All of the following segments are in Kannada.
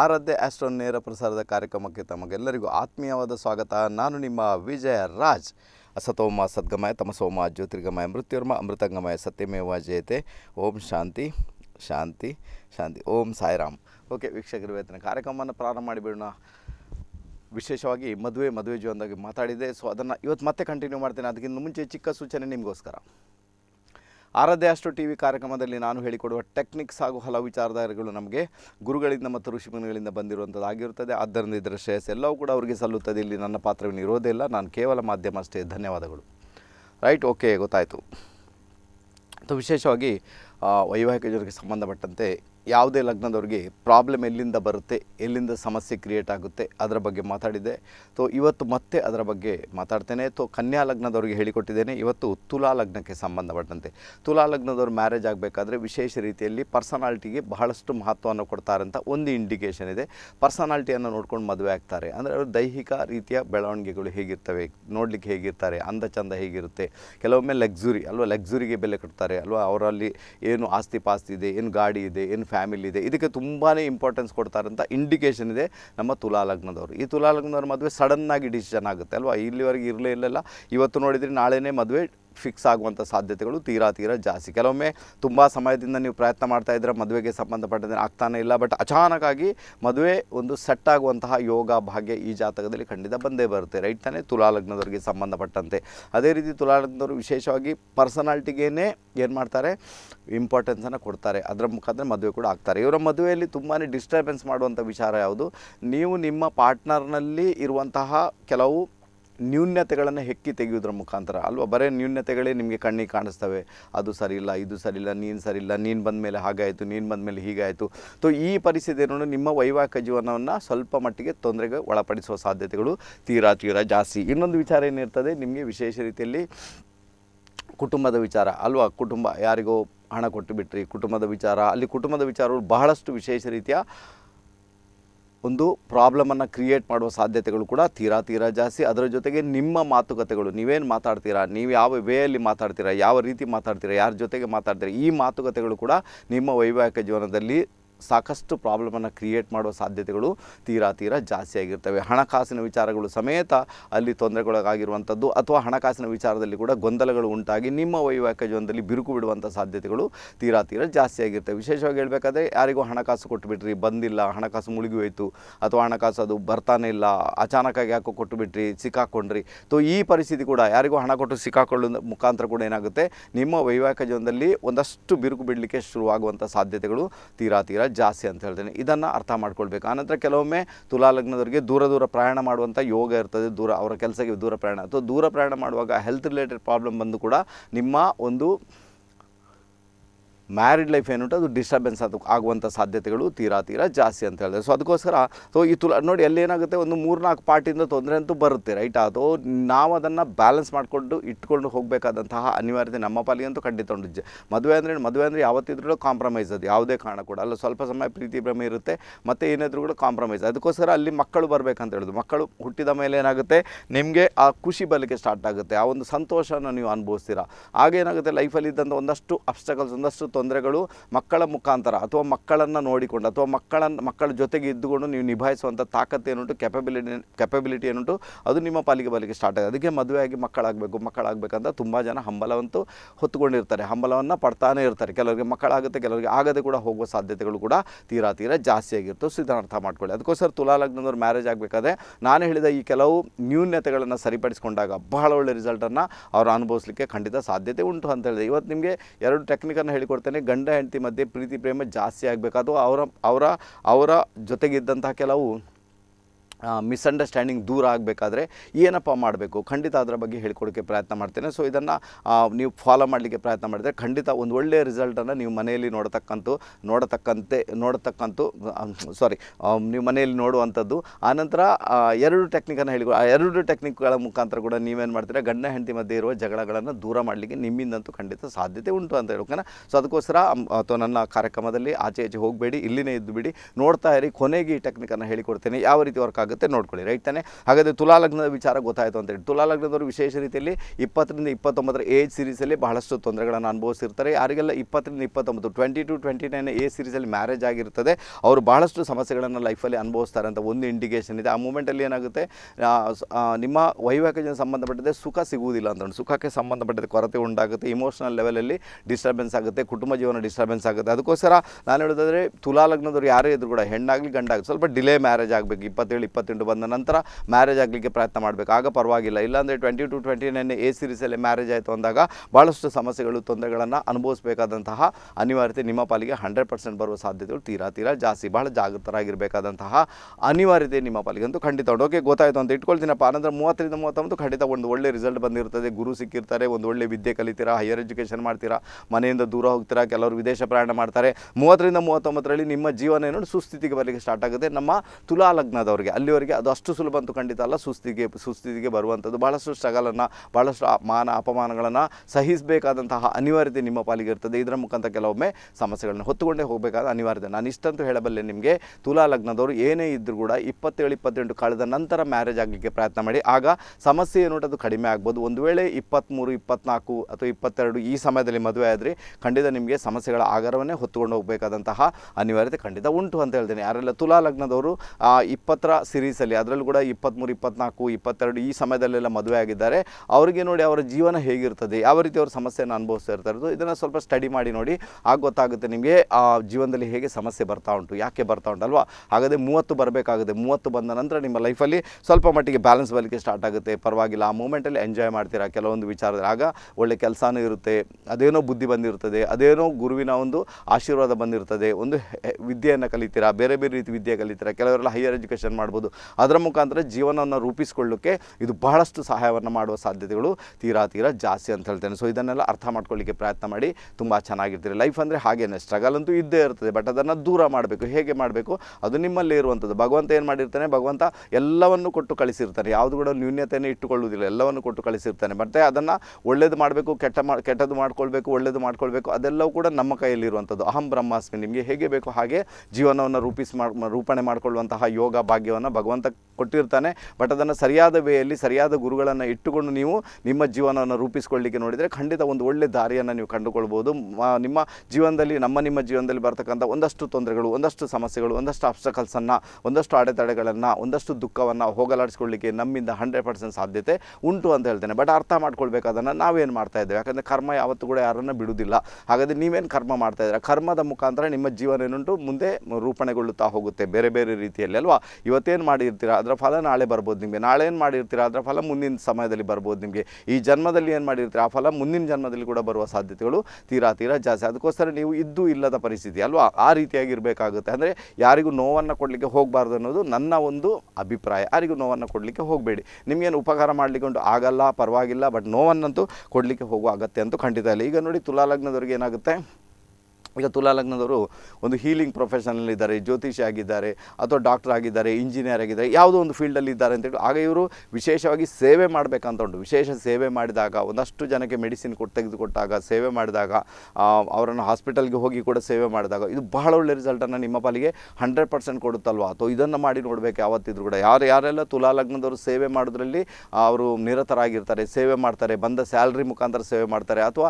ಆರಾಧ್ಯ ಆಸ್ಟ್ರೋನ್ ನೇರ ಪ್ರಸಾರದ ಕಾರ್ಯಕ್ರಮಕ್ಕೆ ತಮಗೆಲ್ಲರಿಗೂ ಆತ್ಮೀಯವಾದ ಸ್ವಾಗತ ನಾನು ನಿಮ್ಮ ವಿಜಯ ರಾಜ್ ಅಸತೋಮ ಸದ್ಗಮಯ ತಮಸೋಮ ಜ್ಯೋತಿರ್ಗಮಯ ಮೃತ್ಯುರ್ಮ ಅಮೃತಂಗಮಯ ಸತ್ಯಮೇವ ಜಯತೆ ಓಂ ಶಾಂತಿ ಶಾಂತಿ ಶಾಂತಿ ಓಂ ಸಾಯಿರಾಮ್ ಓಕೆ ವೀಕ್ಷಕರು ವೇತನ ಕಾರ್ಯಕ್ರಮವನ್ನು ಪ್ರಾರಂಭ ಮಾಡಿಬಿಡೋಣ ವಿಶೇಷವಾಗಿ ಮದುವೆ ಮದುವೆ ಜೀವನದಾಗಿ ಮಾತಾಡಿದೆ ಸೊ ಅದನ್ನು ಇವತ್ತು ಮತ್ತೆ ಕಂಟಿನ್ಯೂ ಮಾಡ್ತೇನೆ ಅದಕ್ಕಿಂತ ಮುಂಚೆ ಚಿಕ್ಕ ಸೂಚನೆ ನಿಮಗೋಸ್ಕರ ಆರಾಧ್ಯ ಅಷ್ಟು ಟಿ ವಿ ಕಾರ್ಯಕ್ರಮದಲ್ಲಿ ನಾನು ಹೇಳಿಕೊಡುವ ಟೆಕ್ನಿಕ್ಸ್ ಹಾಗೂ ಹಲವು ವಿಚಾರಧಾರೆಗಳು ನಮಗೆ ಗುರುಗಳಿಂದ ಮತ್ತು ಋಷಿಮುನಿಗಳಿಂದ ಆಗಿರುತ್ತದೆ ಆದ್ದರಿಂದ ಇದರ ಶ್ರೇಯಸ್ ಎಲ್ಲವೂ ಕೂಡ ಅವರಿಗೆ ಸಲ್ಲುತ್ತದೆ ಇಲ್ಲಿ ನನ್ನ ಪಾತ್ರವೇನು ಇರೋದೇ ಇಲ್ಲ ನಾನು ಕೇವಲ ಮಾಧ್ಯಮ ಅಷ್ಟೇ ಧನ್ಯವಾದಗಳು ರೈಟ್ ಓಕೆ ಗೊತ್ತಾಯಿತು ಅಥವಾ ವಿಶೇಷವಾಗಿ ವೈವಾಹಿಕ ಜನರಿಗೆ ಸಂಬಂಧಪಟ್ಟಂತೆ ಯಾವುದೇ ಲಗ್ನದವ್ರಿಗೆ ಪ್ರಾಬ್ಲಮ್ ಎಲ್ಲಿಂದ ಬರುತ್ತೆ ಎಲ್ಲಿಂದ ಸಮಸ್ಯೆ ಕ್ರಿಯೇಟ್ ಆಗುತ್ತೆ ಅದರ ಬಗ್ಗೆ ಮಾತಾಡಿದೆ ಸೊ ಇವತ್ತು ಮತ್ತೆ ಅದರ ಬಗ್ಗೆ ಮಾತಾಡ್ತೇನೆ ಸೊ ಕನ್ಯಾ ಲಗ್ನದವ್ರಿಗೆ ಹೇಳಿಕೊಟ್ಟಿದ್ದೇನೆ ಇವತ್ತು ತುಲಾ ಲಗ್ನಕ್ಕೆ ಸಂಬಂಧಪಟ್ಟಂತೆ ತುಲಾ ಲಗ್ನದವ್ರು ಮ್ಯಾರೇಜ್ ಆಗಬೇಕಾದ್ರೆ ವಿಶೇಷ ರೀತಿಯಲ್ಲಿ ಪರ್ಸನಾಲಿಟಿಗೆ ಬಹಳಷ್ಟು ಮಹತ್ವವನ್ನು ಕೊಡ್ತಾರೆ ಅಂತ ಒಂದು ಇಂಡಿಕೇಷನ್ ಇದೆ ಪರ್ಸನಾಲ್ಟಿಯನ್ನು ನೋಡ್ಕೊಂಡು ಮದುವೆ ಆಗ್ತಾರೆ ಅಂದರೆ ಅವರು ದೈಹಿಕ ರೀತಿಯ ಬೆಳವಣಿಗೆಗಳು ಹೇಗಿರ್ತವೆ ನೋಡಲಿಕ್ಕೆ ಹೇಗಿರ್ತಾರೆ ಅಂದ ಚಂದ ಹೇಗಿರುತ್ತೆ ಕೆಲವೊಮ್ಮೆ ಲಕ್ಸುರಿ ಅಲ್ವಾ ಲಕ್ಸುರಿಗೆ ಬೆಲೆ ಕೊಡ್ತಾರೆ ಅಲ್ವಾ ಅವರಲ್ಲಿ ಏನು ಆಸ್ತಿ ಪಾಸ್ತಿ ಇದೆ ಏನು ಗಾಡಿ ಇದೆ ಏನು ಫ್ಯಾಮಿಲಿ ಇದೆ ಇದಕ್ಕೆ ತುಂಬಾ ಇಂಪಾರ್ಟೆನ್ಸ್ ಕೊಡ್ತಾರಂತ ಇಂಡಿಕೇಷನ್ ಇದೆ ನಮ್ಮ ತುಲಾ ಲಗ್ನದವರು ಈ ತುಲಾ ಲಗ್ನದವ್ರ ಮದುವೆ ಸಡನ್ನಾಗಿ ಡಿಸಿಷನ್ ಆಗುತ್ತೆ ಅಲ್ವಾ ಇಲ್ಲಿವರೆಗೆ ಇರಲೇ ಇಲ್ಲ ಇವತ್ತು ನೋಡಿದರೆ ನಾಳೆನೇ ಮದುವೆ ಫಿಕ್ಸ್ ಆಗುವಂಥ ಸಾಧ್ಯತೆಗಳು ತೀರಾ ತೀರಾ ಜಾಸ್ತಿ ಕೆಲವೊಮ್ಮೆ ತುಂಬ ಸಮಯದಿಂದ ನೀವು ಪ್ರಯತ್ನ ಮಾಡ್ತಾ ಇದ್ದರೆ ಮದುವೆಗೆ ಸಂಬಂಧಪಟ್ಟಂತೆ ಆಗ್ತಾನೆ ಇಲ್ಲ ಬಟ್ ಅಚಾನಕ್ಕಾಗಿ ಮದುವೆ ಒಂದು ಸೆಟ್ ಆಗುವಂತಹ ಯೋಗ ಭಾಗ್ಯ ಈ ಜಾತಕದಲ್ಲಿ ಖಂಡಿತ ಬಂದೇ ಬರುತ್ತೆ ರೈಟ್ ತಾನೇ ತುಲಾಲಗ್ನದವರಿಗೆ ಸಂಬಂಧಪಟ್ಟಂತೆ ಅದೇ ರೀತಿ ತುಲಾಲಗ್ನದವರು ವಿಶೇಷವಾಗಿ ಪರ್ಸನಾಲ್ಟಿಗೇನೆ ಏನು ಮಾಡ್ತಾರೆ ಇಂಪಾರ್ಟೆನ್ಸನ್ನು ಕೊಡ್ತಾರೆ ಅದರ ಮುಖಾಂತರ ಮದುವೆ ಕೂಡ ಆಗ್ತಾರೆ ಇವರ ಮದುವೆಯಲ್ಲಿ ತುಂಬಾ ಡಿಸ್ಟರ್ಬೆನ್ಸ್ ಮಾಡುವಂಥ ವಿಚಾರ ಯಾವುದು ನೀವು ನಿಮ್ಮ ಪಾರ್ಟ್ನರ್ನಲ್ಲಿ ಇರುವಂತಹ ಕೆಲವು ನ್ಯೂನತೆಗಳನ್ನು ಹೆಕ್ಕಿ ತೆಗೆಯೋದ್ರ ಮುಖಾಂತರ ಅಲ್ವಾ ಬರೇ ನ್ಯೂನ್ಯತೆಗಳೇ ನಿಮಗೆ ಕಣ್ಣಿಗೆ ಕಾಣಿಸ್ತವೆ ಅದು ಸರಿ ಇಲ್ಲ ಇದು ಸರಿಯಿಲ್ಲ ನೀನು ಸರಿಯಿಲ್ಲ ನೀನು ಬಂದ ಮೇಲೆ ಹಾಗಾಯಿತು ನೀನು ಬಂದ ಮೇಲೆ ಹೀಗಾಯಿತು ಸೊ ಈ ಪರಿಸ್ಥಿತಿಯನ್ನು ನಿಮ್ಮ ವೈವಾಹಿಕ ಜೀವನವನ್ನು ಸ್ವಲ್ಪ ಮಟ್ಟಿಗೆ ತೊಂದರೆಗೆ ಒಳಪಡಿಸುವ ಸಾಧ್ಯತೆಗಳು ತೀರಾ ತೀರಾ ಜಾಸ್ತಿ ಇನ್ನೊಂದು ವಿಚಾರ ಏನಿರ್ತದೆ ನಿಮಗೆ ವಿಶೇಷ ರೀತಿಯಲ್ಲಿ ಕುಟುಂಬದ ವಿಚಾರ ಅಲ್ವಾ ಕುಟುಂಬ ಯಾರಿಗೋ ಹಣ ಕೊಟ್ಟು ಬಿಟ್ರಿ ಕುಟುಂಬದ ವಿಚಾರ ಅಲ್ಲಿ ಕುಟುಂಬದ ವಿಚಾರಗಳು ಬಹಳಷ್ಟು ವಿಶೇಷ ರೀತಿಯ ಒಂದು ಪ್ರಾಬ್ಲಮನ್ನು ಕ್ರಿಯೇಟ್ ಮಾಡುವ ಸಾಧ್ಯತೆಗಳು ಕೂಡ ತೀರಾ ತೀರಾ ಜಾಸ್ತಿ ಅದರ ಜೊತೆಗೆ ನಿಮ್ಮ ಮಾತುಕತೆಗಳು ನೀವೇನು ಮಾತಾಡ್ತೀರಾ ನೀವು ಯಾವ ವೇಯಲ್ಲಿ ಮಾತಾಡ್ತೀರಾ ಯಾವ ರೀತಿ ಮಾತಾಡ್ತೀರಾ ಯಾರ ಜೊತೆಗೆ ಮಾತಾಡ್ತೀರಾ ಈ ಮಾತುಕತೆಗಳು ಕೂಡ ನಿಮ್ಮ ವೈವಾಹಿಕ ಜೀವನದಲ್ಲಿ ಸಾಕಷ್ಟು ಪ್ರಾಬ್ಲಮನ್ನು ಕ್ರಿಯೇಟ್ ಮಾಡುವ ಸಾಧ್ಯತೆಗಳು ತೀರಾ ತೀರಾ ಜಾಸ್ತಿ ಹಣಕಾಸಿನ ವಿಚಾರಗಳು ಸಮೇತ ಅಲ್ಲಿ ತೊಂದರೆಗೊಳಗಾಗಿರುವಂಥದ್ದು ಅಥವಾ ಹಣಕಾಸಿನ ವಿಚಾರದಲ್ಲಿ ಕೂಡ ಗೊಂದಲಗಳು ಉಂಟಾಗಿ ನಿಮ್ಮ ವೈವಾಹಿಕ ಜೀವನದಲ್ಲಿ ಬಿರುಕು ಬಿಡುವಂಥ ಸಾಧ್ಯತೆಗಳು ತೀರಾ ತೀರಾ ಜಾಸ್ತಿ ಆಗಿರ್ತವೆ ವಿಶೇಷವಾಗಿ ಹೇಳಬೇಕಾದ್ರೆ ಯಾರಿಗೂ ಹಣಕಾಸು ಕೊಟ್ಟುಬಿಟ್ರಿ ಬಂದಿಲ್ಲ ಹಣಕಾಸು ಮುಳುಗಿ ಹೋಯಿತು ಅಥವಾ ಹಣಕಾಸು ಅದು ಬರ್ತಾನೆ ಇಲ್ಲ ಅಚಾನಕ್ಕಾಗಿ ಯಾಕೋ ಕೊಟ್ಟುಬಿಟ್ರಿ ಸಿಕ್ಕಾಕೊಂಡ್ರಿ ತೋ ಈ ಪರಿಸ್ಥಿತಿ ಕೂಡ ಯಾರಿಗೂ ಹಣ ಕೊಟ್ಟು ಸಿಕ್ಕಾಕೊಳ್ಳೋ ಮುಖಾಂತರ ಕೂಡ ಏನಾಗುತ್ತೆ ನಿಮ್ಮ ವೈವಾಹಿಕ ಜೀವನದಲ್ಲಿ ಒಂದಷ್ಟು ಬಿರುಕು ಬಿಡಲಿಕ್ಕೆ ಶುರುವಾಗುವಂಥ ಸಾಧ್ಯತೆಗಳು ತೀರಾ ತೀರಾ ಜಾಸ್ತಿ ಅಂತ ಹೇಳ್ತೇನೆ ಇದನ್ನು ಅರ್ಥ ಮಾಡ್ಕೊಳ್ಬೇಕು ಆನಂತರ ಕೆಲವೊಮ್ಮೆ ತುಲಾಲಗ್ನದವರಿಗೆ ದೂರ ದೂರ ಪ್ರಯಾಣ ಮಾಡುವಂಥ ಯೋಗ ಇರ್ತದೆ ದೂರ ಅವರ ಕೆಲಸಕ್ಕೆ ದೂರ ಪ್ರಯಾಣ ಅಥವಾ ದೂರ ಪ್ರಯಾಣ ಮಾಡುವಾಗ ಹೆಲ್ತ್ ರಿಲೇಟೆಡ್ ಪ್ರಾಬ್ಲಮ್ ಬಂದು ಕೂಡ ನಿಮ್ಮ ಒಂದು ಮ್ಯಾರಿಡ್ ಲೈಫ್ ಏನುಂಟು ಅದು ಡಿಸ್ಟರ್ಬೆನ್ಸ್ ಅದು ಆಗುವಂಥ ಸಾಧ್ಯತೆಗಳು ತೀರಾ ತೀರಾ ಜಾಸ್ತಿ ಅಂತ ಹೇಳಿದೆ ಸೊ ಅದಕ್ಕೋಸ್ಕರ ಸೊ ಈ ತುಲ ನೋಡಿ ಅಲ್ಲಿ ಏನಾಗುತ್ತೆ ಒಂದು ಮೂರ್ನಾಲ್ಕು ಪಾರ್ಟಿಯಿಂದ ತೊಂದರೆ ಅಂತೂ ಬರುತ್ತೆ ರೈಟ್ ಅದು ನಾವು ಅದನ್ನು ಬ್ಯಾಲೆನ್ಸ್ ಮಾಡಿಕೊಂಡು ಇಟ್ಕೊಂಡು ಹೋಗಬೇಕಾದಂತಹ ಅನಿವಾರ್ಯತೆ ನಮ್ಮ ಅಂತೂ ಖಂಡಿತ ಉಂಟು ಮದುವೆ ಅಂದರೆ ಮದುವೆ ಅಂದರೆ ಯಾವತ್ತಿದ್ರೂ ಕಾಂಪ್ರಮೈಸ್ ಅದು ಯಾವುದೇ ಕಾರಣ ಕೂಡ ಅಲ್ಲ ಸ್ವಲ್ಪ ಸಮಯ ಪ್ರೀತಿ ಭ್ರಮೆ ಇರುತ್ತೆ ಮತ್ತು ಏನಾದರೂ ಕೂಡ ಕಾಂಪ್ರಮೈಸ್ ಅದಕ್ಕೋಸ್ಕರ ಅಲ್ಲಿ ಮಕ್ಕಳು ಬರಬೇಕಂತ ಹೇಳೋದು ಮಕ್ಕಳು ಹುಟ್ಟಿದ ಮೇಲೆ ಏನಾಗುತ್ತೆ ನಿಮಗೆ ಆ ಖುಷಿ ಬಲಿಕೆ ಸ್ಟಾರ್ಟ್ ಆಗುತ್ತೆ ಆ ಒಂದು ಸಂತೋಷನ ನೀವು ಅನುಭವಿಸ್ತೀರಾ ಆಗೇನಾಗುತ್ತೆ ಲೈಫಲ್ಲಿ ಇದ್ದಂಥ ಒಂದಷ್ಟು ಅಬ್ಸ್ಟಕಲ್ಸ್ ಒಂದಷ್ಟು ತೊಂದರೆಗಳು ಮಕ್ಕಳ ಮುಖಾಂತರ ಅಥವಾ ಮಕ್ಕಳನ್ನು ನೋಡಿಕೊಂಡು ಅಥವಾ ಮಕ್ಕಳನ್ನು ಮಕ್ಕಳ ಜೊತೆಗೆ ಇದ್ದುಕೊಂಡು ನೀವು ನಿಭಾಯಿಸುವಂಥ ತಾಕತ್ತು ಏನುಂಟು ಕೆಪಬಿಲಿಟಿ ಕೆಪಬಿಲಿಟಿ ಏನುಂಟು ಅದು ನಿಮ್ಮ ಪಾಲಿಗೆ ಪಾಲಿಗೆ ಸ್ಟಾರ್ಟ್ ಆಗಿದೆ ಅದಕ್ಕೆ ಮದುವೆಯಾಗಿ ಮಕ್ಕಳಾಗಬೇಕು ಮಕ್ಕಳಾಗಬೇಕಂತ ತುಂಬ ಜನ ಹಂಬಲವಂತೂ ಹೊತ್ತುಕೊಂಡಿರ್ತಾರೆ ಹಂಬಲವನ್ನು ಪಡ್ತಾನೆ ಇರ್ತಾರೆ ಕೆಲವರಿಗೆ ಮಕ್ಕಳಾಗುತ್ತೆ ಕೆಲವರಿಗೆ ಆಗದೆ ಕೂಡ ಹೋಗುವ ಸಾಧ್ಯತೆಗಳು ಕೂಡ ತೀರಾ ತೀರ ಜಾಸ್ತಿ ಆಗಿರ್ತವೆ ಸೊ ಮಾಡ್ಕೊಳ್ಳಿ ಅದಕ್ಕೋಸ್ಕರ ತುಲಾ ಮ್ಯಾರೇಜ್ ಆಗಬೇಕಾದ್ರೆ ನಾನು ಹೇಳಿದ ಈ ಕೆಲವು ನ್ಯೂನ್ಯತೆಗಳನ್ನು ಸರಿಪಡಿಸಿಕೊಂಡಾಗ ಬಹಳ ಒಳ್ಳೆ ರಿಸಲ್ಟನ್ನು ಅವರು ಅನುಭವಿಸಲಿಕ್ಕೆ ಖಂಡಿತ ಸಾಧ್ಯತೆ ಉಂಟು ಅಂತ ಹೇಳಿದೆ ಇವತ್ತು ನಿಮಗೆ ಎರಡು ಟೆಕ್ನಿಕನ್ನು ಹೇಳಿಕೊಡ್ತೇನೆ ಅಂತಲೇ ಗಂಡ ಹೆಂಡತಿ ಮಧ್ಯೆ ಪ್ರೀತಿ ಪ್ರೇಮ ಜಾಸ್ತಿ ಆಗಬೇಕಾದ್ರು ಅವರ ಅವರ ಅವರ ಜೊತೆಗಿದ್ದಂತಹ ಕೆಲವು ಮಿಸ್ಅಂಡರ್ಸ್ಟ್ಯಾಂಡಿಂಗ್ ದೂರ ಆಗಬೇಕಾದ್ರೆ ಏನಪ್ಪ ಮಾಡಬೇಕು ಖಂಡಿತ ಅದರ ಬಗ್ಗೆ ಹೇಳ್ಕೊಡೋಕ್ಕೆ ಪ್ರಯತ್ನ ಮಾಡ್ತೇನೆ ಸೊ ಇದನ್ನು ನೀವು ಫಾಲೋ ಮಾಡಲಿಕ್ಕೆ ಪ್ರಯತ್ನ ಮಾಡಿದರೆ ಖಂಡಿತ ಒಂದು ಒಳ್ಳೆಯ ರಿಸಲ್ಟನ್ನು ನೀವು ಮನೆಯಲ್ಲಿ ನೋಡತಕ್ಕಂಥ ನೋಡತಕ್ಕಂತೆ ನೋಡತಕ್ಕಂಥ ಸಾರಿ ನೀವು ಮನೆಯಲ್ಲಿ ನೋಡುವಂಥದ್ದು ಆನಂತರ ಎರಡು ಟೆಕ್ನಿಕನ್ನು ಹೇಳಿ ಆ ಎರಡು ಟೆಕ್ನಿಕ್ಗಳ ಮುಖಾಂತರ ಕೂಡ ನೀವೇನು ಮಾಡ್ತೀರಾ ಗಂಡ ಹೆಂಡತಿ ಮಧ್ಯೆ ಇರುವ ಜಗಳಗಳನ್ನು ದೂರ ಮಾಡಲಿಕ್ಕೆ ನಿಮ್ಮಿಂದಂತೂ ಖಂಡಿತ ಸಾಧ್ಯತೆ ಉಂಟು ಅಂತ ಹೇಳ್ಕೊಂಡು ಸೊ ಅದಕ್ಕೋಸ್ಕರ ಅಥವಾ ನನ್ನ ಕಾರ್ಯಕ್ರಮದಲ್ಲಿ ಆಚೆ ಈಚೆ ಹೋಗಬೇಡಿ ಇಲ್ಲಿನೇ ಇದ್ದುಬಿಡಿ ನೋಡ್ತಾ ಇರಿ ಕೊನೆಗೆ ಈ ಟೆಕ್ನಿಕನ್ನು ಹೇಳಿಕೊಡ್ತೇನೆ ಯಾವ ರೀತಿ ವರ್ಕ್ ಆಗುತ್ತೆ ಆಗುತ್ತೆ ನೋಡ್ಕೊಳ್ಳಿ ರೈಟ್ ತಾನೆ ಹಾಗಾದರೆ ಲಗ್ನದ ವಿಚಾರ ಗೊತ್ತಾಯಿತು ಅಂತ ಹೇಳಿ ಲಗ್ನದವರು ವಿಶೇಷ ರೀತಿಯಲ್ಲಿ ಇಪ್ಪತ್ತರಿಂದ ಇಪ್ಪತ್ತೊಂಬತ್ತರ ಏಜ್ ಸೀರೀಸಲ್ಲಿ ಬಹಳಷ್ಟು ತೊಂದರೆಗಳನ್ನು ಅನುಭವಿಸಿರ್ತಾರೆ ಯಾರಿಗೆಲ್ಲ ಇಪ್ಪತ್ತರಿಂದ ಇಪ್ಪತ್ತೊಂಬತ್ತು twenty to twenty nine age ಸೀರೀಸಲ್ಲಿ ಮ್ಯಾರೇಜ್ ಆಗಿರ್ತದೆ ಅವರು ಬಹಳಷ್ಟು ಸಮಸ್ಯೆಗಳನ್ನು ಲೈಫಲ್ಲಿ ಅನುಭವಿಸ್ತಾರೆ ಅಂತ ಒಂದು ಇಂಡಿಕೇಷನ್ ಇದೆ ಆ ಮೂಮೆಂಟಲ್ಲಿ ಏನಾಗುತ್ತೆ ನಿಮ್ಮ ವೈವಾಹಿಕ ಜನ ಸಂಬಂಧಪಟ್ಟಂತೆ ಸುಖ ಸಿಗುವುದಿಲ್ಲ ಅಂತ ಸುಖಕ್ಕೆ ಸಂಬಂಧಪಟ್ಟಂತೆ ಕೊರತೆ ಉಂಟಾಗುತ್ತೆ ಇಮೋಷನಲ್ ಲೆವೆಲಲ್ಲಿ ಡಿಸ್ಟರ್ಬೆನ್ಸ್ ಆಗುತ್ತೆ ಕುಟುಂಬ ಜೀವನ ಡಿಸ್ಟರ್ಬೆನ್ಸ್ ಆಗುತ್ತೆ ಅದಕ್ಕೋಸ್ಕರ ನಾನು ಹೇಳೋದಾದರೆ ಲಗ್ನದವರು ಯಾರೇ ಇದ್ರು ಕೂಡ ಹೆಣ್ಣಾಗಲಿ ಗಂಡಾಗಲಿ ಸ್ವಲ್ಪ ಡಿಲೇ ಮ್ಯಾರೇಜ್ ಆಗಬೇಕು ಇಪ್ಪತ್ತೇಳು ಇಪ್ಪತ್ತು ಇಪ್ಪತ್ತೆಂಟು ಬಂದ ನಂತರ ಮ್ಯಾರೇಜ್ ಆಗಲಿಕ್ಕೆ ಪ್ರಯತ್ನ ಮಾಡಬೇಕು ಆಗ ಪರವಾಗಿಲ್ಲ ಇಲ್ಲಾಂದರೆ ಟ್ವೆಂಟಿ ಟು ಟ್ವೆಂಟಿ ನೈನ್ ಎ ಸೀರೀಸಲ್ಲಿ ಮ್ಯಾರೇಜ್ ಆಯಿತು ಅಂದಾಗ ಭಾಳಷ್ಟು ಸಮಸ್ಯೆಗಳು ತೊಂದರೆಗಳನ್ನು ಅನುಭವಿಸಬೇಕಾದಂತಹ ಅನಿವಾರ್ಯತೆ ನಿಮ್ಮ ಪಾಲಿಗೆ ಹಂಡ್ರೆಡ್ ಪರ್ಸೆಂಟ್ ಬರುವ ಸಾಧ್ಯತೆಗಳು ತೀರಾ ತೀರಾ ಜಾಸ್ತಿ ಬಹಳ ಜಾಗೃತರಾಗಿರಬೇಕಾದಂತಹ ಅನಿವಾರ್ಯತೆ ನಿಮ್ಮ ಪಾಲಿಗೆ ಅಂತೂ ಖಂಡಿತ ಉಂಟು ಓಕೆ ಗೊತ್ತಾಯಿತು ಅಂತ ಇಟ್ಕೊಳ್ತೀನಪ್ಪ ಅಂದರೆ ಮೂವತ್ತರಿಂದ ಮೂವತ್ತೊಂದು ಖಂಡಿತ ಒಂದು ಒಳ್ಳೆ ರಿಸಲ್ಟ್ ಬಂದಿರುತ್ತದೆ ಗುರು ಸಿಕ್ಕಿರ್ತಾರೆ ಒಂದು ಒಳ್ಳೆ ವಿದ್ಯೆ ಕಲಿತೀರಾ ಹೈಯರ್ ಎಜುಕೇಷನ್ ಮಾಡ್ತೀರಾ ಮನೆಯಿಂದ ದೂರ ಹೋಗ್ತೀರಾ ಕೆಲವರು ವಿದೇಶ ಪ್ರಯಾಣ ಮಾಡ್ತಾರೆ ಮೂವತ್ತರಿಂದ ಮೂವತ್ತೊಂಬತ್ತರಲ್ಲಿ ನಿಮ್ಮ ಜೀವನ ಏನು ಸುಸ್ಥಿತಿಗೆ ಬರಲಿಕ್ಕೆ ಸ್ಟಾರ್ಟ್ ಆಗುತ್ತೆ ನಮ್ಮ ತುಲಾ ಲಗ್ನದವರಿಗೆ ಅಲ್ಲಿ ಅಲ್ಲಿವರೆಗೆ ಅದು ಅಷ್ಟು ಸುಲಭ ಅಂತೂ ಖಂಡಿತ ಅಲ್ಲ ಸುಸ್ಥಿತಿಗೆ ಸುಸ್ಥಿತಿಗೆ ಬರುವಂಥದ್ದು ಬಹಳಷ್ಟು ಸ್ಟ್ರಗಲನ್ನು ಬಹಳಷ್ಟು ಮಾನ ಅಪಮಾನಗಳನ್ನು ಸಹಿಸಬೇಕಾದಂತಹ ಅನಿವಾರ್ಯತೆ ನಿಮ್ಮ ಪಾಲಿಗೆ ಇರ್ತದೆ ಇದರ ಮುಖಾಂತರ ಕೆಲವೊಮ್ಮೆ ಸಮಸ್ಯೆಗಳನ್ನು ಹೊತ್ತುಕೊಂಡೇ ಹೋಗಬೇಕಾದ ಅನಿವಾರ್ಯತೆ ನಾನು ಇಷ್ಟಂತೂ ಹೇಳಬಲ್ಲೆ ನಿಮಗೆ ತುಲಾ ಲಗ್ನದವರು ಏನೇ ಇದ್ದರೂ ಕೂಡ ಇಪ್ಪತ್ತೇಳು ಇಪ್ಪತ್ತೆಂಟು ಕಳೆದ ನಂತರ ಮ್ಯಾರೇಜ್ ಆಗಲಿಕ್ಕೆ ಪ್ರಯತ್ನ ಮಾಡಿ ಆಗ ಸಮಸ್ಯೆ ಏನುಂಟದು ಕಡಿಮೆ ಆಗ್ಬೋದು ಒಂದು ವೇಳೆ ಇಪ್ಪತ್ತ್ಮೂರು ಇಪ್ಪತ್ನಾಲ್ಕು ಅಥವಾ ಇಪ್ಪತ್ತೆರಡು ಈ ಸಮಯದಲ್ಲಿ ಮದುವೆ ಆದರೆ ಖಂಡಿತ ನಿಮಗೆ ಸಮಸ್ಯೆಗಳ ಆಗರವನ್ನೇ ಹೊತ್ತುಕೊಂಡು ಹೋಗಬೇಕಾದಂತಹ ಅನಿವಾರ್ಯತೆ ಖಂಡಿತ ಉಂಟು ಅಂತ ಹೇಳ್ತೇನೆ ಯಾರೆಲ್ಲ ತುಲಾ ಲಗ್ನದವರು ಇಪ್ಪತ್ತರ ಸಿರೀಸಲ್ಲಿ ಅದರಲ್ಲೂ ಕೂಡ ಇಪ್ಪತ್ತ್ಮೂರು ಇಪ್ಪತ್ತ್ನಾಲ್ಕು ಇಪ್ಪತ್ತೆರಡು ಈ ಸಮಯದಲ್ಲೆಲ್ಲ ಮದುವೆ ಆಗಿದ್ದಾರೆ ಅವರಿಗೆ ನೋಡಿ ಅವರ ಜೀವನ ಹೇಗಿರ್ತದೆ ಯಾವ ರೀತಿ ಅವ್ರ ಸಮಸ್ಯೆಯನ್ನು ಅನುಭವಿಸ್ತಾ ಇರ್ತಾರೆ ಇದನ್ನು ಸ್ವಲ್ಪ ಸ್ಟಡಿ ಮಾಡಿ ನೋಡಿ ಆಗ ಗೊತ್ತಾಗುತ್ತೆ ನಿಮಗೆ ಆ ಜೀವನದಲ್ಲಿ ಹೇಗೆ ಸಮಸ್ಯೆ ಬರ್ತಾ ಉಂಟು ಯಾಕೆ ಬರ್ತಾ ಉಂಟಲ್ವಾ ಹಾಗಾದರೆ ಮೂವತ್ತು ಬರಬೇಕಾಗುತ್ತೆ ಮೂವತ್ತು ಬಂದ ನಂತರ ನಿಮ್ಮ ಲೈಫಲ್ಲಿ ಸ್ವಲ್ಪ ಮಟ್ಟಿಗೆ ಬ್ಯಾಲೆನ್ಸ್ ಬರಲಿಕ್ಕೆ ಸ್ಟಾರ್ಟ್ ಆಗುತ್ತೆ ಪರವಾಗಿಲ್ಲ ಆ ಮೂಮೆಂಟಲ್ಲಿ ಎಂಜಾಯ್ ಮಾಡ್ತೀರಾ ಕೆಲವೊಂದು ವಿಚಾರದಲ್ಲಿ ಆಗ ಒಳ್ಳೆ ಕೆಲಸನೂ ಇರುತ್ತೆ ಅದೇನೋ ಬುದ್ಧಿ ಬಂದಿರುತ್ತದೆ ಅದೇನೋ ಗುರುವಿನ ಒಂದು ಆಶೀರ್ವಾದ ಬಂದಿರ್ತದೆ ಒಂದು ವಿದ್ಯೆಯನ್ನು ಕಲಿತೀರಾ ಬೇರೆ ಬೇರೆ ರೀತಿ ವಿದ್ಯೆ ಕಲಿತೀರಾ ಕೆಲವರೆಲ್ಲ ಹೈಯರ್ ಎಜುಕೇಷನ್ ಮಾಡ್ಬೋದು ಮಾಡ್ಬೋದು ಅದರ ಮುಖಾಂತರ ಜೀವನವನ್ನು ರೂಪಿಸಿಕೊಳ್ಳಕ್ಕೆ ಇದು ಬಹಳಷ್ಟು ಸಹಾಯವನ್ನು ಮಾಡುವ ಸಾಧ್ಯತೆಗಳು ತೀರಾ ತೀರಾ ಜಾಸ್ತಿ ಅಂತ ಹೇಳ್ತೇನೆ ಸೊ ಇದನ್ನೆಲ್ಲ ಅರ್ಥ ಮಾಡ್ಕೊಳ್ಳಿಕ್ಕೆ ಪ್ರಯತ್ನ ಮಾಡಿ ತುಂಬ ಚೆನ್ನಾಗಿರ್ತೀರಿ ಲೈಫ್ ಅಂದರೆ ಹಾಗೇನೆ ಸ್ಟ್ರಗಲ್ ಅಂತೂ ಇದ್ದೇ ಇರ್ತದೆ ಬಟ್ ಅದನ್ನು ದೂರ ಮಾಡಬೇಕು ಹೇಗೆ ಮಾಡಬೇಕು ಅದು ನಿಮ್ಮಲ್ಲಿ ಇರುವಂಥದ್ದು ಭಗವಂತ ಏನು ಮಾಡಿರ್ತಾನೆ ಭಗವಂತ ಎಲ್ಲವನ್ನು ಕೊಟ್ಟು ಕಳಿಸಿರ್ತಾನೆ ಯಾವುದು ಕೂಡ ನ್ಯೂನ್ಯತೆಯನ್ನು ಇಟ್ಟುಕೊಳ್ಳುವುದಿಲ್ಲ ಎಲ್ಲವನ್ನು ಕೊಟ್ಟು ಕಳಿಸಿರ್ತಾನೆ ಮತ್ತೆ ಅದನ್ನು ಒಳ್ಳೇದು ಮಾಡಬೇಕು ಕೆಟ್ಟ ಮಾ ಕೆಟ್ಟದ್ದು ಮಾಡ್ಕೊಳ್ಬೇಕು ಒಳ್ಳೇದು ಮಾಡ್ಕೊಳ್ಬೇಕು ಅದೆಲ್ಲವೂ ಕೂಡ ನಮ್ಮ ಕೈಯಲ್ಲಿರುವಂಥದ್ದು ಅಹಂ ಬ್ರಹ್ಮಾಸ್ಮಿ ನಿಮಗೆ ಹೇಗೆ ಬೇಕು ಹಾಗೆ ಜೀವನವನ್ನು ರೂಪಿಸಿ ರೂಪಣೆ ಮಾಡಿಕೊಳ್ಳುವಂತಹ ಯೋಗ ಭಾಗ್ಯವನ್ನು ಭಗವಂತ ಕೊಟ್ಟಿರ್ತಾನೆ ಬಟ್ ಅದನ್ನು ಸರಿಯಾದ ವೇಯಲ್ಲಿ ಸರಿಯಾದ ಗುರುಗಳನ್ನು ಇಟ್ಟುಕೊಂಡು ನೀವು ನಿಮ್ಮ ಜೀವನವನ್ನು ರೂಪಿಸ್ಕೊಳ್ಳಿಕ್ಕೆ ನೋಡಿದರೆ ಖಂಡಿತ ಒಂದು ಒಳ್ಳೆ ದಾರಿಯನ್ನು ನೀವು ಕಂಡುಕೊಳ್ಬೋದು ನಿಮ್ಮ ಜೀವನದಲ್ಲಿ ನಮ್ಮ ನಿಮ್ಮ ಜೀವನದಲ್ಲಿ ಬರ್ತಕ್ಕಂಥ ಒಂದಷ್ಟು ತೊಂದರೆಗಳು ಒಂದಷ್ಟು ಸಮಸ್ಯೆಗಳು ಒಂದಷ್ಟು ಅಬ್ಸ್ಟಕಲ್ಸನ್ನು ಒಂದಷ್ಟು ಅಡೆತಡೆಗಳನ್ನು ಒಂದಷ್ಟು ದುಃಖವನ್ನು ಹೋಗಲಾಡಿಸ್ಕೊಳ್ಳಿಕ್ಕೆ ನಮ್ಮಿಂದ ಹಂಡ್ರೆಡ್ ಪರ್ಸೆಂಟ್ ಸಾಧ್ಯತೆ ಉಂಟು ಅಂತ ಹೇಳ್ತೇನೆ ಬಟ್ ಅರ್ಥ ಮಾಡ್ಕೊಳ್ಬೇಕಾದನ್ನು ನಾವೇನು ಮಾಡ್ತಾ ಇದ್ದೇವೆ ಯಾಕಂದರೆ ಕರ್ಮ ಯಾವತ್ತೂ ಕೂಡ ಯಾರನ್ನು ಬಿಡುವುದಿಲ್ಲ ಹಾಗಾದರೆ ನೀವೇನು ಕರ್ಮ ಮಾಡ್ತಾ ಇದ್ದೀರಾ ಕರ್ಮದ ಮುಖಾಂತರ ನಿಮ್ಮ ಜೀವನ ಏನುಂಟು ಮುಂದೆ ರೂಪಣೆಗೊಳ್ಳುತ್ತಾ ಹೋಗುತ್ತೆ ಬೇರೆ ಬೇರೆ ರೀತಿಯಲ್ಲಿ ಅಲ್ವಾ ಇವತ್ತೇನು ಏನು ಮಾಡಿರ್ತೀರ ಅದರ ಫಲ ನಾಳೆ ಬರ್ಬೋದು ನಿಮಗೆ ನಾಳೆ ಏನು ಮಾಡಿರ್ತೀರ ಅದರ ಫಲ ಮುಂದಿನ ಸಮಯದಲ್ಲಿ ಬರ್ಬೋದು ನಿಮಗೆ ಈ ಜನ್ಮದಲ್ಲಿ ಏನು ಮಾಡಿರ್ತೀರ ಆ ಫಲ ಮುಂದಿನ ಜನ್ಮದಲ್ಲಿ ಕೂಡ ಬರುವ ಸಾಧ್ಯತೆಗಳು ತೀರಾ ತೀರಾ ಜಾಸ್ತಿ ಅದಕ್ಕೋಸ್ಕರ ನೀವು ಇದ್ದು ಇಲ್ಲದ ಪರಿಸ್ಥಿತಿ ಅಲ್ವಾ ಆ ರೀತಿಯಾಗಿರಬೇಕಾಗುತ್ತೆ ಅಂದರೆ ಯಾರಿಗೂ ನೋವನ್ನು ಕೊಡಲಿಕ್ಕೆ ಹೋಗಬಾರ್ದು ಅನ್ನೋದು ನನ್ನ ಒಂದು ಅಭಿಪ್ರಾಯ ಯಾರಿಗೂ ನೋವನ್ನು ಕೊಡಲಿಕ್ಕೆ ಹೋಗಬೇಡಿ ನಿಮಗೇನು ಉಪಕಾರ ಮಾಡಲಿಕ್ಕೆ ಉಂಟು ಆಗಲ್ಲ ಪರವಾಗಿಲ್ಲ ಬಟ್ ನೋವನ್ನಂತೂ ಕೊಡಲಿಕ್ಕೆ ಹೋಗುವ ಅಗತ್ಯ ಅಂತೂ ಖಂಡಿತ ಇಲ್ಲ ಈಗ ನೋಡಿ ತುಲಾಲಗ್ನದವ್ರಿಗೆ ಏನಾಗುತ್ತೆ ಈಗ ತುಲಾಲಗ್ನದವರು ಒಂದು ಹೀಲಿಂಗ್ ಪ್ರೊಫೆಷನಲ್ ಇದ್ದಾರೆ ಜ್ಯೋತಿಷಿ ಆಗಿದ್ದಾರೆ ಅಥವಾ ಡಾಕ್ಟರ್ ಆಗಿದ್ದಾರೆ ಇಂಜಿನಿಯರ್ ಆಗಿದ್ದಾರೆ ಯಾವುದೋ ಒಂದು ಫೀಲ್ಡಲ್ಲಿ ಇದ್ದಾರೆ ಅಂತೇಳಿ ಆಗ ಇವರು ವಿಶೇಷವಾಗಿ ಸೇವೆ ಮಾಡಬೇಕಂತ ಉಂಟು ವಿಶೇಷ ಸೇವೆ ಮಾಡಿದಾಗ ಒಂದಷ್ಟು ಜನಕ್ಕೆ ಮೆಡಿಸಿನ್ ಕೊಟ್ಟು ತೆಗೆದುಕೊಟ್ಟಾಗ ಸೇವೆ ಮಾಡಿದಾಗ ಅವರನ್ನು ಹಾಸ್ಪಿಟಲ್ಗೆ ಹೋಗಿ ಕೂಡ ಸೇವೆ ಮಾಡಿದಾಗ ಇದು ಬಹಳ ಒಳ್ಳೆ ರಿಸಲ್ಟನ್ನು ನಿಮ್ಮ ಪಾಲಿಗೆ ಹಂಡ್ರೆಡ್ ಪರ್ಸೆಂಟ್ ಕೊಡುತ್ತಲ್ವಾ ಅಥವಾ ಇದನ್ನು ಮಾಡಿ ನೋಡಬೇಕು ಯಾವತ್ತಿದ್ರು ಕೂಡ ಯಾರು ಯಾರೆಲ್ಲ ಲಗ್ನದವರು ಸೇವೆ ಮಾಡೋದ್ರಲ್ಲಿ ಅವರು ನಿರತರಾಗಿರ್ತಾರೆ ಸೇವೆ ಮಾಡ್ತಾರೆ ಬಂದ ಸ್ಯಾಲ್ರಿ ಮುಖಾಂತರ ಸೇವೆ ಮಾಡ್ತಾರೆ ಅಥವಾ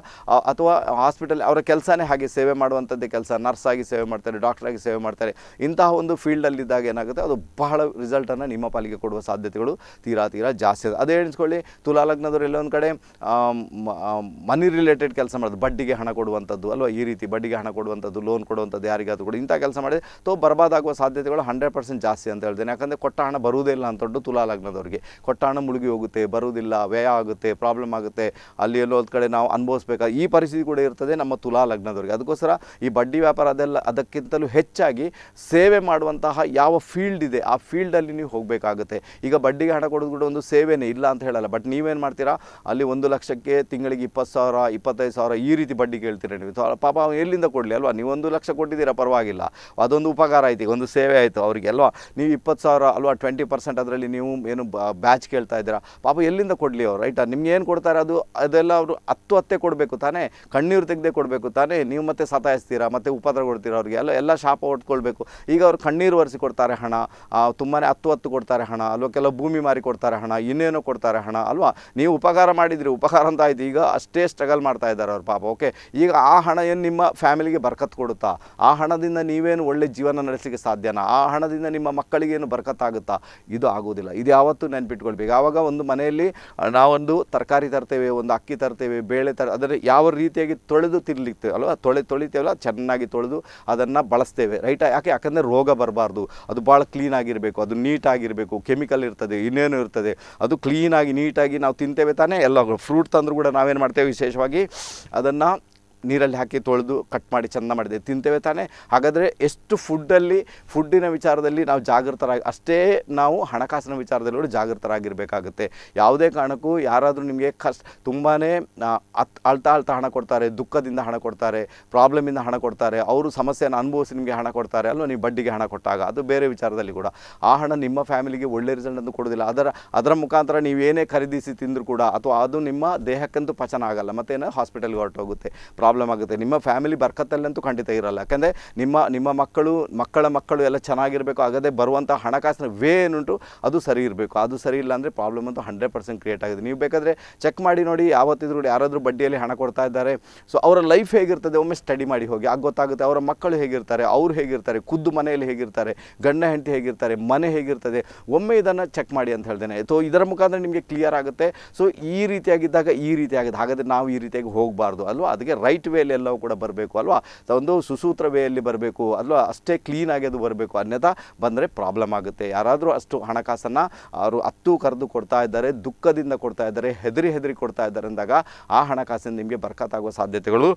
ಅಥವಾ ಹಾಸ್ಪಿಟಲ್ ಅವರ ಕೆಲಸನೇ ಹಾಗೆ ಸೇವೆ ಮಾಡಿ ಮಾಡುವಂಥದ್ದೇ ಕೆಲಸ ನರ್ಸ್ ಆಗಿ ಸೇವೆ ಮಾಡ್ತಾರೆ ಡಾಕ್ಟ್ರಾಗಿ ಸೇವೆ ಮಾಡ್ತಾರೆ ಇಂತಹ ಒಂದು ಫೀಲ್ಡಲ್ಲಿದ್ದಾಗ ಏನಾಗುತ್ತೆ ಅದು ಬಹಳ ರಿಸಲ್ಟನ್ನು ನಿಮ್ಮ ಪಾಲಿಗೆ ಕೊಡುವ ಸಾಧ್ಯತೆಗಳು ತೀರಾ ತೀರಾ ಜಾಸ್ತಿ ಅದು ಅದೇ ಎಣಿಸ್ಕೊಳ್ಳಿ ತುಲಾ ಎಲ್ಲ ಎಲ್ಲೊಂದು ಕಡೆ ಮನಿ ರಿಲೇಟೆಡ್ ಕೆಲಸ ಮಾಡೋದು ಬಡ್ಡಿಗೆ ಹಣ ಕೊಡುವಂಥದ್ದು ಅಲ್ವಾ ಈ ರೀತಿ ಬಡ್ಡಿಗೆ ಹಣ ಕೊಡುವಂಥದ್ದು ಲೋನ್ ಕೊಡುವಂಥದ್ದು ಯಾರಿಗಾದ್ರು ಕೂಡ ಇಂಥ ಕೆಲಸ ಮಾಡಿದರೆ ತೋ ಬರಬಾದಾಗುವ ಸಾಧ್ಯತೆಗಳು ಹಂಡ್ರೆಡ್ ಪರ್ಸೆಂಟ್ ಜಾಸ್ತಿ ಅಂತ ಹೇಳ್ತೇನೆ ಯಾಕಂದರೆ ಕೊಟ್ಟ ಹಣ ಬರುವುದೇ ಇಲ್ಲ ತುಲಾ ಲಗ್ನದವರಿಗೆ ಕೊಟ್ಟ ಹಣ ಮುಳುಗಿ ಹೋಗುತ್ತೆ ಬರುವುದಿಲ್ಲ ವ್ಯಯ ಆಗುತ್ತೆ ಪ್ರಾಬ್ಲಮ್ ಆಗುತ್ತೆ ಅಲ್ಲಿ ಎಲ್ಲೋ ಒಂದು ಕಡೆ ನಾವು ಅನುಭವಿಸ್ಬೇಕಾದ ಈ ಪರಿಸ್ಥಿತಿ ಕೂಡ ಇರ್ತದೆ ನಮ್ಮ ತುಲಾ ಲಗ್ನದವ್ರಿಗೆ ಅದಕ್ಕೋಸ್ಕರ ಈ ಬಡ್ಡಿ ವ್ಯಾಪಾರ ಅದೆಲ್ಲ ಅದಕ್ಕಿಂತಲೂ ಹೆಚ್ಚಾಗಿ ಸೇವೆ ಮಾಡುವಂತಹ ಯಾವ ಫೀಲ್ಡ್ ಇದೆ ಆ ಫೀಲ್ಡಲ್ಲಿ ನೀವು ಹೋಗಬೇಕಾಗುತ್ತೆ ಈಗ ಬಡ್ಡಿಗೆ ಹಣ ಕೊಡೋದು ಕೂಡ ಒಂದು ಸೇವೆನೇ ಇಲ್ಲ ಅಂತ ಹೇಳಲ್ಲ ಬಟ್ ನೀವೇನು ಮಾಡ್ತೀರಾ ಅಲ್ಲಿ ಒಂದು ಲಕ್ಷಕ್ಕೆ ತಿಂಗಳಿಗೆ ಇಪ್ಪತ್ತು ಸಾವಿರ ಇಪ್ಪತ್ತೈದು ಸಾವಿರ ಈ ರೀತಿ ಬಡ್ಡಿ ಕೇಳ್ತೀರ ನೀವು ಪಾಪ ಎಲ್ಲಿಂದ ಕೊಡಲಿ ಅಲ್ವಾ ನೀವು ಒಂದು ಲಕ್ಷ ಕೊಟ್ಟಿದ್ದೀರಾ ಪರವಾಗಿಲ್ಲ ಅದೊಂದು ಉಪಕಾರ ಆಯ್ತು ಒಂದು ಸೇವೆ ಆಯಿತು ಅವರಿಗೆ ಅಲ್ವಾ ನೀವು ಇಪ್ಪತ್ತು ಸಾವಿರ ಅಲ್ವಾ ಟ್ವೆಂಟಿ ಪರ್ಸೆಂಟ್ ಅದರಲ್ಲಿ ನೀವು ಏನು ಬ್ಯಾಚ್ ಕೇಳ್ತಾ ಇದ್ದೀರಾ ಪಾಪ ಎಲ್ಲಿಂದ ಕೊಡಲಿ ಅವ್ರು ರೈಟಾ ನಿಮ್ಗೆ ಏನು ಕೊಡ್ತಾರೆ ಅದು ಅದೆಲ್ಲ ಅವರು ಹತ್ತು ಹತ್ತೆ ಕೊಡಬೇಕು ತಾನೇ ಕಣ್ಣೀರು ತೆಗೆದೇ ಕೊಡಬೇಕು ತಾನೇ ನೀವು ಮತ್ತೆ ಸತ ಒತ್ತಾಯಿಸ್ತೀರಾ ಮತ್ತು ಉಪದ್ರ ಕೊಡ್ತೀರಾ ಅವ್ರಿಗೆ ಎಲ್ಲ ಎಲ್ಲ ಶಾಪ ಹೊಡ್ಕೊಳ್ಬೇಕು ಈಗ ಅವ್ರು ಕಣ್ಣೀರು ಒರೆಸಿ ಕೊಡ್ತಾರೆ ಹಣ ತುಂಬಾ ಹತ್ತು ಹತ್ತು ಕೊಡ್ತಾರೆ ಹಣ ಅಲ್ವಾ ಕೆಲವು ಭೂಮಿ ಮಾರಿ ಕೊಡ್ತಾರೆ ಹಣ ಇನ್ನೇನೋ ಕೊಡ್ತಾರೆ ಹಣ ಅಲ್ವಾ ನೀವು ಉಪಕಾರ ಮಾಡಿದ್ರಿ ಉಪಕಾರ ಅಂತ ಆಯ್ತು ಈಗ ಅಷ್ಟೇ ಸ್ಟ್ರಗಲ್ ಮಾಡ್ತಾ ಇದ್ದಾರೆ ಅವ್ರ ಪಾಪ ಓಕೆ ಈಗ ಆ ಹಣ ಏನು ನಿಮ್ಮ ಫ್ಯಾಮಿಲಿಗೆ ಬರ್ಕತ್ ಕೊಡುತ್ತಾ ಆ ಹಣದಿಂದ ನೀವೇನು ಒಳ್ಳೆ ಜೀವನ ನಡೆಸಲಿಕ್ಕೆ ಸಾಧ್ಯನಾ ಆ ಹಣದಿಂದ ನಿಮ್ಮ ಮಕ್ಕಳಿಗೇನು ಬರ್ಕತ್ತಾಗುತ್ತಾ ಇದು ಆಗೋದಿಲ್ಲ ಇದು ಯಾವತ್ತು ನೆನ್ಪಿಟ್ಕೊಳ್ಬೇಕು ಆವಾಗ ಒಂದು ಮನೆಯಲ್ಲಿ ನಾವೊಂದು ತರಕಾರಿ ತರ್ತೇವೆ ಒಂದು ಅಕ್ಕಿ ತರ್ತೇವೆ ಬೇಳೆ ತರ ಅದರ ಯಾವ ರೀತಿಯಾಗಿ ತೊಳೆದು ತಿರ್ಲಿಕ್ತೇವೆ ಅಲ್ವಾ ತೊಳೆ ತೊಳಿತೇವೆ ಮಾಡ್ತೇವಲ್ಲ ಚೆನ್ನಾಗಿ ತೊಳೆದು ಅದನ್ನು ಬಳಸ್ತೇವೆ ರೈಟ್ ಯಾಕೆ ಯಾಕಂದರೆ ರೋಗ ಬರಬಾರ್ದು ಅದು ಭಾಳ ಕ್ಲೀನಾಗಿರಬೇಕು ಅದು ನೀಟಾಗಿರಬೇಕು ಕೆಮಿಕಲ್ ಇರ್ತದೆ ಇನ್ನೇನು ಇರ್ತದೆ ಅದು ಕ್ಲೀನಾಗಿ ನೀಟಾಗಿ ನಾವು ತಿಂತೇವೆ ತಾನೇ ಎಲ್ಲ ಫ್ರೂಟ್ ತಂದರೂ ಕೂಡ ನಾವೇನು ಮಾಡ್ತೇವೆ ವಿಶೇಷವಾಗಿ ಅದನ್ನು ನೀರಲ್ಲಿ ಹಾಕಿ ತೊಳೆದು ಕಟ್ ಮಾಡಿ ಚೆಂದ ಮಾಡಿದೆ ತಿಂತೇವೆ ತಾನೇ ಹಾಗಾದರೆ ಎಷ್ಟು ಫುಡ್ಡಲ್ಲಿ ಫುಡ್ಡಿನ ವಿಚಾರದಲ್ಲಿ ನಾವು ಜಾಗೃತರಾಗಿ ಅಷ್ಟೇ ನಾವು ಹಣಕಾಸಿನ ವಿಚಾರದಲ್ಲಿ ಕೂಡ ಜಾಗೃತರಾಗಿರಬೇಕಾಗುತ್ತೆ ಯಾವುದೇ ಕಾರಣಕ್ಕೂ ಯಾರಾದರೂ ನಿಮಗೆ ಕಷ್ಟ ತುಂಬಾ ಅತ್ ಅಳ್ತಾ ಅಳ್ತಾ ಹಣ ಕೊಡ್ತಾರೆ ದುಃಖದಿಂದ ಹಣ ಕೊಡ್ತಾರೆ ಪ್ರಾಬ್ಲಮಿಂದ ಹಣ ಕೊಡ್ತಾರೆ ಅವರು ಸಮಸ್ಯೆಯನ್ನು ಅನುಭವಿಸಿ ನಿಮಗೆ ಹಣ ಕೊಡ್ತಾರೆ ಅಲ್ಲೋ ನೀವು ಬಡ್ಡಿಗೆ ಹಣ ಕೊಟ್ಟಾಗ ಅದು ಬೇರೆ ವಿಚಾರದಲ್ಲಿ ಕೂಡ ಆ ಹಣ ನಿಮ್ಮ ಫ್ಯಾಮಿಲಿಗೆ ಒಳ್ಳೆ ರಿಸಲ್ಟ್ ಅಂತ ಕೊಡೋದಿಲ್ಲ ಅದರ ಅದರ ಮುಖಾಂತರ ನೀವೇನೇ ಖರೀದಿಸಿ ತಿಂದರೂ ಕೂಡ ಅಥವಾ ಅದು ನಿಮ್ಮ ದೇಹಕ್ಕಂತೂ ಪಚನ ಆಗಲ್ಲ ಮತ್ತೇನೋ ಹಾಸ್ಪಿಟಲ್ಗೆ ಹೊರಟೋಗುತ್ತೆ ಪ್ರಾ ಪ್ರಾಬ್ಲಮ್ ಆಗುತ್ತೆ ನಿಮ್ಮ ಫ್ಯಾಮಿಲಿ ಬರ್ಕತ್ತಲ್ಲಂತೂ ಖಂಡಿತ ಇರಲ್ಲ ಯಾಕಂದರೆ ನಿಮ್ಮ ನಿಮ್ಮ ಮಕ್ಕಳು ಮಕ್ಕಳ ಮಕ್ಕಳು ಎಲ್ಲ ಚೆನ್ನಾಗಿರಬೇಕು ಆಗದೆ ಬರುವಂಥ ಹಣಕಾಸಿನ ವೇ ಏನುಂಟು ಅದು ಸರಿ ಇರಬೇಕು ಅದು ಸರಿ ಇಲ್ಲ ಅಂದರೆ ಪ್ರಾಬ್ಲಮ್ ಅಂತೂ ಹಂಡ್ರೆಡ್ ಪರ್ಸೆಂಟ್ ಕ್ರಿಯೇಟ್ ಆಗಿದೆ ನೀವು ಬೇಕಾದರೆ ಚೆಕ್ ಮಾಡಿ ನೋಡಿ ಯಾವತ್ತಿದ್ರು ಯಾರಾದರೂ ಬಡ್ಡಿಯಲ್ಲಿ ಹಣ ಕೊಡ್ತಾ ಇದ್ದಾರೆ ಸೊ ಅವರ ಲೈಫ್ ಹೇಗಿರ್ತದೆ ಒಮ್ಮೆ ಸ್ಟಡಿ ಮಾಡಿ ಹೋಗಿ ಆಗ ಗೊತ್ತಾಗುತ್ತೆ ಅವರ ಮಕ್ಕಳು ಹೇಗಿರ್ತಾರೆ ಅವ್ರು ಹೇಗಿರ್ತಾರೆ ಖುದ್ದು ಮನೆಯಲ್ಲಿ ಹೇಗಿರ್ತಾರೆ ಗಂಡ ಹೆಂಡತಿ ಹೇಗಿರ್ತಾರೆ ಮನೆ ಹೇಗಿರ್ತದೆ ಒಮ್ಮೆ ಇದನ್ನು ಚೆಕ್ ಮಾಡಿ ಅಂತ ಹೇಳ್ತೇನೆ ಸೊ ಇದರ ಮುಖಾಂತರ ನಿಮಗೆ ಕ್ಲಿಯರ್ ಆಗುತ್ತೆ ಸೊ ಈ ರೀತಿಯಾಗಿದ್ದಾಗ ಈ ರೀತಿಯಾಗಿದೆ ಹಾಗಾದರೆ ನಾವು ಈ ರೀತಿಯಾಗಿ ಹೋಗಬಾರ್ದು ಅಲ್ವಾ ಅದಕ್ಕೆ ರೈಟ್ ರೈಟ್ ವೇಲಿ ಎಲ್ಲವೂ ಕೂಡ ಬರಬೇಕು ಅಲ್ವಾ ಒಂದು ಸುಸೂತ್ರ ವೇಯಲ್ಲಿ ಬರಬೇಕು ಅಲ್ವಾ ಅಷ್ಟೇ ಕ್ಲೀನಾಗಿ ಅದು ಬರಬೇಕು ಅನ್ಯಥಾ ಬಂದರೆ ಪ್ರಾಬ್ಲಮ್ ಆಗುತ್ತೆ ಯಾರಾದರೂ ಅಷ್ಟು ಹಣಕಾಸನ್ನು ಅವರು ಹತ್ತು ಕರೆದು ಕೊಡ್ತಾ ಇದ್ದಾರೆ ದುಃಖದಿಂದ ಕೊಡ್ತಾ ಇದ್ದಾರೆ ಹೆದರಿ ಹೆದರಿ ಕೊಡ್ತಾ ಇದ್ದಾರೆ ಅಂದಾಗ ಆ ಹಣಕಾಸಿನ ನಿಮಗೆ ಬರ್ಕತ್ತಾಗುವ ಸಾಧ್ಯತೆಗಳು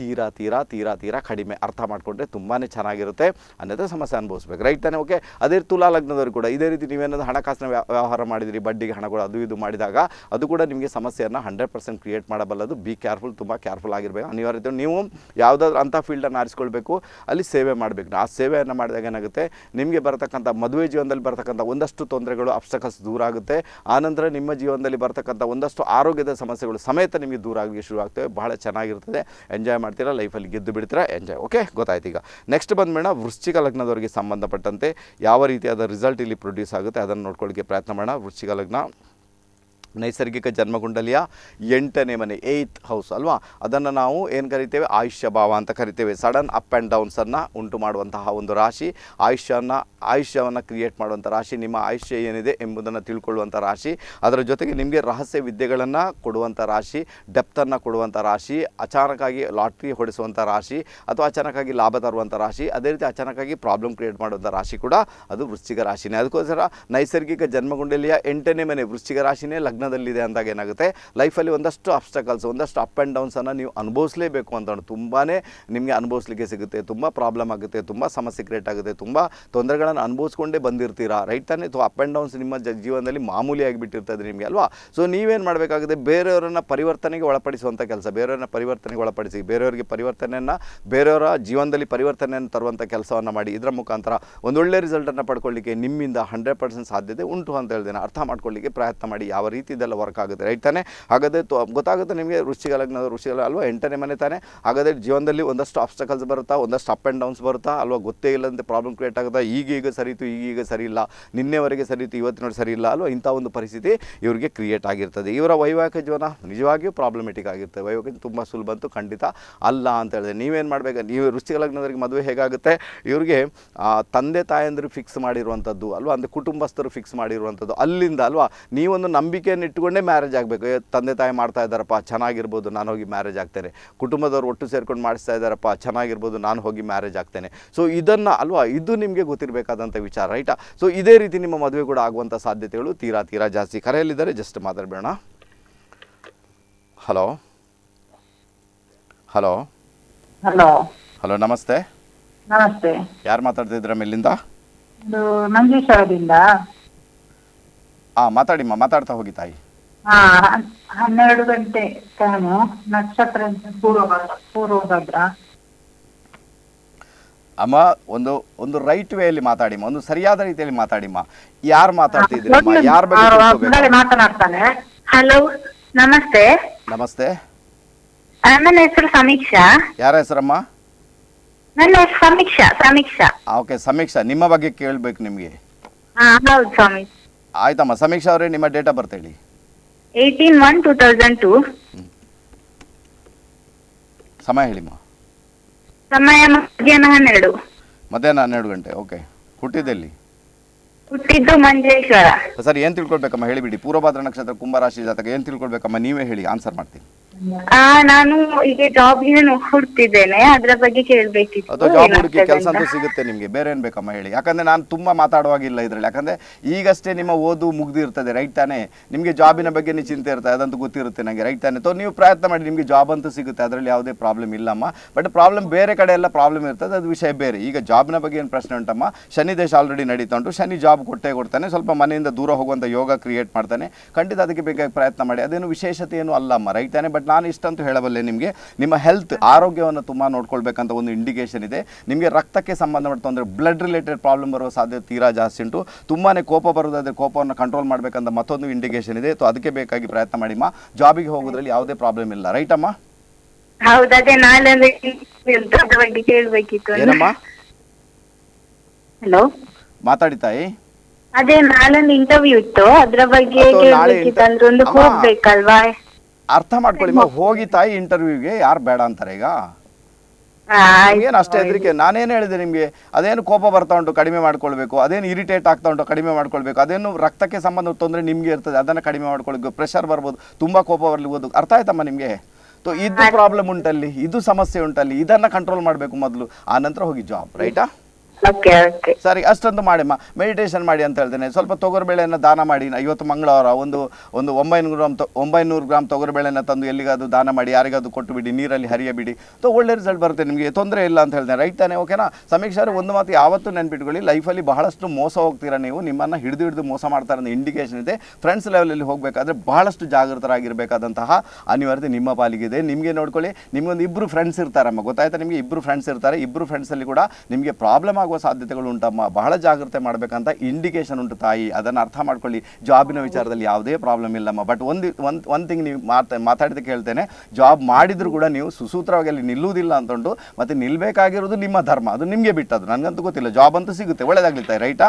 ತೀರಾ ತೀರಾ ತೀರಾ ತೀರಾ ಕಡಿಮೆ ಅರ್ಥ ಮಾಡಿಕೊಂಡ್ರೆ ತುಂಬಾ ಚೆನ್ನಾಗಿರುತ್ತೆ ಅನ್ನೋದೇ ಸಮಸ್ಯೆ ಅನುಭವಿಸ್ಬೇಕು ರೈಟ್ ತಾನೆ ಓಕೆ ಅದೇ ತುಲಾ ಲಗ್ನದವರು ಕೂಡ ಇದೇ ರೀತಿ ನೀವೇನಾದ್ರು ಹಣಕಾಸಿನ ವ್ಯವಹಾರ ಮಾಡಿದಿರಿ ಬಡ್ಡಿಗೆ ಹಣಗಳು ಅದು ಇದು ಮಾಡಿದಾಗ ಅದು ಕೂಡ ನಿಮಗೆ ಸಮಸ್ಯೆಯನ್ನು ಹಂಡ್ರೆಡ್ ಪರ್ಸೆಂಟ್ ಕ್ರಿಯೇಟ್ ಮಾಡಬಲ್ಲದು ಬಿ ಕೇರ್ಫುಲ್ ತುಂಬ ಕೇರ್ಫುಲ್ ಆಗಿರಬೇಕು ಅನಿವಾರ್ಯತೆ ನೀವು ಯಾವುದಾದ್ರು ಅಂಥ ಫೀಲ್ಡನ್ನು ಆರಿಸ್ಕೊಳ್ಬೇಕು ಅಲ್ಲಿ ಸೇವೆ ಮಾಡಬೇಕು ಆ ಸೇವೆಯನ್ನು ಮಾಡಿದಾಗ ಏನಾಗುತ್ತೆ ನಿಮಗೆ ಬರತಕ್ಕಂಥ ಮದುವೆ ಜೀವನದಲ್ಲಿ ಬರತಕ್ಕಂಥ ಒಂದಷ್ಟು ತೊಂದರೆಗಳು ಅಪ್ಸಕಸ್ ದೂರ ಆಗುತ್ತೆ ಆನಂತರ ನಿಮ್ಮ ಜೀವನದಲ್ಲಿ ಬರತಕ್ಕಂಥ ಒಂದಷ್ಟು ಆರೋಗ್ಯದ ಸಮಸ್ಯೆಗಳು ಸಮೇತ ನಿಮಗೆ ದೂರ ಆಗಲಿಕ್ಕೆ ಶುರು ಆಗ್ತವೆ ಬಹಳ ಚೆನ್ನಾಗಿರ್ತದೆ ಎಂಜಾಯ್ ಮಾಡಿ ಮಾಡ್ತೀರಾ ಲೈಫಲ್ಲಿ ಗೆದ್ದು ಬಿಡ್ತೀರಾ ಎಂಜಾಯ್ ಓಕೆ ಗೊತ್ತಾಯ್ತು ಈಗ ನೆಕ್ಸ್ಟ್ ಬಂದ್ಬೇಡ ವೃಶ್ಚಿಕ ಲಗ್ನದವರಿಗೆ ಸಂಬಂಧಪಟ್ಟಂತೆ ಯಾವ ರೀತಿಯಾದ ರಿಸಲ್ಟ್ ಇಲ್ಲಿ ಪ್ರೊಡ್ಯೂಸ್ ಆಗುತ್ತೆ ಅದನ್ನು ನೋಡ್ಕೊಳ್ಳೋಕ್ಕೆ ಪ್ರಯತ್ನ ಮಾಡೋಣ ವೃಶ್ಚಿಕ ಲಗ್ನ ನೈಸರ್ಗಿಕ ಜನ್ಮಕುಂಡಲಿಯ ಎಂಟನೇ ಮನೆ ಏಯ್ತ್ ಹೌಸ್ ಅಲ್ವಾ ಅದನ್ನು ನಾವು ಏನು ಕರಿತೇವೆ ಆಯುಷ್ಯ ಭಾವ ಅಂತ ಕರಿತೇವೆ ಸಡನ್ ಅಪ್ ಆ್ಯಂಡ್ ಡೌನ್ಸನ್ನು ಉಂಟು ಮಾಡುವಂತಹ ಒಂದು ರಾಶಿ ಆಯುಷ್ಯನ ಆಯುಷ್ಯವನ್ನು ಕ್ರಿಯೇಟ್ ಮಾಡುವಂಥ ರಾಶಿ ನಿಮ್ಮ ಆಯುಷ್ಯ ಏನಿದೆ ಎಂಬುದನ್ನು ತಿಳ್ಕೊಳ್ಳುವಂಥ ರಾಶಿ ಅದರ ಜೊತೆಗೆ ನಿಮಗೆ ರಹಸ್ಯ ವಿದ್ಯೆಗಳನ್ನು ಕೊಡುವಂಥ ರಾಶಿ ಡೆಪ್ತನ್ನು ಕೊಡುವಂಥ ರಾಶಿ ಅಚಾನಕ್ಕಾಗಿ ಲಾಟ್ರಿ ಹೊಡೆಸುವಂಥ ರಾಶಿ ಅಥವಾ ಅಚಾನಕ್ಕಾಗಿ ಲಾಭ ತರುವಂಥ ರಾಶಿ ಅದೇ ರೀತಿ ಅಚಾನಕ್ಕಾಗಿ ಪ್ರಾಬ್ಲಮ್ ಕ್ರಿಯೇಟ್ ಮಾಡುವಂಥ ರಾಶಿ ಕೂಡ ಅದು ವೃಶ್ಚಿಕ ರಾಶಿನೇ ಅದಕ್ಕೋಸ್ಕರ ನೈಸರ್ಗಿಕ ಜನ್ಮಗುಂಡಲಿಯ ಎಂಟನೇ ಮನೆ ವೃಶ್ಚಿಕ ರಾಶಿನೇ ಲಗ್ನ ಲಗ್ನದಲ್ಲಿದೆ ಅಂದಾಗ ಏನಾಗುತ್ತೆ ಲೈಫಲ್ಲಿ ಒಂದಷ್ಟು ಅಬ್ಸ್ಟಕಲ್ಸ್ ಒಂದಷ್ಟು ಅಪ್ ಆ್ಯಂಡ್ ಡೌನ್ಸನ್ನು ನೀವು ಅನುಭವಿಸಲೇಬೇಕು ಅಂತ ತುಂಬಾ ನಿಮಗೆ ಅನುಭವಿಸ್ಲಿಕ್ಕೆ ಸಿಗುತ್ತೆ ತುಂಬ ಪ್ರಾಬ್ಲಮ್ ಆಗುತ್ತೆ ತುಂಬ ಸಮಸ್ಯೆ ಕ್ರಿಯೇಟ್ ಆಗುತ್ತೆ ತುಂಬ ತೊಂದರೆಗಳನ್ನು ಅನುಭವಿಸ್ಕೊಂಡೇ ಬಂದಿರ್ತೀರಾ ರೈಟ್ ತಾನೇ ಅಪ್ ಆ್ಯಂಡ್ ಡೌನ್ಸ್ ನಿಮ್ಮ ಜೀವನದಲ್ಲಿ ಮಾಮೂಲಿ ಆಗಿಬಿಟ್ಟಿರ್ತದೆ ನಿಮಗೆ ಅಲ್ವಾ ಸೊ ನೀವೇನು ಮಾಡಬೇಕಾಗುತ್ತೆ ಬೇರೆಯವರನ್ನು ಪರಿವರ್ತನೆಗೆ ಒಳಪಡಿಸುವಂಥ ಕೆಲಸ ಬೇರೆಯವರನ್ನ ಪರಿವರ್ತನೆಗೆ ಒಳಪಡಿಸಿ ಬೇರೆಯವರಿಗೆ ಪರಿವರ್ತನೆಯನ್ನು ಬೇರೆಯವರ ಜೀವನದಲ್ಲಿ ಪರಿವರ್ತನೆಯನ್ನು ತರುವಂಥ ಕೆಲಸವನ್ನು ಮಾಡಿ ಇದರ ಮುಖಾಂತರ ಒಂದೊಳ್ಳೆ ರಿಸಲ್ಟನ್ನು ಪಡ್ಕೊಳ್ಳಿಕ್ಕೆ ನಿಮ್ಮಿಂದ ಹಂಡ್ರೆಡ್ ಪರ್ಸೆಂಟ್ ಸಾಧ್ಯತೆ ಉಂಟು ಅಂತ ಹೇಳ್ದೇನೆ ಅರ್ಥ ಮಾಡ್ಕೊಳ್ಳಿಕ್ಕೆ ಪ್ರಯತ್ನ ಮಾಡಿ ಯಾವ ರೀತಿ ಇದೆಲ್ಲ ವರ್ಕ್ ಆಗುತ್ತೆ ರೈಟ್ ತಾನೆ ಹಾಗಾದ್ರೆ ಗೊತ್ತಾಗುತ್ತೆ ನಿಮಗೆ ಋಷಿಕ ಲಗ್ನದ ಋಷಿಗಳ ಅಲ್ವಾ ಎಂಟನೇ ಮನೆ ತಾನೆ ಹಾಗಾದ್ರೆ ಜೀವನದಲ್ಲಿ ಒಂದಷ್ಟು ಆಬ್ಸ್ಟಕಲ್ಸ್ ಬರುತ್ತಾ ಒಂದಷ್ಟು ಅಪ್ ಆ್ಯಂಡ್ ಡೌನ್ಸ್ ಬರುತ್ತಾ ಅಲ್ವಾ ಗೊತ್ತೇ ಇಲ್ಲದಂತೆ ಪ್ರಾಬ್ಲಮ್ ಕ್ರಿಯೇಟ್ ಆಗುತ್ತಾ ಈಗೀಗ ಸರಿತು ಈಗೀಗ ಸರಿ ಇಲ್ಲ ನಿನ್ನೆವರೆಗೆ ಸರಿತು ಇವತ್ತು ನೋಡಿ ಸರಿ ಇಲ್ಲ ಅಲ್ವಾ ಇಂಥ ಒಂದು ಪರಿಸ್ಥಿತಿ ಇವರಿಗೆ ಕ್ರಿಯೇಟ್ ಆಗಿರ್ತದೆ ಇವರ ವೈವಾಹಿಕ ಜೀವನ ನಿಜವಾಗಿಯೂ ಪ್ರಾಬ್ಲಮೆಟಿಕ್ ಆಗಿರ್ತದೆ ವೈವಾಹಿಕ ತುಂಬ ಸುಲಭ ಅಂತೂ ಖಂಡಿತ ಅಲ್ಲ ಅಂತ ಹೇಳಿದ್ರೆ ನೀವೇನು ಮಾಡಬೇಕು ನೀವು ವೃಶ್ಚಿಕ ಮದುವೆ ಹೇಗಾಗುತ್ತೆ ಇವರಿಗೆ ತಂದೆ ತಾಯಂದರು ಫಿಕ್ಸ್ ಮಾಡಿರುವಂಥದ್ದು ಅಲ್ವಾ ಅಂದರೆ ಕುಟುಂಬಸ್ಥರು ಫಿಕ್ಸ್ ಮಾಡಿರುವಂಥದ್ದು ಅಲ್ಲಿಂದ ಅಲ್ವಾ ನೀವೊಂದು ನಂಬಿಕೆ ಇದನ್ನು ಇಟ್ಕೊಂಡೇ ಮ್ಯಾರೇಜ್ ಆಗಬೇಕು ತಂದೆ ತಾಯಿ ಮಾಡ್ತಾ ಇದ್ದಾರಪ್ಪ ಚೆನ್ನಾಗಿರ್ಬೋದು ನಾನು ಹೋಗಿ ಮ್ಯಾರೇಜ್ ಆಗ್ತೇನೆ ಕುಟುಂಬದವ್ರು ಒಟ್ಟು ಸೇರ್ಕೊಂಡು ಮಾಡಿಸ್ತಾ ಇದ್ದಾರಪ್ಪ ಚೆನ್ನಾಗಿರ್ಬೋದು ನಾನು ಹೋಗಿ ಮ್ಯಾರೇಜ್ ಆಗ್ತೇನೆ ಸೊ ಇದನ್ನು ಅಲ್ವಾ ಇದು ನಿಮಗೆ ಗೊತ್ತಿರಬೇಕಾದಂಥ ವಿಚಾರ ರೈಟಾ ಸೊ ಇದೇ ರೀತಿ ನಿಮ್ಮ ಮದುವೆ ಕೂಡ ಆಗುವಂಥ ಸಾಧ್ಯತೆಗಳು ತೀರಾ ತೀರಾ ಜಾಸ್ತಿ ಕರೆಯಲ್ಲಿದ್ದಾರೆ ಜಸ್ಟ್ ಮಾತಾಡಬೇಡ ಹಲೋ ಹಲೋ ಹಲೋ ಹಲೋ ನಮಸ್ತೆ ನಮಸ್ತೆ ಯಾರು ಮಾತಾಡ್ತಿದ್ರ ಮೇಲಿಂದ ಮಂಜೇಶ್ವರದಿಂದ ಹಾ ಮಾತಾಡಿ ಮಾತಾಡ್ತಾ ಹೋಗಿ ತಾಯಿ ಹನ್ನೆರಡು ಗಂಟೆ ಟೈಮು ನಕ್ಷತ್ರ ಪೂರ್ವಭದ್ರ ಅಮ್ಮ ಒಂದು ಒಂದು ರೈಟ್ ವೇ ಅಲ್ಲಿ ಮಾತಾಡಿಮ್ಮ ಒಂದು ಸರಿಯಾದ ರೀತಿಯಲ್ಲಿ ಮಾತಾಡಿಮ್ಮ ಯಾರು ಮಾತಾಡ್ತಿದ್ದೀರಮ್ಮ ಯಾರ ಬಗ್ಗೆ ಮಾತನಾಡ್ತಾನೆ ಹಲೋ ನಮಸ್ತೆ ನಮಸ್ತೆ ನನ್ನ ಹೆಸರು ಸಮೀಕ್ಷಾ ಯಾರ ಹೆಸರಮ್ಮ ನನ್ನ ಹೆಸರು ಸಮೀಕ್ಷಾ ಸಮೀಕ್ಷಾ ಓಕೆ ಸಮೀಕ್ಷಾ ನಿಮ್ಮ ಬಗ್ಗೆ ಕೇಳ್ಬೇಕು ನಿಮ್ಗೆ ಹೌದು ಸ್ವಾಮಿ ಆಯ್ತಮ್ಮ ಸಮೀಕ್ಷಾ ಅವರೇ ನಿಮ್ಮ ಡೇಟ್ ಆಫ್ ಬರ್ತ್ ಹೇಳಿ eighteen one two thousand two ಸಮಯ ಹೇಳಿಮ್ಮ ಸಮಯ ಮಧ್ಯಾಹ್ನ ಹನ್ನೆರಡು ಮಧ್ಯಾಹ್ನ ಹನ್ನೆರಡು ಗಂಟೆ ಓಕೆ ಹುಟ್ಟಿದ್ದೆಲ್ಲಿ ಹುಟ್ಟಿದ್ದು ಮಂಜೇಶ್ವರ ಸರ್ ಏನ್ ತಿಳ್ಕೊಳ್ಬೇಕಮ್ಮ ಹೇಳಿಬಿಡಿ ಪೂರ್ವಭಾದ್ರ ನಕ್ಷತ್ರ ಕುಂಭರಾಶಿ ಜಾತಕ ಏನ್ ತಿಳ್ಕೊಳ್ಬೇಕಮ್ಮ ನೀವೇ ಹೇಳಿ ಆನ್ಸರ್ ಮಾಡ್ತೀನಿ ನಾನು ಈಗ ಬಗ್ಗೆ ಜಾಬ್ ಹುಡುಕಿ ಸಿಗುತ್ತೆ ಬೇರೆ ಬೇಕಮ್ಮ ಹೇಳಿ ಯಾಕಂದ್ರೆ ನಾನು ತುಂಬಾ ಮಾತಾಡುವಾಗಿಲ್ಲ ಇದ್ರಲ್ಲಿ ಯಾಕಂದ್ರೆ ಈಗಷ್ಟೇ ನಿಮ್ಮ ಓದು ಮುಗ್ದಿರ್ತದೆ ರೈಟ್ ತಾನೇ ನಿಮ್ಗೆ ಜಾಬಿನ ಬಗ್ಗೆ ಚಿಂತೆ ಇರ್ತದೆ ಅದಂತೂ ಗೊತ್ತಿರುತ್ತೆ ನನಗೆ ರೈಟ್ ತಾನೇ ನೀವು ಪ್ರಯತ್ನ ಮಾಡಿ ನಿಮ್ಗೆ ಜಾಬ್ ಅಂತೂ ಸಿಗುತ್ತೆ ಅದರಲ್ಲಿ ಯಾವುದೇ ಪ್ರಾಬ್ಲಮ್ ಇಲ್ಲಮ್ಮ ಬಟ್ ಪ್ರಾಬ್ಲಮ್ ಬೇರೆ ಕಡೆ ಎಲ್ಲ ಪ್ರಾಬ್ಲಮ್ ಇರ್ತದೆ ಅದು ವಿಷಯ ಬೇರೆ ಈಗ ಜಾಬ್ನ ಬಗ್ಗೆ ಏನು ಪ್ರಶ್ನೆ ಉಂಟಮ್ಮ ಶನಿ ದೇಶ ಆಲ್ರೆಡಿ ನಡೀತಾ ಉಂಟು ಶನಿ ಜಾಬ್ ಕೊಟ್ಟೆ ಕೊಡ್ತಾನೆ ಸ್ವಲ್ಪ ಮನೆಯಿಂದ ದೂರ ಹೋಗುವಂಥ ಯೋಗ ಕ್ರಿಯೇಟ್ ಮಾಡ್ತಾನೆ ಖಂಡಿತ ಅದಕ್ಕೆ ಬೇಕಾಗಿ ಪ್ರಯತ್ನ ಮಾಡಿ ಅದೇನು ವಿಶೇಷತೆ ಏನು ಅಲ್ಲಮ್ಮ ರೈತಾನೆ ಬಟ್ ನಾನು ಇಷ್ಟಂತೂ ಹೇಳಬಲ್ಲೆ ನಿಮಗೆ ನಿಮ್ಮ ಹೆಲ್ತ್ ಆರೋಗ್ಯವನ್ನು ತುಂಬ ನೋಡ್ಕೊಳ್ಬೇಕಂತ ಒಂದು ಇಂಡಿಕೇಷನ್ ಇದೆ ನಿಮಗೆ ರಕ್ತಕ್ಕೆ ಸಂಬಂಧಪಟ್ಟ ಅಂದರೆ ಬ್ಲಡ್ ರಿಲೇಟೆಡ್ ಪ್ರಾಬ್ಲಮ್ ಬರುವ ಸಾಧ್ಯತೆ ತೀರಾ ಜಾಸ್ತಿ ಉಂಟು ತುಂಬಾ ಕೋಪ ಬರೋದಾದರೆ ಕೋಪವನ್ನು ಕಂಟ್ರೋಲ್ ಮಾಡಬೇಕಂತ ಮತ್ತೊಂದು ಇಂಡಿಕೇಷನ್ ಇದೆ ಸೊ ಅದಕ್ಕೆ ಬೇಕಾಗಿ ಪ್ರಯತ್ನ ಮಾಡಿಮ್ಮ ಜಾಬಿಗೆ ಹೋಗೋದ್ರಲ್ಲಿ ಯಾವುದೇ ಪ್ರಾಬ್ಲಮ್ ಇಲ್ಲ ರೈಟ್ ಅಮ್ಮ ನಾಳೆ ಹಲೋ ಮಾತಾಡಿ ತಾಯಿ ಅದೇ ಇಂಟರ್ವ್ಯೂ ಇತ್ತು ಬಗ್ಗೆ ಒಂದು ಅರ್ಥ ಮಾಡ್ಕೊಳ್ಳಿ ಹೋಗಿ ತಾಯಿ ಇಂಟರ್ವ್ಯೂಗೆ ಯಾರು ಬೇಡ ಅಂತಾರೆ ಈಗ ಏನು ಅಷ್ಟೇ ಹೆದರಿಕೆ ನಾನೇನು ಹೇಳಿದೆ ನಿಮಗೆ ಅದೇನು ಕೋಪ ಬರ್ತಾ ಉಂಟು ಕಡಿಮೆ ಮಾಡ್ಕೊಳ್ಬೇಕು ಅದೇನು ಇರಿಟೇಟ್ ಆಗ್ತಾ ಉಂಟು ಕಡಿಮೆ ಮಾಡ್ಕೊಳ್ಬೇಕು ಅದೇನು ರಕ್ತಕ್ಕೆ ಸಂಬಂಧ ತೊಂದರೆ ನಿಮಗೆ ಇರ್ತದೆ ಅದನ್ನ ಕಡಿಮೆ ಮಾಡ್ಕೊಳ್ಬೇಕು ಪ್ರೆಷರ್ ಬರ್ಬೋದು ತುಂಬಾ ಕೋಪ ಬರ್ಲಿಬೋದು ಅರ್ಥ ಆಯ್ತಮ್ಮ ನಿಮಗೆ ಇದು ಪ್ರಾಬ್ಲಮ್ ಉಂಟಲ್ಲಿ ಇದು ಸಮಸ್ಯೆ ಉಂಟಲ್ಲಿ ಇದನ್ನ ಕಂಟ್ರೋಲ್ ಮಾಡಬೇಕು ಮೊದಲು ಆ ನಂತರ ಹೋಗಿ ಜಾಬ್ ರೈಟಾ ಸರಿ ಅಷ್ಟೊಂದು ಮಾಡಿಮ್ಮ ಮೆಡಿಟೇಷನ್ ಮಾಡಿ ಅಂತ ಹೇಳ್ತೇನೆ ಸ್ವಲ್ಪ ತೊಗರುಬೇಳೆಯನ್ನು ದಾನ ಮಾಡಿ ಇವತ್ತು ಮಂಗಳವಾರ ಒಂದು ಒಂದು ಒಂಬೈನೂರು ಗ್ರಾಮ್ ಒಂಬೈನೂರು ಗ್ರಾಮ್ ತೊಗರುಬೇಳೆಯನ್ನು ತಂದು ಎಲ್ಲಿಗಾದ್ರು ದಾನ ಮಾಡಿ ಯಾರಿಗಾದ್ರು ಕೊಟ್ಟು ಬಿಡಿ ನೀರಲ್ಲಿ ಹರಿಯಬಿಡಿ ತೊ ಒಳ್ಳೆ ರಿಸಲ್ಟ್ ಬರುತ್ತೆ ನಿಮಗೆ ತೊಂದರೆ ಇಲ್ಲ ಅಂತ ಹೇಳ್ತೇನೆ ರೈಟ್ ತಾನೆ ಓಕೆನಾ ಸಮೀಕ್ಷಾರು ಒಂದು ಮಾತು ಯಾವತ್ತೂ ನೆನ್ಪಿಟ್ಕೊಳ್ಳಿ ಲೈಫಲ್ಲಿ ಬಹಳಷ್ಟು ಮೋಸ ಹೋಗ್ತೀರಾ ನೀವು ನಿಮ್ಮನ್ನು ಹಿಡಿದು ಹಿಡಿದು ಮೋಸ ಮಾಡ್ತಾರೆ ಅನ್ನೋ ಇಂಡಿಕೇಶನ್ ಇದೆ ಫ್ರೆಂಡ್ಸ್ ಲೆವೆಲಲ್ಲಿ ಹೋಗಬೇಕಾದ್ರೆ ಬಹಳಷ್ಟು ಜಾಗೃತರಾಗಿರಬೇಕಾದಂತಹ ಅನಿವಾರ್ಯತೆ ನಿಮ್ಮ ಪಾಲಿಗೆ ನಿಮಗೆ ನೋಡ್ಕೊಳ್ಳಿ ನಿಮಗೊಂದು ಇಬ್ಬರು ಫ್ರೆಂಡ್ಸ್ ಇರ್ತಾರಮ್ಮ ಗೊತ್ತಾಯ್ತಾ ನಿಮಗೆ ಇಬ್ಬರು ಫ್ರೆಂಡ್ಸ್ ಇರ್ತಾರೆ ಇಬ್ಬರು ಫ್ರೆಂಡ್ಸಲ್ಲಿ ಕೂಡ ನಿಮಗೆ ಪ್ರಾಬ್ಲಮ್ ಆಗುತ್ತೆ ಆಗುವ ಸಾಧ್ಯತೆಗಳು ಉಂಟಮ್ಮ ಬಹಳ ಜಾಗ್ರತೆ ಮಾಡಬೇಕಂತ ಇಂಡಿಕೇಶನ್ ಉಂಟು ತಾಯಿ ಅದನ್ನು ಅರ್ಥ ಮಾಡ್ಕೊಳ್ಳಿ ಜಾಬಿನ ವಿಚಾರದಲ್ಲಿ ಯಾವುದೇ ಪ್ರಾಬ್ಲಮ್ ಇಲ್ಲಮ್ಮ ಬಟ್ ಒಂದು ಒಂದು ಒಂದು ತಿಂಗ್ ನೀವು ಮಾತಾ ಮಾತಾಡಿದಕ್ಕೆ ಹೇಳ್ತೇನೆ ಜಾಬ್ ಮಾಡಿದರೂ ಕೂಡ ನೀವು ಸುಸೂತ್ರವಾಗಿ ಅಲ್ಲಿ ನಿಲ್ಲುವುದಿಲ್ಲ ಅಂತ ಉಂಟು ಮತ್ತು ನಿಲ್ಲಬೇಕಾಗಿರೋದು ನಿಮ್ಮ ಧರ್ಮ ಅದು ನಿಮಗೆ ಬಿಟ್ಟದ್ದು ನನಗಂತೂ ಗೊತ್ತಿಲ್ಲ ಜಾಬ್ ಅಂತೂ ಸಿಗುತ್ತೆ ತಾಯಿ ರೈಟಾ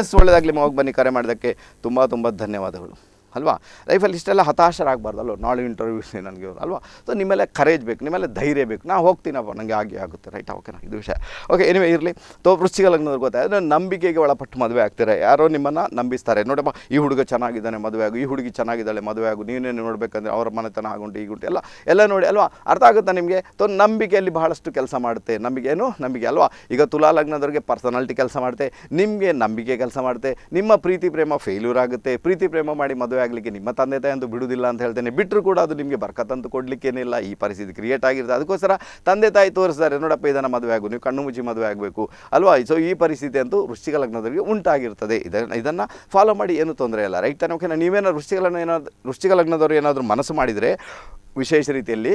ಎಸ್ ಒಳ್ಳೇದಾಗ್ಲಿ ಮಗ ಬನ್ನಿ ಕರೆ ಮಾಡೋದಕ್ಕೆ ತುಂಬ ತುಂಬ ಧನ್ಯವಾದಗಳು ಅಲ್ವಾ ಲೈಫಲ್ಲಿ ಇಷ್ಟೆಲ್ಲ ಹತಾಶರಾಗಬಾರ್ದು ನಾಳೆ ಇಂಟರ್ವ್ಯೂಸ್ ನನಗೆ ಅಲ್ವಾ ಸೊ ನಿಮ್ಮೆಲ್ಲ ಕರೇಜ್ ಬೇಕು ನಿಮ್ಮೆಲ್ಲ ಧೈರ್ಯ ಬೇಕು ನಾ ಹೋಗ್ತೀನಪ್ಪ ನನಗೆ ಆಗಿ ಆಗುತ್ತೆ ರೈಟ್ ಓಕೆನಾ ಇದು ವಿಷಯ ಓಕೆ ಏನಿವೆ ಇರಲಿ ತೋ ವೃಶ್ಚಿಕ ಲಗ್ನದವ್ರು ಗೊತ್ತಾಯ್ತು ನಂಬಿಕೆಗೆ ಒಳಪಟ್ಟು ಮದುವೆ ಆಗ್ತಾರೆ ಯಾರೋ ನಿಮ್ಮನ್ನು ನಂಬಿಸ್ತಾರೆ ನೋಡಪ್ಪ ಈ ಹುಡುಗ ಚೆನ್ನಾಗಿದ್ದಾನೆ ಮದುವೆ ಆಗು ಈ ಹುಡುಗಿ ಚೆನ್ನಾಗಿದ್ದಾಳೆ ಮದುವೆ ಆಗು ನೀನೇನು ನೋಡಬೇಕಂದ್ರೆ ಅವರ ಮನೆತನ ಆಗುಂಟು ಈ ಗುಂಟು ಎಲ್ಲ ಎಲ್ಲ ನೋಡಿ ಅಲ್ವಾ ಅರ್ಥ ಆಗುತ್ತಾ ನಿಮಗೆ ತೋ ನಂಬಿಕೆಯಲ್ಲಿ ಬಹಳಷ್ಟು ಕೆಲಸ ಮಾಡುತ್ತೆ ನಮಗೇನು ನಂಬಿಕೆ ಅಲ್ವಾ ಈಗ ತುಲಾ ಲಗ್ನದವ್ರಿಗೆ ಪರ್ಸನಾಲಿಟಿ ಕೆಲಸ ಮಾಡುತ್ತೆ ನಿಮಗೆ ನಂಬಿಕೆ ಕೆಲಸ ಮಾಡುತ್ತೆ ನಿಮ್ಮ ಪ್ರೀತಿ ಪ್ರೇಮ ಫೇಲ್ಯೂರ್ ಆಗುತ್ತೆ ಪ್ರೀತಿ ಪ್ರೇಮ ಮಾಡಿ ಮದುವೆ ಆಗಲಿಕ್ಕೆ ನಿಮ್ಮ ತಂದೆ ತಾಯಿ ಅಂತೂ ಬಿಡುವುದಿಲ್ಲ ಅಂತ ಹೇಳ್ತೇನೆ ಬಿಟ್ಟರು ಕೂಡ ಅದು ನಿಮಗೆ ಬರ್ಕತ್ತಂತೂ ಕೊಡಲಿಕ್ಕೇನಿಲ್ಲ ಈ ಪರಿಸ್ಥಿತಿ ಕ್ರಿಯೇಟ್ ಆಗಿರ್ತದೆ ಅದಕ್ಕೋಸ್ಕರ ತಂದೆ ತಾಯಿ ತೋರಿಸ್ತಾರೆ ನೋಡಪ್ಪ ಇದನ್ನು ಮದುವೆ ಆಗು ನೀವು ಕಣ್ಣು ಮುಚ್ಚಿ ಮದುವೆ ಆಗಬೇಕು ಅಲ್ವಾ ಸೊ ಈ ಪರಿಸ್ಥಿತಿ ಅಂತೂ ವೃಷ್ಟಿಕ ಲಗ್ನದವರಿಗೆ ಉಂಟಾಗಿರ್ತದೆ ಇದನ್ನು ಇದನ್ನು ಫಾಲೋ ಮಾಡಿ ಏನು ತೊಂದರೆ ಇಲ್ಲ ರೈಟ್ ತಾನೆ ಓಕೆನಾ ನೀವೇನೋ ವೃಶ್ಚಿಕ ಏನಾದರೂ ವೃಷ್ಟಿಕ ಲಗ್ನದವರು ಏನಾದರೂ ಮನಸ್ಸು ಮಾಡಿದರೆ ವಿಶೇಷ ರೀತಿಯಲ್ಲಿ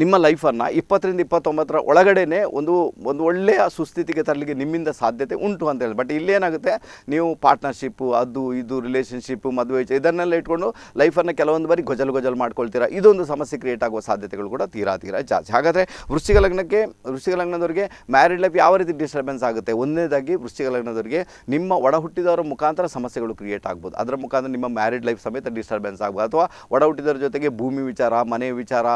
ನಿಮ್ಮ ಲೈಫನ್ನು ಇಪ್ಪತ್ತರಿಂದ ಇಪ್ಪತ್ತೊಂಬತ್ತರ ಒಳಗಡೆನೆ ಒಂದು ಒಂದು ಒಳ್ಳೆಯ ಸುಸ್ಥಿತಿಗೆ ತರಲಿಕ್ಕೆ ನಿಮ್ಮಿಂದ ಸಾಧ್ಯತೆ ಉಂಟು ಅಂತ ಹೇಳಿ ಬಟ್ ಇಲ್ಲೇನಾಗುತ್ತೆ ನೀವು ಪಾರ್ಟ್ನರ್ಶಿಪ್ಪು ಅದು ಇದು ರಿಲೇಷನ್ಶಿಪ್ಪು ಮದುವೆ ಇದನ್ನೆಲ್ಲ ಇಟ್ಕೊಂಡು ಲೈಫನ್ನು ಕೆಲವೊಂದು ಬಾರಿ ಗೊಜಲು ಗೊಜಲು ಮಾಡ್ಕೊಳ್ತೀರಾ ಇದೊಂದು ಸಮಸ್ಯೆ ಕ್ರಿಯೇಟ್ ಆಗುವ ಸಾಧ್ಯತೆಗಳು ಕೂಡ ತೀರಾ ತೀರಾ ಜಾಸ್ತಿ ಹಾಗಾದರೆ ವೃಶ್ಚಿಕ ಲಗ್ನಕ್ಕೆ ವೃಶ್ಚಿಕ ಲಗ್ನದವರಿಗೆ ಮ್ಯಾರಿಡ್ ಲೈಫ್ ಯಾವ ರೀತಿ ಡಿಸ್ಟರ್ಬೆನ್ಸ್ ಆಗುತ್ತೆ ಒಂದನೇದಾಗಿ ವೃಶ್ಚಿಕ ಲಗ್ನದವರಿಗೆ ನಿಮ್ಮ ಒಡ ಹುಟ್ಟಿದವರ ಮುಖಾಂತರ ಸಮಸ್ಯೆಗಳು ಕ್ರಿಯೇಟ್ ಆಗ್ಬೋದು ಅದರ ಮುಖಾಂತರ ನಿಮ್ಮ ಮ್ಯಾರಿಡ್ ಲೈಫ್ ಸಮೇತ ಡಿಸ್ಟರ್ಬೆನ್ಸ್ ಆಗ್ಬೋದು ಅಥವಾ ಒಡ ಜೊತೆಗೆ ಭೂಮಿ ವಿಚಾರ ಮನೆ ವಿಚಾರ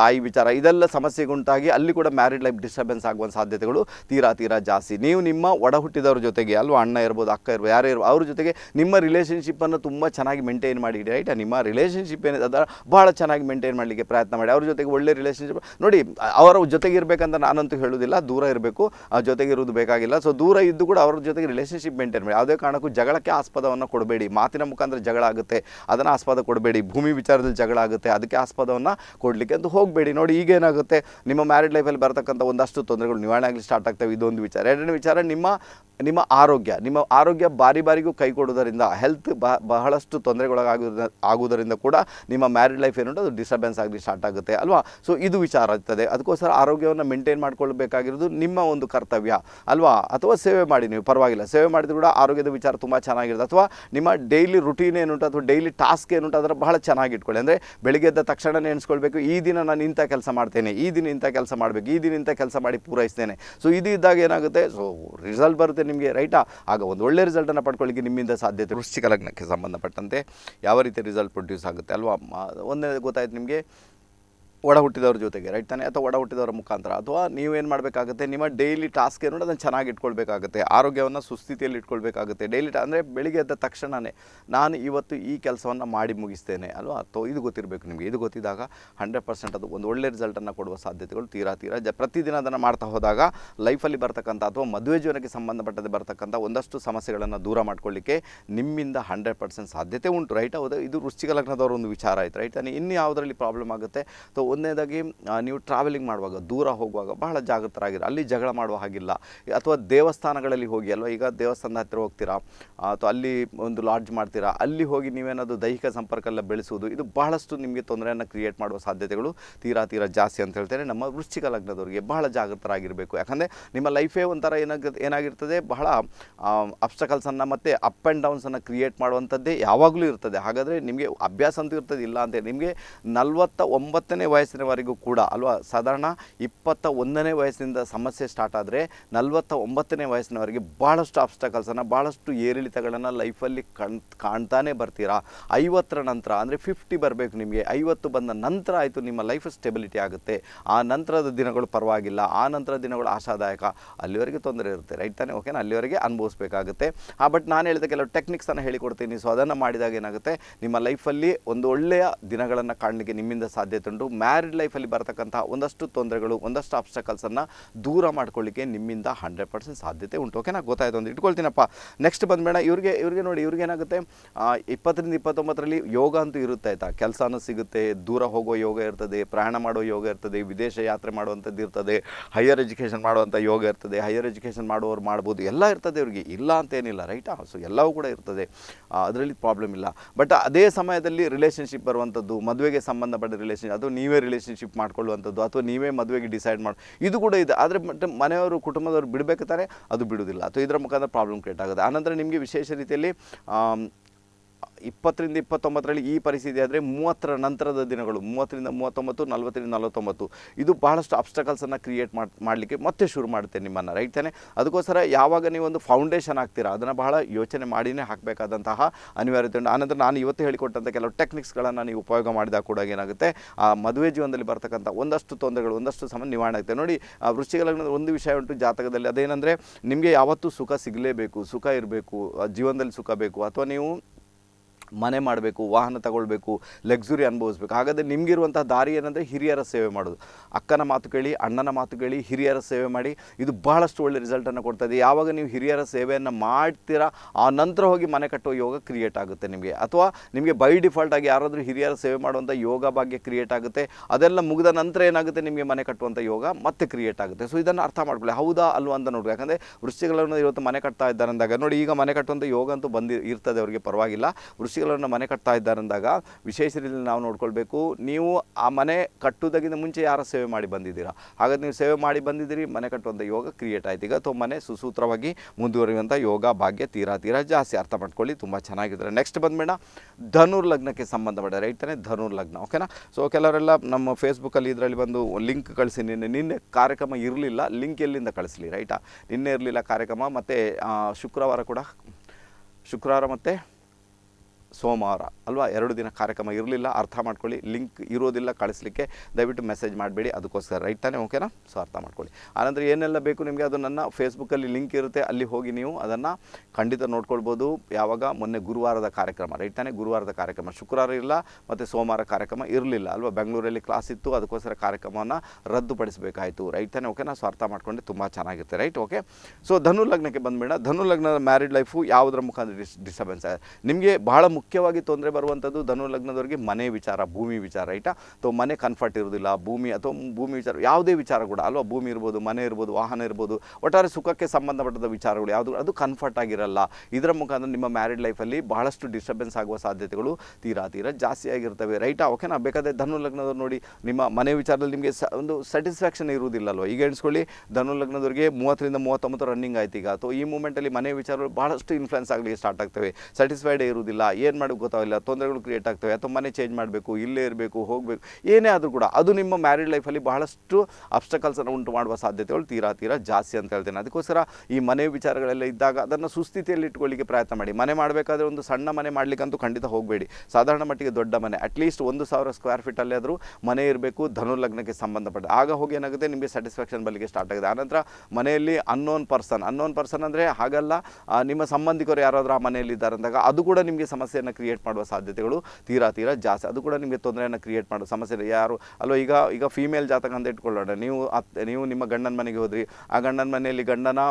ತಾಯಿ ವಿಚಾರ ವಿಚಾರ ಇದೆಲ್ಲ ಸಮಸ್ಯೆಗುಂಟಾಗಿ ಅಲ್ಲಿ ಕೂಡ ಮ್ಯಾರಿಡ್ ಲೈಫ್ ಡಿಸ್ಟರ್ಬೆನ್ಸ್ ಆಗುವ ಸಾಧ್ಯತೆಗಳು ತೀರಾ ತೀರಾ ಜಾಸ್ತಿ ನೀವು ನಿಮ್ಮ ಒಡ ಹುಟ್ಟಿದವ್ರ ಜೊತೆಗೆ ಅಲ್ವಾ ಅಣ್ಣ ಇರ್ಬೋದು ಅಕ್ಕ ಇರ್ಬೋದು ಯಾರೇ ಇರ್ಬೋದು ಅವ್ರ ಜೊತೆಗೆ ನಿಮ್ಮ ರಿಲೇಷನ್ಶಿಪ್ಪನ್ನು ತುಂಬ ಚೆನ್ನಾಗಿ ಮೇಂಟೈನ್ ಮಾಡಿ ರೈಟ್ ನಿಮ್ಮ ರಿಲೇಷನ್ಶಿಪ್ ಏನಿದೆ ಭಾಳ ಚೆನ್ನಾಗಿ ಮೇಂಟೈನ್ ಮಾಡಲಿಕ್ಕೆ ಪ್ರಯತ್ನ ಮಾಡಿ ಅವ್ರ ಜೊತೆಗೆ ಒಳ್ಳೆ ರಿಲೇಷನ್ಶಿಪ್ ನೋಡಿ ಅವರ ಜೊತೆಗೆ ಇರಬೇಕಂತ ನಾನಂತೂ ಹೇಳುವುದಿಲ್ಲ ದೂರ ಇರಬೇಕು ಜೊತೆಗೆ ಇರೋದು ಬೇಕಾಗಿಲ್ಲ ಸೊ ದೂರ ಇದ್ದು ಕೂಡ ಅವ್ರ ಜೊತೆಗೆ ರಿಲೇಷನ್ಶಿಪ್ ಮೇಂಟೈನ್ ಮಾಡಿ ಯಾವುದೇ ಕಾರಣಕ್ಕೂ ಜಗಳಕ್ಕೆ ಆಸ್ಪದವನ್ನು ಕೊಡಬೇಡಿ ಮಾತಿನ ಮುಖಾಂತರ ಜಗಳ ಆಗುತ್ತೆ ಅದನ್ನು ಆಸ್ಪದ ಕೊಡಬೇಡಿ ಭೂಮಿ ವಿಚಾರದಲ್ಲಿ ಜಗಳ ಆಗುತ್ತೆ ಅದಕ್ಕೆ ಆಸ್ಪದವನ್ನು ಕೊಡಲಿಕ್ಕೆ ಅಂತ ಹೋಗಬೇಡಿ ನೋಡಿ ನೋಡಿ ಈಗ ಏನಾಗುತ್ತೆ ನಿಮ್ಮ ಮ್ಯಾರಿಡ್ ಲೈಫಲ್ಲಿ ಬರತಕ್ಕಂಥ ಒಂದಷ್ಟು ತೊಂದರೆಗಳು ನಿವಾರಣೆ ಆಗಲಿ ಸ್ಟಾರ್ಟ್ ಆಗ್ತವೆ ಇದೊಂದು ವಿಚಾರ ಎರಡನೇ ವಿಚಾರ ನಿಮ್ಮ ನಿಮ್ಮ ಆರೋಗ್ಯ ನಿಮ್ಮ ಆರೋಗ್ಯ ಬಾರಿ ಬಾರಿಗೂ ಕೈ ಕೊಡೋದರಿಂದ ಹೆಲ್ತ್ ಬಹಳಷ್ಟು ತೊಂದರೆಗೊಳಗಾಗೋದ್ರ ಆಗುವುದರಿಂದ ಕೂಡ ನಿಮ್ಮ ಮ್ಯಾರಿಡ್ ಲೈಫ್ ಏನು ಅದು ಡಿಸ್ಟರ್ಬೆನ್ಸ್ ಆಗಲಿ ಸ್ಟಾರ್ಟ್ ಆಗುತ್ತೆ ಅಲ್ವಾ ಸೊ ಇದು ವಿಚಾರ ಆಗ್ತದೆ ಅದಕ್ಕೋಸ್ಕರ ಆರೋಗ್ಯವನ್ನು ಮೇಂಟೈನ್ ಮಾಡ್ಕೊಳ್ಬೇಕಾಗಿರೋದು ನಿಮ್ಮ ಒಂದು ಕರ್ತವ್ಯ ಅಲ್ವಾ ಅಥವಾ ಸೇವೆ ಮಾಡಿ ನೀವು ಪರವಾಗಿಲ್ಲ ಸೇವೆ ಮಾಡಿದ್ರು ಕೂಡ ಆರೋಗ್ಯದ ವಿಚಾರ ತುಂಬ ಚೆನ್ನಾಗಿರುತ್ತೆ ಅಥವಾ ನಿಮ್ಮ ಡೈಲಿ ರುಟೀನ್ ಏನುಂಟು ಅಥವಾ ಡೈಲಿ ಟಾಸ್ಕ್ ಏನುಂಟು ಅದರ ಬಹಳ ಚೆನ್ನಾಗಿ ಇಟ್ಕೊಳ್ಳಿ ಅಂದರೆ ಬೆಳಿಗ್ಗೆ ಎದ್ದ ತಕ್ಷಣ ನೆನೆಸ್ಕೊಳ್ಬೇಕು ಈ ದಿನ ನಾನು ಇಂಥ ಕೆಲಸ ಮಾಡ್ತೇನೆ ಈ ದಿನ ಇಂಥ ಕೆಲಸ ಮಾಡಬೇಕು ಈ ದಿನ ಇಂಥ ಕೆಲಸ ಮಾಡಿ ಪೂರೈಸ್ತೇನೆ ಸೊ ಇದು ಇದ್ದಾಗ ಏನಾಗುತ್ತೆ ಸೊ ರಿಸಲ್ಟ್ ಬರುತ್ತೆ ನಿಮಗೆ ರೈಟಾ ಆಗ ಒಂದು ಒಳ್ಳೆ ರಿಸಲ್ಟನ್ನು ಪಡ್ಕೊಳ್ಳಿಕ್ಕೆ ನಿಮ್ಮಿಂದ ಸಾಧ್ಯತೆ ವೃಷ್ಟಿಕ ಲಗ್ನಕ್ಕೆ ಸಂಬಂಧಪಟ್ಟಂತೆ ಯಾವ ರೀತಿ ರಿಸಲ್ಟ್ ಪ್ರೊಡ್ಯೂಸ್ ಆಗುತ್ತೆ ಅಲ್ವಾ ಒಂದೇ ಗೊತ್ತಾಯ್ತು ನಿಮಗೆ ಒಡ ಹುಟ್ಟಿದವ್ರ ಜೊತೆಗೆ ರೈಟ್ ತಾನೆ ಅಥವಾ ಒಡ ಹುಟ್ಟಿದವರ ಮುಖಾಂತರ ಅಥವಾ ನೀವೇನು ಮಾಡಬೇಕಾಗುತ್ತೆ ನಿಮ್ಮ ಡೈಲಿ ಟಾಸ್ಕ್ ಏನು ಅದನ್ನು ಚೆನ್ನಾಗಿ ಇಟ್ಕೊಳ್ಬೇಕಾಗುತ್ತೆ ಆರೋಗ್ಯವನ್ನು ಸುಸ್ಥಿತಿಯಲ್ಲಿ ಇಟ್ಕೊಳ್ಬೇಕಾಗುತ್ತೆ ಡೈಲಿ ಅಂದರೆ ಬೆಳಿಗ್ಗೆ ಎದ್ದ ತಕ್ಷಣವೇ ನಾನು ಇವತ್ತು ಈ ಕೆಲಸವನ್ನು ಮಾಡಿ ಮುಗಿಸ್ತೇನೆ ಅಲ್ವಾ ಅಥವಾ ಇದು ಗೊತ್ತಿರಬೇಕು ನಿಮಗೆ ಇದು ಗೊತ್ತಿದ್ದಾಗ ಹಂಡ್ರೆಡ್ ಪರ್ಸೆಂಟ್ ಅದು ಒಂದು ಒಳ್ಳೆ ರಿಸಲ್ಟನ್ನು ಕೊಡುವ ಸಾಧ್ಯತೆಗಳು ತೀರಾ ತೀರಾ ಜ ಪ್ರತಿದಿನ ಅದನ್ನು ಮಾಡ್ತಾ ಹೋದಾಗ ಲೈಫಲ್ಲಿ ಬರ್ತಕ್ಕಂಥ ಅಥವಾ ಮದುವೆ ಜೀವನಕ್ಕೆ ಸಂಬಂಧಪಟ್ಟದೆ ಬರ್ತಕ್ಕಂಥ ಒಂದಷ್ಟು ಸಮಸ್ಯೆಗಳನ್ನು ದೂರ ಮಾಡ್ಕೊಳ್ಳಿಕ್ಕೆ ನಿಮ್ಮಿಂದ ಹಂಡ್ರೆಡ್ ಪರ್ಸೆಂಟ್ ಸಾಧ್ಯತೆ ಉಂಟು ರೈಟ್ ಹೌದು ಇದು ವೃಷ್ಟಿಕ ಲಗ್ನದವರ ಒಂದು ವಿಚಾರ ಆಯಿತು ರೈಟ್ ತಾನೆ ಇನ್ನು ಯಾವುದರಲ್ಲಿ ಪ್ರಾಬ್ಲಮ್ ಆಗುತ್ತೆ ಅಥವಾ ಒಂದನೇದಾಗಿ ನೀವು ಟ್ರಾವೆಲಿಂಗ್ ಮಾಡುವಾಗ ದೂರ ಹೋಗುವಾಗ ಬಹಳ ಜಾಗೃತರಾಗಿರೋ ಅಲ್ಲಿ ಜಗಳ ಮಾಡುವ ಹಾಗಿಲ್ಲ ಅಥವಾ ದೇವಸ್ಥಾನಗಳಲ್ಲಿ ಹೋಗಿ ಅಲ್ವಾ ಈಗ ದೇವಸ್ಥಾನದ ಹತ್ತಿರ ಹೋಗ್ತೀರಾ ಅಥವಾ ಅಲ್ಲಿ ಒಂದು ಲಾಡ್ಜ್ ಮಾಡ್ತೀರಾ ಅಲ್ಲಿ ಹೋಗಿ ನೀವೇನಾದರೂ ದೈಹಿಕ ಸಂಪರ್ಕ ಎಲ್ಲ ಬೆಳೆಸುವುದು ಇದು ಬಹಳಷ್ಟು ನಿಮಗೆ ತೊಂದರೆಯನ್ನು ಕ್ರಿಯೇಟ್ ಮಾಡುವ ಸಾಧ್ಯತೆಗಳು ತೀರಾ ತೀರಾ ಜಾಸ್ತಿ ಅಂತ ಹೇಳ್ತೇನೆ ನಮ್ಮ ವೃಶ್ಚಿಕ ಲಗ್ನದವರಿಗೆ ಬಹಳ ಜಾಗೃತರಾಗಿರಬೇಕು ಯಾಕಂದರೆ ನಿಮ್ಮ ಲೈಫೇ ಒಂಥರ ಏನಾಗ ಏನಾಗಿರ್ತದೆ ಬಹಳ ಅಪ್ಸ್ಟಕಲ್ಸನ್ನು ಮತ್ತು ಅಪ್ ಆ್ಯಂಡ್ ಡೌನ್ಸನ್ನು ಕ್ರಿಯೇಟ್ ಮಾಡುವಂಥದ್ದೇ ಯಾವಾಗಲೂ ಇರ್ತದೆ ಹಾಗಾದರೆ ನಿಮಗೆ ಅಭ್ಯಾಸ ಅಂತೂ ಇರ್ತದೆ ಇಲ್ಲ ಅಂತ ನಿಮಗೆ ನಲವತ್ತ ಒಂಬತ್ತನೇ ವಯಸ್ಸು ವಯಸ್ಸಿನವರೆಗೂ ಕೂಡ ಅಲ್ವಾ ಸಾಧಾರಣ ಇಪ್ಪತ್ತ ಒಂದನೇ ವಯಸ್ಸಿನಿಂದ ಸಮಸ್ಯೆ ಸ್ಟಾರ್ಟ್ ಆದರೆ ನಲವತ್ತ ಒಂಬತ್ತನೇ ವಯಸ್ಸಿನವರೆಗೆ ಭಾಳಷ್ಟು ಆಬ್ಸ್ಟಕಲ್ಸನ್ನು ಭಾಳಷ್ಟು ಏರಿಳಿತಗಳನ್ನು ಲೈಫಲ್ಲಿ ಕಣ್ ಕಾಣ್ತಾನೆ ಬರ್ತೀರಾ ಐವತ್ತರ ನಂತರ ಅಂದರೆ ಫಿಫ್ಟಿ ಬರಬೇಕು ನಿಮಗೆ ಐವತ್ತು ಬಂದ ನಂತರ ಆಯಿತು ನಿಮ್ಮ ಲೈಫ್ ಸ್ಟೆಬಿಲಿಟಿ ಆಗುತ್ತೆ ಆ ನಂತರದ ದಿನಗಳು ಪರವಾಗಿಲ್ಲ ಆ ನಂತರದ ದಿನಗಳು ಆಶಾದಾಯಕ ಅಲ್ಲಿವರೆಗೆ ತೊಂದರೆ ಇರುತ್ತೆ ರೈಟ್ ತಾನೆ ಓಕೆನಾ ಅಲ್ಲಿವರೆಗೆ ಅನುಭವಿಸಬೇಕಾಗುತ್ತೆ ಆ ಬಟ್ ನಾನು ಹೇಳಿದ ಕೆಲವು ಟೆಕ್ನಿಕ್ಸನ್ನು ಹೇಳಿಕೊಡ್ತೀನಿ ಸೊ ಅದನ್ನು ಮಾಡಿದಾಗ ಏನಾಗುತ್ತೆ ನಿಮ್ಮ ಲೈಫಲ್ಲಿ ಒಂದು ಒಳ್ಳೆಯ ದಿನಗಳನ್ನು ಕಾಣಲಿಕ್ಕೆ ನಿಮ್ಮಿಂದ ಸಾಧ್ಯತೆ ಉಂಟು ಮ್ಯಾರಿಡ್ ಲೈಫಲ್ಲಿ ಬರತಕ್ಕಂತಹ ಒಂದಷ್ಟು ತೊಂದರೆಗಳು ಒಂದಷ್ಟು ಆಬ್ಸ್ಟಕಲ್ಸನ್ನು ದೂರ ಮಾಡ್ಕೊಳ್ಳಿಕ್ಕೆ ನಿಮ್ಮಿಂದ ಹಂಡ್ರೆಡ್ ಪರ್ಸೆಂಟ್ ಸಾಧ್ಯತೆ ಉಂಟು ಓಕೆ ನಾ ಗೊತ್ತಾಯಿತು ಅಂತ ಇಟ್ಕೊಳ್ತೀನಪ್ಪ ನೆಕ್ಸ್ಟ್ ಬೇಡ ಇವ್ರಿಗೆ ಇವ್ರಿಗೆ ನೋಡಿ ಇವ್ರಿಗೆ ಏನಾಗುತ್ತೆ ಇಪ್ಪತ್ತರಿಂದ ಇಪ್ಪತ್ತೊಂಬತ್ತರಲ್ಲಿ ಯೋಗ ಅಂತೂ ಇರುತ್ತೆ ಆಯಿತಾ ಕೆಲಸನೂ ಸಿಗುತ್ತೆ ದೂರ ಹೋಗೋ ಯೋಗ ಇರ್ತದೆ ಪ್ರಯಾಣ ಮಾಡೋ ಯೋಗ ಇರ್ತದೆ ವಿದೇಶ ಯಾತ್ರೆ ಮಾಡುವಂಥದ್ದು ಇರ್ತದೆ ಹೈಯರ್ ಎಜುಕೇಷನ್ ಮಾಡುವಂಥ ಯೋಗ ಇರ್ತದೆ ಹೈಯರ್ ಎಜುಕೇಷನ್ ಮಾಡುವವರು ಮಾಡ್ಬೋದು ಎಲ್ಲ ಇರ್ತದೆ ಇವ್ರಿಗೆ ಇಲ್ಲ ಅಂತೇನಿಲ್ಲ ರೈಟಾ ಸೊ ಎಲ್ಲವೂ ಕೂಡ ಇರ್ತದೆ ಅದರಲ್ಲಿ ಪ್ರಾಬ್ಲಮ್ ಇಲ್ಲ ಬಟ್ ಅದೇ ಸಮಯದಲ್ಲಿ ರಿಲೇಷನ್ಶಿಪ್ ಬರುವಂಥದ್ದು ಮದುವೆಗೆ ಸಂಬಂಧಪಟ್ಟ ರಿಲೇಷನ್ ಅದು ನೀವೇ ನೀವೇ ರಿಲೇಷನ್ಶಿಪ್ ಮಾಡ್ಕೊಳ್ಳುವಂಥದ್ದು ಅಥವಾ ನೀವೇ ಮದುವೆಗೆ ಡಿಸೈಡ್ ಮಾಡಿ ಇದು ಕೂಡ ಇದೆ ಆದರೆ ಮತ್ತೆ ಮನೆಯವರು ಕುಟುಂಬದವರು ಬಿಡಬೇಕಾರೆ ಅದು ಬಿಡುವುದಿಲ್ಲ ಅಥವಾ ಇದರ ಮುಖಾಂತರ ಪ್ರಾಬ್ಲಮ್ ಕ್ರಿಯೇಟ್ ಆಗುತ್ತೆ ಆನಂತರ ನಿಮಗೆ ವಿಶೇಷ ರೀತಿಯಲ್ಲಿ ಇಪ್ಪತ್ತರಿಂದ ಇಪ್ಪತ್ತೊಂಬತ್ತರಲ್ಲಿ ಈ ಪರಿಸ್ಥಿತಿ ಆದರೆ ಮೂವತ್ತರ ನಂತರದ ದಿನಗಳು ಮೂವತ್ತರಿಂದ ಮೂವತ್ತೊಂಬತ್ತು ನಲವತ್ತರಿಂದ ನಲವತ್ತೊಂಬತ್ತು ಇದು ಬಹಳಷ್ಟು ಅಬ್ಸ್ಟಕಲ್ಸನ್ನು ಕ್ರಿಯೇಟ್ ಮಾಡಿ ಮಾಡಲಿಕ್ಕೆ ಮತ್ತೆ ಶುರು ಮಾಡುತ್ತೆ ನಿಮ್ಮನ್ನು ರೈಟ್ ತಾನೆ ಅದಕ್ಕೋಸ್ಕರ ಯಾವಾಗ ಒಂದು ಫೌಂಡೇಶನ್ ಆಗ್ತೀರಾ ಅದನ್ನು ಬಹಳ ಯೋಚನೆ ಮಾಡಿನೇ ಹಾಕಬೇಕಾದಂತಹ ಅನಿವಾರ್ಯತೆ ಉಂಟು ಆನಂತರ ನಾನು ಇವತ್ತು ಹೇಳಿಕೊಟ್ಟಂಥ ಕೆಲವು ಟೆಕ್ನಿಕ್ಸ್ಗಳನ್ನು ನೀವು ಉಪಯೋಗ ಮಾಡಿದಾಗ ಕೂಡ ಏನಾಗುತ್ತೆ ಆ ಮದುವೆ ಜೀವನದಲ್ಲಿ ಬರ್ತಕ್ಕಂಥ ಒಂದಷ್ಟು ತೊಂದರೆಗಳು ಒಂದಷ್ಟು ಸಮಯ ನಿವಾರಣೆ ಆಗುತ್ತೆ ನೋಡಿ ಆ ಲಗ್ನದ ಒಂದು ವಿಷಯ ಉಂಟು ಜಾತಕದಲ್ಲಿ ಅದೇನೆಂದರೆ ನಿಮಗೆ ಯಾವತ್ತೂ ಸುಖ ಸಿಗಲೇಬೇಕು ಸುಖ ಇರಬೇಕು ಜೀವನದಲ್ಲಿ ಸುಖ ಬೇಕು ಅಥವಾ ನೀವು ಮನೆ ಮಾಡಬೇಕು ವಾಹನ ತಗೊಳ್ಬೇಕು ಲಕ್ಸುರಿ ಅನುಭವಿಸ್ಬೇಕು ಹಾಗಾದರೆ ನಿಮಗಿರುವಂಥ ದಾರಿ ಏನಂದರೆ ಹಿರಿಯರ ಸೇವೆ ಮಾಡೋದು ಅಕ್ಕನ ಮಾತು ಕೇಳಿ ಅಣ್ಣನ ಮಾತು ಕೇಳಿ ಹಿರಿಯರ ಸೇವೆ ಮಾಡಿ ಇದು ಬಹಳಷ್ಟು ಒಳ್ಳೆ ರಿಸಲ್ಟನ್ನು ಕೊಡ್ತಾಯಿದೆ ಯಾವಾಗ ನೀವು ಹಿರಿಯರ ಸೇವೆಯನ್ನು ಮಾಡ್ತೀರಾ ಆ ನಂತರ ಹೋಗಿ ಮನೆ ಕಟ್ಟುವ ಯೋಗ ಕ್ರಿಯೇಟ್ ಆಗುತ್ತೆ ನಿಮಗೆ ಅಥವಾ ನಿಮಗೆ ಬೈ ಡಿಫಾಲ್ಟ್ ಆಗಿ ಯಾರಾದರೂ ಹಿರಿಯರ ಸೇವೆ ಮಾಡುವಂಥ ಯೋಗ ಭಾಗ್ಯ ಕ್ರಿಯೇಟ್ ಆಗುತ್ತೆ ಅದೆಲ್ಲ ಮುಗಿದ ನಂತರ ಏನಾಗುತ್ತೆ ನಿಮಗೆ ಮನೆ ಕಟ್ಟುವಂಥ ಯೋಗ ಮತ್ತೆ ಕ್ರಿಯೇಟ್ ಆಗುತ್ತೆ ಸೊ ಇದನ್ನು ಅರ್ಥ ಮಾಡ್ಕೊಳ್ಳಿ ಹೌದಾ ಅಲ್ವಾ ಅಂತ ನೋಡಿ ಯಾಕಂದರೆ ವೃಷ್ಟಿಗಳನ್ನು ಇವತ್ತು ಮನೆ ಕಟ್ತಾ ಇದ್ದಾರೆ ಅಂದಾಗ ನೋಡಿ ಈಗ ಮನೆ ಕಟ್ಟುವಂಥ ಯೋಗ ಅಂತೂ ಬಂದಿ ಇರ್ತದೆ ಅವರಿಗೆ ಪರವಾಗಿಲ್ಲ ವೃಷ್ಟಿ ವಿದ್ಯಾರ್ಥಿಗಳನ್ನು ಮನೆ ಕಟ್ತಾ ಇದ್ದಾರೆ ಅಂದಾಗ ವಿಶೇಷ ರೀತಿಯಲ್ಲಿ ನಾವು ನೋಡ್ಕೊಳ್ಬೇಕು ನೀವು ಆ ಮನೆ ಕಟ್ಟುವುದಕ್ಕಿಂತ ಮುಂಚೆ ಯಾರು ಸೇವೆ ಮಾಡಿ ಬಂದಿದ್ದೀರಾ ಹಾಗಾದ್ರೆ ನೀವು ಸೇವೆ ಮಾಡಿ ಬಂದಿದ್ದೀರಿ ಮನೆ ಕಟ್ಟುವಂಥ ಯೋಗ ಕ್ರಿಯೇಟ್ ಆಯ್ತು ಈಗ ಅಥವಾ ಮನೆ ಸುಸೂತ್ರವಾಗಿ ಮುಂದುವರಿಯುವಂಥ ಯೋಗ ಭಾಗ್ಯ ತೀರಾ ತೀರಾ ಜಾಸ್ತಿ ಅರ್ಥ ಮಾಡ್ಕೊಳ್ಳಿ ತುಂಬ ಚೆನ್ನಾಗಿದ್ದಾರೆ ನೆಕ್ಸ್ಟ್ ಬಂದ್ಬೇಡ ಧನುರ್ ಲಗ್ನಕ್ಕೆ ಸಂಬಂಧಪಟ್ಟ ರೈಟನೇ ಧನುರ್ ಲಗ್ನ ಓಕೆನಾ ಸೊ ಕೆಲವರೆಲ್ಲ ನಮ್ಮ ಫೇಸ್ಬುಕ್ಕಲ್ಲಿ ಇದರಲ್ಲಿ ಬಂದು ಲಿಂಕ್ ಕಳಿಸಿ ನಿನ್ನೆ ನಿನ್ನೆ ಕಾರ್ಯಕ್ರಮ ಇರಲಿಲ್ಲ ಲಿಂಕ್ ಎಲ್ಲಿಂದ ಕಳಿಸ್ಲಿ ರೈಟಾ ನಿನ್ನೆ ಇರಲಿಲ್ಲ ಕಾರ್ಯಕ್ರಮ ಮತ್ತು ಶುಕ್ರವಾರ ಕೂಡ ಶುಕ್ರವಾರ ಮತ್ತು ಸೋಮವಾರ ಅಲ್ವಾ ಎರಡು ದಿನ ಕಾರ್ಯಕ್ರಮ ಇರಲಿಲ್ಲ ಅರ್ಥ ಮಾಡ್ಕೊಳ್ಳಿ ಲಿಂಕ್ ಇರೋದಿಲ್ಲ ಕಳಿಸ್ಲಿಕ್ಕೆ ದಯವಿಟ್ಟು ಮೆಸೇಜ್ ಮಾಡಬೇಡಿ ಅದಕ್ಕೋಸ್ಕರ ರೈಟ್ ತಾನೇ ಓಕೆನಾ ಸೊ ಅರ್ಥ ಮಾಡ್ಕೊಳ್ಳಿ ಆನಂತರ ಏನೆಲ್ಲ ಬೇಕು ನಿಮಗೆ ಅದು ನನ್ನ ಫೇಸ್ಬುಕ್ಕಲ್ಲಿ ಲಿಂಕ್ ಇರುತ್ತೆ ಅಲ್ಲಿ ಹೋಗಿ ನೀವು ಅದನ್ನು ಖಂಡಿತ ನೋಡ್ಕೊಳ್ಬೋದು ಯಾವಾಗ ಮೊನ್ನೆ ಗುರುವಾರದ ಕಾರ್ಯಕ್ರಮ ರೈಟ್ ತಾನೇ ಗುರುವಾರದ ಕಾರ್ಯಕ್ರಮ ಶುಕ್ರವಾರ ಇಲ್ಲ ಮತ್ತು ಸೋಮವಾರ ಕಾರ್ಯಕ್ರಮ ಇರಲಿಲ್ಲ ಅಲ್ವಾ ಬೆಂಗಳೂರಲ್ಲಿ ಕ್ಲಾಸ್ ಇತ್ತು ಅದಕ್ಕೋಸ್ಕರ ಕಾರ್ಯಕ್ರಮವನ್ನು ರದ್ದುಪಡಿಸಬೇಕಾಯಿತು ರೈಟ್ ತಾನೇ ಓಕೆನಾ ಸೊ ಅರ್ಥ ಮಾಡ್ಕೊಂಡು ತುಂಬ ಚೆನ್ನಾಗಿರುತ್ತೆ ರೈಟ್ ಓಕೆ ಸೊ ಧನು ಲಗ್ನಕ್ಕೆ ಬಂದ್ಬೇಡ ಧನು ಲಗ್ನದ ಮ್ಯಾರಿಡ್ ಲೈಫು ಯಾವುದರ ಮುಖಾಂತರ ಡಿಸ್ ಡಿಸ್ಟರ್ಬೆನ್ಸ್ ನಿಮಗೆ ಬಹಳ ಮುಖ್ಯ ಮುಖ್ಯವಾಗಿ ತೊಂದರೆ ಬರುವಂಥದ್ದು ಧನು ಲಗ್ನದವರಿಗೆ ಮನೆ ವಿಚಾರ ಭೂಮಿ ವಿಚಾರ ಐಟಾ ಅಥವಾ ಮನೆ ಕನ್ಫರ್ಟ್ ಇರೋದಿಲ್ಲ ಭೂಮಿ ಅಥವಾ ಭೂಮಿ ವಿಚಾರ ಯಾವುದೇ ವಿಚಾರ ಕೂಡ ಅಲ್ವಾ ಭೂಮಿ ಇರ್ಬೋದು ಮನೆ ಇರ್ಬೋದು ವಾಹನ ಇರ್ಬೋದು ಒಟ್ಟಾರೆ ಸುಖಕ್ಕೆ ಸಂಬಂಧಪಟ್ಟದ ವಿಚಾರಗಳು ಯಾವುದು ಅದು ಕನ್ಫರ್ಟ್ ಆಗಿರಲ್ಲ ಇದರ ಮುಖಾಂತರ ನಿಮ್ಮ ಮ್ಯಾರಿಡ್ ಲೈಫಲ್ಲಿ ಬಹಳಷ್ಟು ಡಿಸ್ಟರ್ಬೆನ್ಸ್ ಆಗುವ ಸಾಧ್ಯತೆಗಳು ತೀರಾ ತೀರಾ ಜಾಸ್ತಿ ಆಗಿರ್ತವೆ ರೈಟಾ ಓಕೆನಾ ಬೇಕಾದ್ರೆ ಧನು ಲಗ್ನದವ್ರು ನೋಡಿ ನಿಮ್ಮ ಮನೆ ವಿಚಾರದಲ್ಲಿ ನಿಮಗೆ ಒಂದು ಸ್ಯಾಟಿಸ್ಫ್ಯಾಕ್ಷನ್ ಇರುವುದಿಲ್ಲ ಅಲ್ವಾ ಈಗ ಎಣಿಸ್ಕೊಳ್ಳಿ ಧನು ಮೂವತ್ತರಿಂದ ಮೂವತ್ತೊಂಬತ್ತು ರನ್ನಿಂಗ್ ಆಯ್ತು ಈಗ ಅಥವಾ ಈ ಮೂಮೆಂಟಲ್ಲಿ ಮನೆ ವಿಚಾರಗಳು ಬಹಳಷ್ಟು ಇನ್ಫ್ಲುಯೆನ್ಸ್ ಆಗಲಿ ಸ್ಟಾರ್ಟ್ ಆಗ್ತವೆ ಸ್ಯಾಟಿಸ್ಫೈಡ್ ಇರುವುದಿಲ್ಲ ಏನು ಏನು ಮಾಡೋಕ್ಕೆ ಗೊತ್ತಾಗಲ್ಲ ತೊಂದರೆಗಳು ಕ್ರಿಯೇಟ್ ಆಗ್ತವೆ ಅಥವಾ ಮನೆ ಚೇಂಜ್ ಮಾಡಬೇಕು ಇಲ್ಲೇ ಇರಬೇಕು ಹೋಗಬೇಕು ಏನೇ ಆದರೂ ಕೂಡ ಅದು ನಿಮ್ಮ ಮ್ಯಾರಿಡ್ ಲೈಫಲ್ಲಿ ಬಹಳಷ್ಟು ಅಬ್ಸ್ಟಕಲ್ಸನ್ನು ಉಂಟು ಮಾಡುವ ಸಾಧ್ಯತೆಗಳು ತೀರಾ ತೀರಾ ಜಾಸ್ತಿ ಅಂತ ಹೇಳ್ತೇನೆ ಅದಕ್ಕೋಸ್ಕರ ಈ ಮನೆ ವಿಚಾರಗಳೆಲ್ಲ ಇದ್ದಾಗ ಅದನ್ನು ಸುಸ್ಥಿತಿಯಲ್ಲಿ ಇಟ್ಕೊಳ್ಳಿಕ್ಕೆ ಪ್ರಯತ್ನ ಮಾಡಿ ಮನೆ ಮಾಡಬೇಕಾದ್ರೆ ಒಂದು ಸಣ್ಣ ಮನೆ ಮಾಡಲಿಕ್ಕಂತೂ ಖಂಡಿತ ಹೋಗಬೇಡಿ ಸಾಧಾರಣ ಮಟ್ಟಿಗೆ ದೊಡ್ಡ ಮನೆ ಅಟ್ಲೀಸ್ಟ್ ಒಂದು ಸಾವಿರ ಸ್ಕ್ವೇರ್ ಫೀಟಲ್ಲಿ ಆದರೂ ಮನೆ ಇರಬೇಕು ಧನುರ್ಲಗ್ನಕ್ಕೆ ಲಗ್ನಕ್ಕೆ ಸಂಬಂಧಪಟ್ಟ ಆಗ ಹೋಗಿ ಏನಾಗುತ್ತೆ ನಿಮಗೆ ಸ್ಯಾಟಿಸ್ಫ್ಯಾಕ್ಷನ್ ಬರಲಿಕ್ಕೆ ಸ್ಟಾರ್ಟ್ ಆಗಿದೆ ಆನಂತರ ಮನೆಯಲ್ಲಿ ಅನ್ನೋನ್ ಪರ್ಸನ್ ಅನ್ನೋನ್ ಪರ್ಸನ್ ಅಂದರೆ ಹಾಗಲ್ಲ ನಿಮ್ಮ ಸಂಬಂಧಿಕರು ಯಾರಾದರೂ ಆ ಮನೆಯಲ್ಲಿ ಇದ್ದಾರೆ ಅಂದಾಗ ಅದು ಕೂಡ ನಿಮಗೆ ಸಮಸ್ಯೆ ಸಮಸ್ಯೆಯನ್ನು ಕ್ರಿಯೇಟ್ ಮಾಡುವ ಸಾಧ್ಯತೆಗಳು ತೀರಾ ತೀರಾ ಜಾಸ್ತಿ ಅದು ಕೂಡ ನಿಮಗೆ ತೊಂದರೆಯನ್ನು ಕ್ರಿಯೇಟ್ ಮಾಡೋ ಸಮಸ್ಯೆ ಯಾರು ಅಲ್ಲೋ ಈಗ ಈಗ ಫೀಮೇಲ್ ಜಾತಕ ಅಂತ ಇಟ್ಕೊಳ್ಳೋಣ ನೀವು ನೀವು ನಿಮ್ಮ ಗಂಡನ ಮನೆಗೆ ಹೋದ್ರಿ ಆ ಗಂಡನ ಮನೆಯಲ್ಲಿ ಗಂಡನ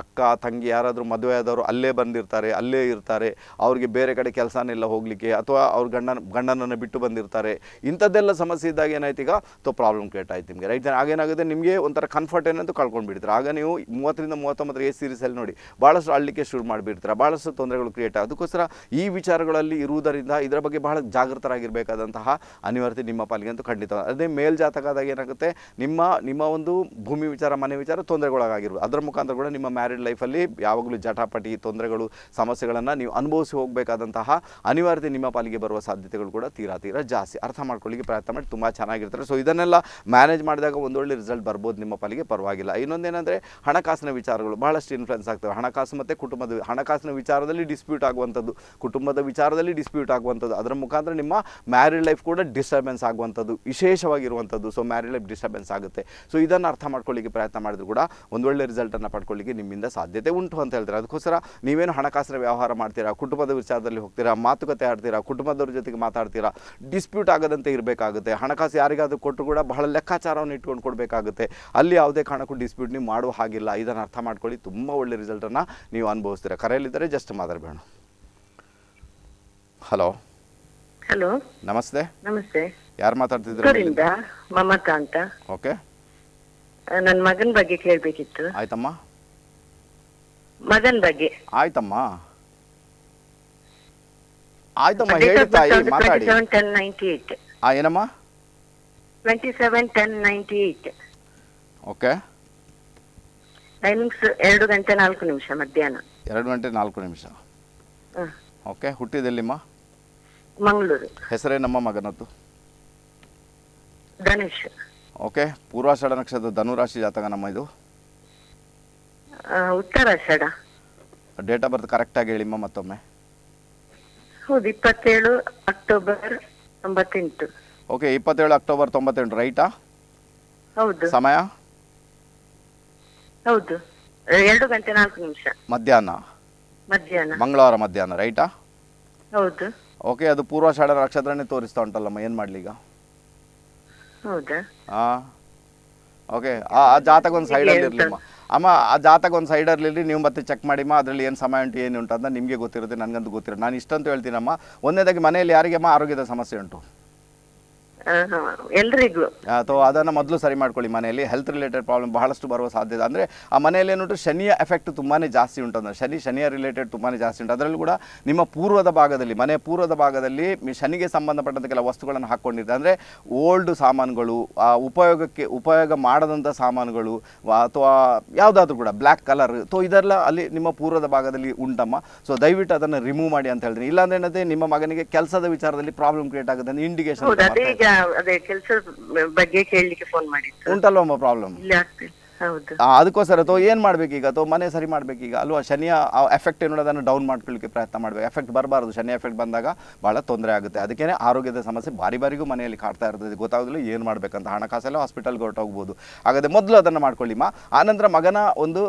ಅಕ್ಕ ತಂಗಿ ಯಾರಾದರೂ ಮದುವೆ ಆದವರು ಅಲ್ಲೇ ಬಂದಿರ್ತಾರೆ ಅಲ್ಲೇ ಇರ್ತಾರೆ ಅವರಿಗೆ ಬೇರೆ ಕಡೆ ಕೆಲಸನೆಲ್ಲ ಹೋಗಲಿಕ್ಕೆ ಅಥವಾ ಅವ್ರ ಗಂಡನ ಗಂಡನನ್ನು ಬಿಟ್ಟು ಬಂದಿರ್ತಾರೆ ಇಂಥದ್ದೆಲ್ಲ ಸಮಸ್ಯೆ ಇದ್ದಾಗ ಏನಾಯ್ತು ಈಗ ತೊ ಪ್ರಾಬ್ಲಮ್ ಕ್ರಿಯೇಟ್ ಆಯ್ತು ನಿಮಗೆ ರೈಟ್ ಆಗೇನಾಗುತ್ತೆ ನಿಮಗೆ ಒಂಥರ ಕಂಫರ್ಟ್ ಏನಂತೂ ಕಳ್ಕೊಂಡು ಬಿಡ್ತಾರೆ ಆಗ ನೀವು ಮೂವತ್ತರಿಂದ ಮೂವತ್ತೊಂಬತ್ತರ ಎ ಸೀರೀಸಲ್ಲಿ ನೋಡಿ ಭಾಳಷ್ಟು ಅಳ್ಳಿಕೆ ಶುರು ಮಾಡಿಬಿಡ್ತಾರೆ ಭಾಳಷ್ಟು ತೊಂದರೆಗಳು ಕ್ರಿಯೇಟ್ ಆಗುತ್ತೆ ಅದಕ್ಕೋಸ್ಕರ ಈ ವಿಚಾರಗಳಲ್ಲಿ ಇರುವುದರಿಂದ ಇದರ ಬಗ್ಗೆ ಬಹಳ ಜಾಗೃತರಾಗಿರಬೇಕಾದಂತಹ ಅನಿವಾರ್ಯತೆ ನಿಮ್ಮ ಪಾಲಿಗೆ ಅಂತೂ ಖಂಡಿತ ಅದೇ ಮೇಲ್ಜಾತಕ ಏನಾಗುತ್ತೆ ನಿಮ್ಮ ನಿಮ್ಮ ಒಂದು ಭೂಮಿ ವಿಚಾರ ಮನೆ ವಿಚಾರ ತೊಂದರೆಗೊಳಗಾಗಿರ್ಬೋದು ಅದರ ಮುಖಾಂತರ ಕೂಡ ನಿಮ್ಮ ಮ್ಯಾರಿಡ್ ಲೈಫಲ್ಲಿ ಯಾವಾಗಲೂ ಜಟಾಪಟಿ ತೊಂದರೆಗಳು ಸಮಸ್ಯೆಗಳನ್ನು ನೀವು ಅನುಭವಿಸಿ ಹೋಗಬೇಕಾದಂತಹ ಅನಿವಾರ್ಯತೆ ನಿಮ್ಮ ಪಾಲಿಗೆ ಬರುವ ಸಾಧ್ಯತೆಗಳು ಕೂಡ ತೀರಾ ತೀರಾ ಜಾಸ್ತಿ ಅರ್ಥ ಮಾಡ್ಕೊಳ್ಳಿಕ್ಕೆ ಪ್ರಯತ್ನ ಮಾಡಿ ತುಂಬ ಚೆನ್ನಾಗಿರ್ತಾರೆ ಸೊ ಇದನ್ನೆಲ್ಲ ಮ್ಯಾನೇಜ್ ಮಾಡಿದಾಗ ಒಂದೊಳ್ಳೆ ರಿಸಲ್ಟ್ ಬರ್ಬೋದು ನಿಮ್ಮ ಪಾಲಿಗೆ ಪರವಾಗಿಲ್ಲ ಇನ್ನೊಂದೇನೆಂದರೆ ಹಣಕಾಸಿನ ವಿಚಾರಗಳು ಬಹಳಷ್ಟು ಇನ್ಫ್ಲುಯೆನ್ಸ್ ಆಗ್ತವೆ ಹಣಕಾಸು ಮತ್ತು ಕುಟುಂಬದ ಹಣಕಾಸಿನ ವಿಚಾರದಲ್ಲಿ ಡಿಸ್ಪ್ಯೂಟ್ ಆಗುವಂಥದ್ದು ಕುಟುಂಬದ ವಿಚಾರದಲ್ಲಿ ಡಿಸ್ಪ್ಯೂಟ್ ಆಗುವಂಥದ್ದು ಅದರ ಮುಖಾಂತರ ನಿಮ್ಮ ಮ್ಯಾರಿಡ್ ಲೈಫ್ ಕೂಡ ಡಿಸ್ಟರ್ಬೆನ್ಸ್ ಆಗುವಂಥದ್ದು ವಿಶೇಷವಾಗಿರುವಂಥದ್ದು ಸೊ ಮ್ಯಾರಿಡ್ ಲೈಫ್ ಡಿಸ್ಟರ್ಬೆನ್ಸ್ ಆಗುತ್ತೆ ಸೊ ಇದನ್ನು ಅರ್ಥ ಮಾಡ್ಕೊಳ್ಳಿಕ್ಕೆ ಪ್ರಯತ್ನ ಮಾಡಿದ್ರು ಕೂಡ ಒಂದೊಳ್ಳೆ ರಿಸಲ್ಟನ್ನು ಪಡ್ಕೊಳ್ಳಿಕ್ಕೆ ನಿಮ್ಮ ನಿಮ್ಮಿಂದ ಸಾಧ್ಯತೆ ಉಂಟು ಅಂತ ಹೇಳ್ತಾರೆ ಅದಕ್ಕೋಸ್ಕರ ನೀವೇನು ಹಣಕಾಸಿನ ವ್ಯವಹಾರ ಮಾಡ್ತೀರಾ ಕುಟುಂಬದ ವಿಚಾರದಲ್ಲಿ ಹೋಗ್ತೀರಾ ಮಾತುಕತೆ ಆಡ್ತೀರಾ ಕುಟುಂಬದವ್ರ ಜೊತೆಗೆ ಮಾತಾಡ್ತೀರಾ ಡಿಸ್ಪ್ಯೂಟ್ ಆಗದಂತೆ ಇರಬೇಕಾಗುತ್ತೆ ಹಣಕಾಸು ಯಾರಿಗಾದರೂ ಕೊಟ್ಟರು ಕೂಡ ಬಹಳ ಲೆಕ್ಕಾಚಾರವನ್ನು ಇಟ್ಕೊಂಡು ಕೊಡಬೇಕಾಗುತ್ತೆ ಅಲ್ಲಿ ಯಾವುದೇ ಕಾರಣಕ್ಕೂ ಡಿಸ್ಪ್ಯೂಟ್ ನೀವು ಮಾಡುವ ಹಾಗಿಲ್ಲ ಇದನ್ನು ಅರ್ಥ ಮಾಡ್ಕೊಳ್ಳಿ ತುಂಬ ಒಳ್ಳೆ ರಿಸಲ್ಟನ್ನು ನೀವು ಅನುಭವಿಸ್ತೀರಾ ಕರೆಯಲ್ಲಿದ್ದರೆ ಜಸ್ಟ್ ಮಾತಾಡಬೇಡ ಹಲೋ ಹಲೋ ನಮಸ್ತೆ ನಮಸ್ತೆ ಯಾರು ಮಾತಾಡ್ತಿದ್ರು ಮಮತಾ ಅಂತ ಓಕೆ ನನ್ನ ಮಗನ ಬಗ್ಗೆ ಕೇಳಬೇಕಿತ್ತು ಆಯ್ತಮ್ಮ ಮಗನ್ ಬಗ್ಗೆ ಆಯ್ತಮ್ಮ ಆಯ್ತಮ್ಮ ಹೇಳಿ ತಾಯಿ ಮಾತಾಡಿ ಆ ಏನಮ್ಮ twenty seven ten ninety eight okay timings ಎರಡು ಗಂಟೆ ನಾಲ್ಕು ನಿಮಿಷ ಮಧ್ಯಾಹ್ನ ಎರಡು ಗಂಟೆ ನಾಲ್ಕು ನಿಮಿಷ ಓಕೆ ಹುಟ್ಟಿದೆಲ್ಲಿಮ್ಮ ಮಂಗಳೂರು ಹೆಸರೇ ನಮ್ಮ ಮಗನದ್ದು ಗಣೇಶ್ ಓಕೆ ಪೂರ್ವಾಷಾಢ ನಕ್ಷತ್ರದ ಧನುರಾಶಿ ಜಾತಕ ನಮ್ಮ ಇದು ಉತ್ತರಾಷಾಢ ಡೇಟ್ ಆಫ್ ಬರ್ತ್ ಕರೆಕ್ಟ್ ಆಗಿ ಹೇಳಿಮ್ಮ ಮತ್ತೊಮ್ಮೆ ಹೌದು ಇಪ್ಪತ್ತೇಳು ಅಕ್ಟೋಬರ್ ತೊಂಬತ್ತೆಂಟು ಓಕೆ ಇಪ್ಪತ್ತೇಳು ಅಕ್ಟೋಬರ್ ತೊಂಬತ್ತೆಂಟು ರೈಟಾ ಹೌದು ಸಮಯ ಹೌದು ಎರಡು ಗಂಟೆ ನಾಲ್ಕು ನಿಮಿಷ ಮಧ್ಯಾಹ್ನ ಮಧ್ಯಾಹ್ನ ಮಂಗಳವಾರ ಮಧ್ಯಾಹ್ನ ರೈಟಾ ಹೌದು ಓಕೆ ಅದು ಪೂರ್ವ ಪೂರ್ವಾಷಾಢ ನಕ್ಷತ್ರನೇ ತೋರಿಸ್ತಾ ಉಂಟಲ್ಲಮ್ಮ ಏನು ಈಗ ಹೌದಾ ಹಾ ಓಕೆ ಆ ಜಾತಕ ಒಂದು ಅಲ್ಲಿ ಇರ್ಲಿಮ್ಮ ಅಮ್ಮ ಆ ಜಾತಕ ಒಂದು ಸೈಡಲ್ಲಿ ನೀವು ಮತ್ತೆ ಚೆಕ್ ಮಾಡಿಮ್ಮ ಅದರಲ್ಲಿ ಏನು ಸಮಯ ಉಂಟು ಏನು ಉಂಟು ಅಂತ ನಿಮಗೆ ಗೊತ್ತಿರುತ್ತೆ ನನಗಂತೂ ಗೊತ್ತಿರೋದು ನಾನು ಇಷ್ಟಂತೂ ಹೇಳ್ತೀನಮ್ಮ ಒಂದೇದಾಗಿ ಮನೆಯಲ್ಲಿ ಯಾರಿಗೆ ಅಮ್ಮ ಆರೋಗ್ಯದ ಸಮಸ್ಯೆ ಉಂಟು ಅದನ್ನ ಮೊದಲು ಸರಿ ಮಾಡ್ಕೊಳ್ಳಿ ಮನೆಯಲ್ಲಿ ಹೆಲ್ತ್ ರಿಲೇಟೆಡ್ ಪ್ರಾಬ್ಲಮ್ ಬಹಳಷ್ಟು ಬರುವ ಸಾಧ್ಯತೆ ಅಂದ್ರೆ ಆ ಮನೆಯಲ್ಲಿ ಏನು ಶನಿಯ ಎಫೆಕ್ಟ್ ತುಂಬಾನೇ ಜಾಸ್ತಿ ಉಂಟು ಅಂದ್ರೆ ಶನಿ ಶನಿಯ ರಿಲೇಟೆಡ್ ತುಂಬಾನೇ ಜಾಸ್ತಿ ಉಂಟು ಅದರಲ್ಲೂ ಕೂಡ ನಿಮ್ಮ ಪೂರ್ವದ ಭಾಗದಲ್ಲಿ ಮನೆ ಪೂರ್ವದ ಭಾಗದಲ್ಲಿ ಶನಿಗೆ ಸಂಬಂಧಪಟ್ಟಂತ ಕೆಲವು ವಸ್ತುಗಳನ್ನು ಹಾಕೊಂಡಿದ್ದೆ ಅಂದ್ರೆ ಓಲ್ಡ್ ಸಾಮಾನುಗಳು ಆ ಉಪಯೋಗಕ್ಕೆ ಉಪಯೋಗ ಮಾಡದಂತ ಸಾಮಾನುಗಳು ಅಥವಾ ಯಾವ್ದಾದ್ರು ಕೂಡ ಬ್ಲ್ಯಾಕ್ ಕಲರ್ ಸೊ ಇದೆಲ್ಲ ಅಲ್ಲಿ ನಿಮ್ಮ ಪೂರ್ವದ ಭಾಗದಲ್ಲಿ ಉಂಟಮ್ಮ ಸೊ ದಯವಿಟ್ಟು ಅದನ್ನು ರಿಮೂವ್ ಮಾಡಿ ಅಂತ ಹೇಳ್ತೀನಿ ಇಲ್ಲಾಂದ್ರೆ ಏನಂದ್ರೆ ನಿಮ್ಮ ಮಗನಿಗೆ ಕೆಲಸದ ವಿಚಾರದಲ್ಲಿ ಪ್ರಾಬ್ಲಮ್ ಕ್ರಿಯೇಟ್ ಆಗುತ್ತೆ ಇಂಡಿಕೇಶನ್ ಅದೇ ಕೆಲ್ಸದ ಬಗ್ಗೆ ಕೇಳಲಿಕ್ಕೆ ಫೋನ್ ಮಾಡಿದ್ದು ಉಂಟಲ್ವಾ ಪ್ರಾಬ್ಲಮ್ ಇಲ್ಲಿ ಆಗ್ತಿಲ್ಲ ಅದಕ್ಕೋಸ್ಕರ ಅಥವಾ ಏನು ಈಗ ಅಥವಾ ಮನೆ ಸರಿ ಈಗ ಅಲ್ವಾ ಶನಿಯ ಎಫೆಕ್ಟ್ ಏನೋ ಅದನ್ನು ಡೌನ್ ಮಾಡ್ಕೊಳ್ಳಿಕ್ಕೆ ಪ್ರಯತ್ನ ಮಾಡಬೇಕು ಎಫೆಕ್ಟ್ ಬರಬಾರ್ದು ಶನಿ ಎಫೆಕ್ಟ್ ಬಂದಾಗ ಭಾಳ ತೊಂದರೆ ಆಗುತ್ತೆ ಅದಕ್ಕೇ ಆರೋಗ್ಯದ ಸಮಸ್ಯೆ ಬಾರಿ ಬಾರಿಗೂ ಮನೆಯಲ್ಲಿ ಕಾಡ್ತಾ ಇರ್ತದೆ ಗೊತ್ತಾಗಲು ಏನು ಮಾಡಬೇಕಂತ ಹಣಕಾಸೆಲ್ಲ ಹಾಸ್ಪಿಟಲ್ಗೆ ಹೊರಟೋಗ್ಬೋದು ಹಾಗಾದರೆ ಮೊದಲು ಅದನ್ನು ಮಾಡ್ಕೊಳ್ಳಿ ಮಾ ಆನಂತರ ಮಗನ ಒಂದು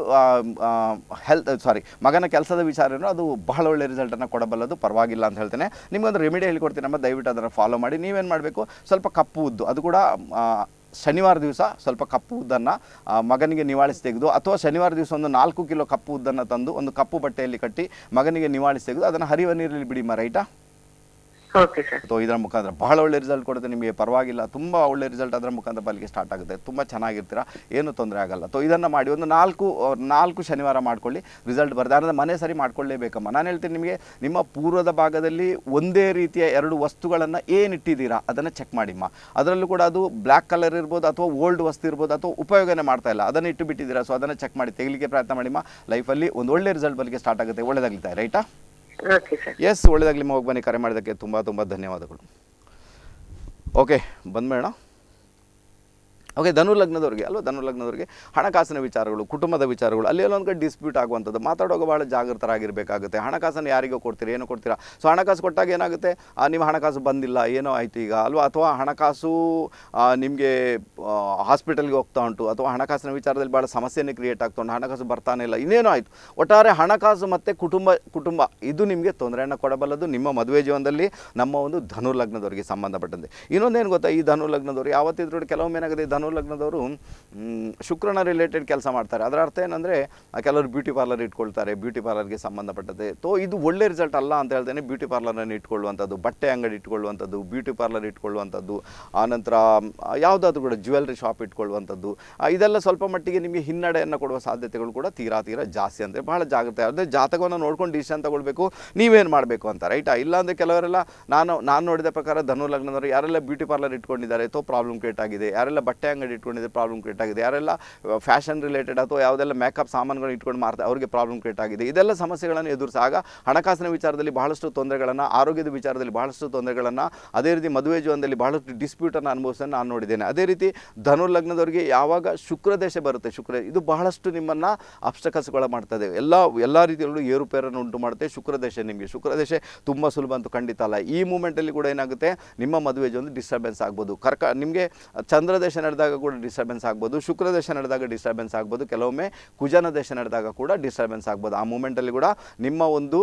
ಹೆಲ್ತ್ ಸಾರಿ ಮಗನ ಕೆಲಸದ ವಿಚಾರ ಅದು ಬಹಳ ಒಳ್ಳೆ ರಿಸಲ್ಟನ್ನು ಕೊಡಬಲ್ಲದು ಪರವಾಗಿಲ್ಲ ಅಂತ ಹೇಳ್ತೇನೆ ನಿಮಗೊಂದು ರೆಮಿಡಿ ಹೇಳಿಕೊಡ್ತೀನಿ ನಮ್ಮ ದಯವಿಟ್ಟು ಅದನ್ನು ಫಾಲೋ ಮಾಡಿ ನೀವೇನು ಮಾಡಬೇಕು ಸ್ವಲ್ಪ ಕಪ್ಪು ಉದ್ದು ಅದು ಕೂಡ ಶನಿವಾರ ದಿವಸ ಸ್ವಲ್ಪ ಕಪ್ಪು ಉದ್ದನ್ನು ಮಗನಿಗೆ ನಿವಾಳಿಸಿ ತೆಗೆದು ಅಥವಾ ಶನಿವಾರ ದಿವಸ ಒಂದು ನಾಲ್ಕು ಕಿಲೋ ಕಪ್ಪು ಉದ್ದನ್ನು ತಂದು ಒಂದು ಕಪ್ಪು ಬಟ್ಟೆಯಲ್ಲಿ ಕಟ್ಟಿ ಮಗನಿಗೆ ನಿವಾಳಿಸಿ ತೆಗೆದು ಅದನ್ನು ಹರಿವ ನೀರಲ್ಲಿ ಬಿಡಿ ಮರೈಟಾ ಇದರ ಮುಖಾಂತರ ಬಹಳ ಒಳ್ಳೆ ರಿಸಲ್ಟ್ ಕೊಡುತ್ತೆ ನಿಮಗೆ ಪರವಾಗಿಲ್ಲ ತುಂಬ ಒಳ್ಳೆ ರಿಸಲ್ಟ್ ಅದರ ಮುಖಾಂತರ ಬಲಿಗೆ ಸ್ಟಾರ್ಟ್ ಆಗುತ್ತೆ ತುಂಬ ಚೆನ್ನಾಗಿರ್ತೀರ ಏನು ತೊಂದರೆ ಆಗಲ್ಲ ಸೊ ಇದನ್ನು ಮಾಡಿ ಒಂದು ನಾಲ್ಕು ನಾಲ್ಕು ಶನಿವಾರ ಮಾಡ್ಕೊಳ್ಳಿ ರಿಸಲ್ಟ್ ಬರುತ್ತೆ ಆದರೆ ಮನೆ ಸರಿ ಮಾಡ್ಕೊಳ್ಳೇಬೇಕಮ್ಮ ನಾನು ಹೇಳ್ತೀನಿ ನಿಮಗೆ ನಿಮ್ಮ ಪೂರ್ವದ ಭಾಗದಲ್ಲಿ ಒಂದೇ ರೀತಿಯ ಎರಡು ವಸ್ತುಗಳನ್ನು ಏನಿಟ್ಟಿದ್ದೀರಾ ಅದನ್ನು ಚೆಕ್ ಮಾಡಿಮ್ಮ ಅದರಲ್ಲೂ ಕೂಡ ಅದು ಬ್ಲ್ಯಾಕ್ ಕಲರ್ ಇರ್ಬೋದು ಅಥವಾ ಓಲ್ಡ್ ವಸ್ತು ಇರ್ಬೋದು ಅಥವಾ ಉಪಯೋಗನೇ ಮಾಡ್ತಾ ಇಲ್ಲ ಅದನ್ನು ಇಟ್ಟು ಬಿಟ್ಟಿದ್ದೀರಾ ಸೊ ಅದನ್ನು ಚೆಕ್ ಮಾಡಿ ತೆಗಲಿಕ್ಕೆ ಪ್ರಯತ್ನ ಮಾಡಿಮ್ಮ ಲೈಫಲ್ಲಿ ಒಂದು ಒಳ್ಳೆ ರಿಸಲ್ಟ್ ಬಲಿಗೆ ಸ್ಟಾರ್ಟ್ ಆಗುತ್ತೆ ಒಳ್ಳೆದಾಗ್ತಾ ರೈಟಾ ಎಸ್ ಒಳ್ಳೇದಾಗ್ಲಿ ಹೋಗಿ ಬನ್ನಿ ಕರೆ ಮಾಡಿದ್ದಕ್ಕೆ ತುಂಬ ತುಂಬ ಧನ್ಯವಾದಗಳು ಓಕೆ ಬಂದ್ಮೇಣ ಓಕೆ ಧನುರ್ಲಗ್ನದವ್ರಿಗೆ ಅಲ್ವಾ ಧನು ಹಣಕಾಸಿನ ವಿಚಾರಗಳು ಕುಟುಂಬದ ವಿಚಾರಗಳು ಅಲ್ಲಿ ಎಲ್ಲೊಂದು ಕಡೆ ಡಿಸ್ಪ್ಯೂಟ್ ಆಗುವಂಥದ್ದು ಮಾತಾಡುವಾಗ ಭಾಳ ಜಾಗೃತರಾಗಿರಬೇಕಾಗುತ್ತೆ ಹಣಕಾಸನ್ನು ಯಾರಿಗೋ ಕೊಡ್ತೀರಾ ಏನೋ ಕೊಡ್ತೀರಾ ಸೊ ಹಣಕಾಸು ಕೊಟ್ಟಾಗ ಏನಾಗುತ್ತೆ ನಿಮ್ಮ ಹಣಕಾಸು ಬಂದಿಲ್ಲ ಏನೋ ಆಯಿತು ಈಗ ಅಲ್ವಾ ಅಥವಾ ಹಣಕಾಸು ನಿಮಗೆ ಹಾಸ್ಪಿಟಲ್ಗೆ ಹೋಗ್ತಾ ಉಂಟು ಅಥವಾ ಹಣಕಾಸಿನ ವಿಚಾರದಲ್ಲಿ ಭಾಳ ಸಮಸ್ಯೆನೇ ಕ್ರಿಯೇಟ್ ಆಗ್ತಾ ಉಂಟು ಹಣಕಾಸು ಬರ್ತಾನೆ ಇಲ್ಲ ಇನ್ನೇನೋ ಆಯಿತು ಒಟ್ಟಾರೆ ಹಣಕಾಸು ಮತ್ತು ಕುಟುಂಬ ಕುಟುಂಬ ಇದು ನಿಮಗೆ ತೊಂದರೆಯನ್ನು ಕೊಡಬಲ್ಲದು ನಿಮ್ಮ ಮದುವೆ ಜೀವನದಲ್ಲಿ ನಮ್ಮ ಒಂದು ಧನುರ್ಲಗ್ನದವರಿಗೆ ಲಗ್ನದವರಿಗೆ ಸಂಬಂಧಪಟ್ಟಂತೆ ಇನ್ನೊಂದೇನು ಗೊತ್ತಾ ಈ ಧನು ಲಗ್ನದವ್ರು ಯಾವತ್ತಿದ್ರೂ ಕೆಲವೊಮ್ಮೆ ಏನಾಗುತ್ತೆ ಧನು ಧನುಲಗ್ನದವರು ಶುಕ್ರನ ರಿಲೇಟೆಡ್ ಕೆಲಸ ಮಾಡ್ತಾರೆ ಅದರ ಅರ್ಥ ಏನಂದರೆ ಕೆಲವರು ಬ್ಯೂಟಿ ಪಾರ್ಲರ್ ಇಟ್ಕೊಳ್ತಾರೆ ಬ್ಯೂಟಿ ಪಾರ್ಲರ್ಗೆ ಸಂಬಂಧಪಟ್ಟದೆ ತೋ ಇದು ಒಳ್ಳೆ ರಿಸಲ್ಟ್ ಅಲ್ಲ ಅಂತ ಹೇಳ್ತೇನೆ ಬ್ಯೂಟಿ ಪಾರ್ಲರನ್ನು ಇಟ್ಕೊಳ್ಳುವಂಥದ್ದು ಬಟ್ಟೆ ಅಂಗಡಿ ಇಟ್ಕೊಳ್ಳುವಂಥದ್ದು ಬ್ಯೂಟಿ ಪಾರ್ಲರ್ ಇಟ್ಕೊಳ್ಳುವಂಥದ್ದು ಆನಂತರ ಯಾವುದಾದ್ರೂ ಕೂಡ ಜ್ಯುವೆಲ್ರಿ ಶಾಪ್ ಇಟ್ಕೊಳ್ಳುವಂಥದ್ದು ಇದೆಲ್ಲ ಸ್ವಲ್ಪ ಮಟ್ಟಿಗೆ ನಿಮಗೆ ಹಿನ್ನಡೆಯನ್ನು ಕೊಡುವ ಸಾಧ್ಯತೆಗಳು ಕೂಡ ತೀರಾ ತೀರಾ ಜಾಸ್ತಿ ಅಂದರೆ ಬಹಳ ಜಾಗ್ರತೆ ಅಂದರೆ ಜಾತಕವನ್ನು ನೋಡ್ಕೊಂಡು ಡಿಸಿಷನ್ ತಗೊಳ್ಬೇಕು ನೀವೇನು ಮಾಡಬೇಕು ಅಂತ ರೈಟಾ ಇಲ್ಲಾಂದರೆ ಕೆಲವರೆಲ್ಲ ನಾನು ನಾನು ನೋಡಿದ ಪ್ರಕಾರ ಧನು ಲಗ್ನದವರು ಯಾರೆಲ್ಲ ಬ್ಯೂಟಿ ಪಾರ್ಲರ್ ಇಟ್ಕೊಂಡಿದ್ದಾರೆ ತೋ ಪ್ರಾಬ್ಲಮ್ ಕ್ರಿಯೇಟ್ ಆಗಿದೆ ಯಾರೆಲ್ಲ ಬಟ್ಟೆ ಅಂಗಡಿ ಇಟ್ಕೊಂಡಿದ್ರೆ ಪ್ರಾಬ್ಲಮ್ ಕ್ರಿಯೇಟ್ ಆಗಿದೆ ಯಾರೆಲ್ಲ ಫ್ಯಾಷನ್ ರಿಲೇಟೆಡ್ ಅಥವಾ ಯಾವುದೆಲ್ಲ ಮೇಕಪ್ ಸಾಮಾನುಗಳು ಇಟ್ಕೊಂಡು ಮಾರ್ತಾರೆ ಅವರಿಗೆ ಪ್ರಾಬ್ಲಮ್ ಕ್ರಿಯೇಟ್ ಆಗಿದೆ ಇದೆಲ್ಲ ಸಮಸ್ಯೆಗಳನ್ನು ಎದುರಿಸಾಗ ಹಣಕಾಸಿನ ವಿಚಾರದಲ್ಲಿ ಬಹಳಷ್ಟು ತೊಂದರೆಗಳನ್ನು ಆರೋಗ್ಯದ ವಿಚಾರದಲ್ಲಿ ಬಹಳಷ್ಟು ತೊಂದರೆಗಳನ್ನು ಅದೇ ರೀತಿ ಮದುವೆ ಜೀವನದಲ್ಲಿ ಬಹಳಷ್ಟು ಡಿಸ್ಪ್ಯೂಟನ್ನು ಅನುಭವಿಸೋದನ್ನು ನಾನು ನೋಡಿದ್ದೇನೆ ಅದೇ ರೀತಿ ಧನುರ್ಲಗ್ನದವರಿಗೆ ಯಾವಾಗ ಶುಕ್ರ ದೇಶ ಬರುತ್ತೆ ಶುಕ್ರ ಇದು ಬಹಳಷ್ಟು ನಿಮ್ಮನ್ನು ಮಾಡ್ತಾ ಮಾಡ್ತದೆ ಎಲ್ಲ ಎಲ್ಲ ರೀತಿಯಲ್ಲೂ ಏರುಪೇರನ್ನು ಉಂಟು ಮಾಡುತ್ತೆ ಶುಕ್ರ ದೇಶ ನಿಮಗೆ ಶುಕ್ರ ದೇಶ ತುಂಬ ಸುಲಭ ಅಂತೂ ಖಂಡಿತ ಅಲ್ಲ ಈ ಮೂಮೆಂಟಲ್ಲಿ ಕೂಡ ಏನಾಗುತ್ತೆ ನಿಮ್ಮ ಮದುವೆ ಒಂದು ಡಿಸ್ಟರ್ಬೆನ್ಸ್ ಆಗ್ಬೋದು ಕರ್ಕ ನಿಮಗೆ ಚಂದ್ರ ದೇಶ ನಡೆದ ನಡೆದಾಗ ಕೂಡ ಡಿಸ್ಟರ್ಬೆನ್ಸ್ ಆಗ್ಬೋದು ಶುಕ್ರ ದೇಶ ನಡೆದಾಗ ಡಿಸ್ಟರ್ಬೆನ್ಸ್ ಆಗ್ಬೋದು ಕೆಲವೊಮ್ಮೆ ಕುಜನ ದಶ ನಡೆದಾಗ ಕೂಡ ಡಿಸ್ಟರ್ಬೆನ್ಸ್ ಆಗ್ಬೋದು ಆ ಮೂಮೆಂಟಲ್ಲಿ ಕೂಡ ನಿಮ್ಮ ಒಂದು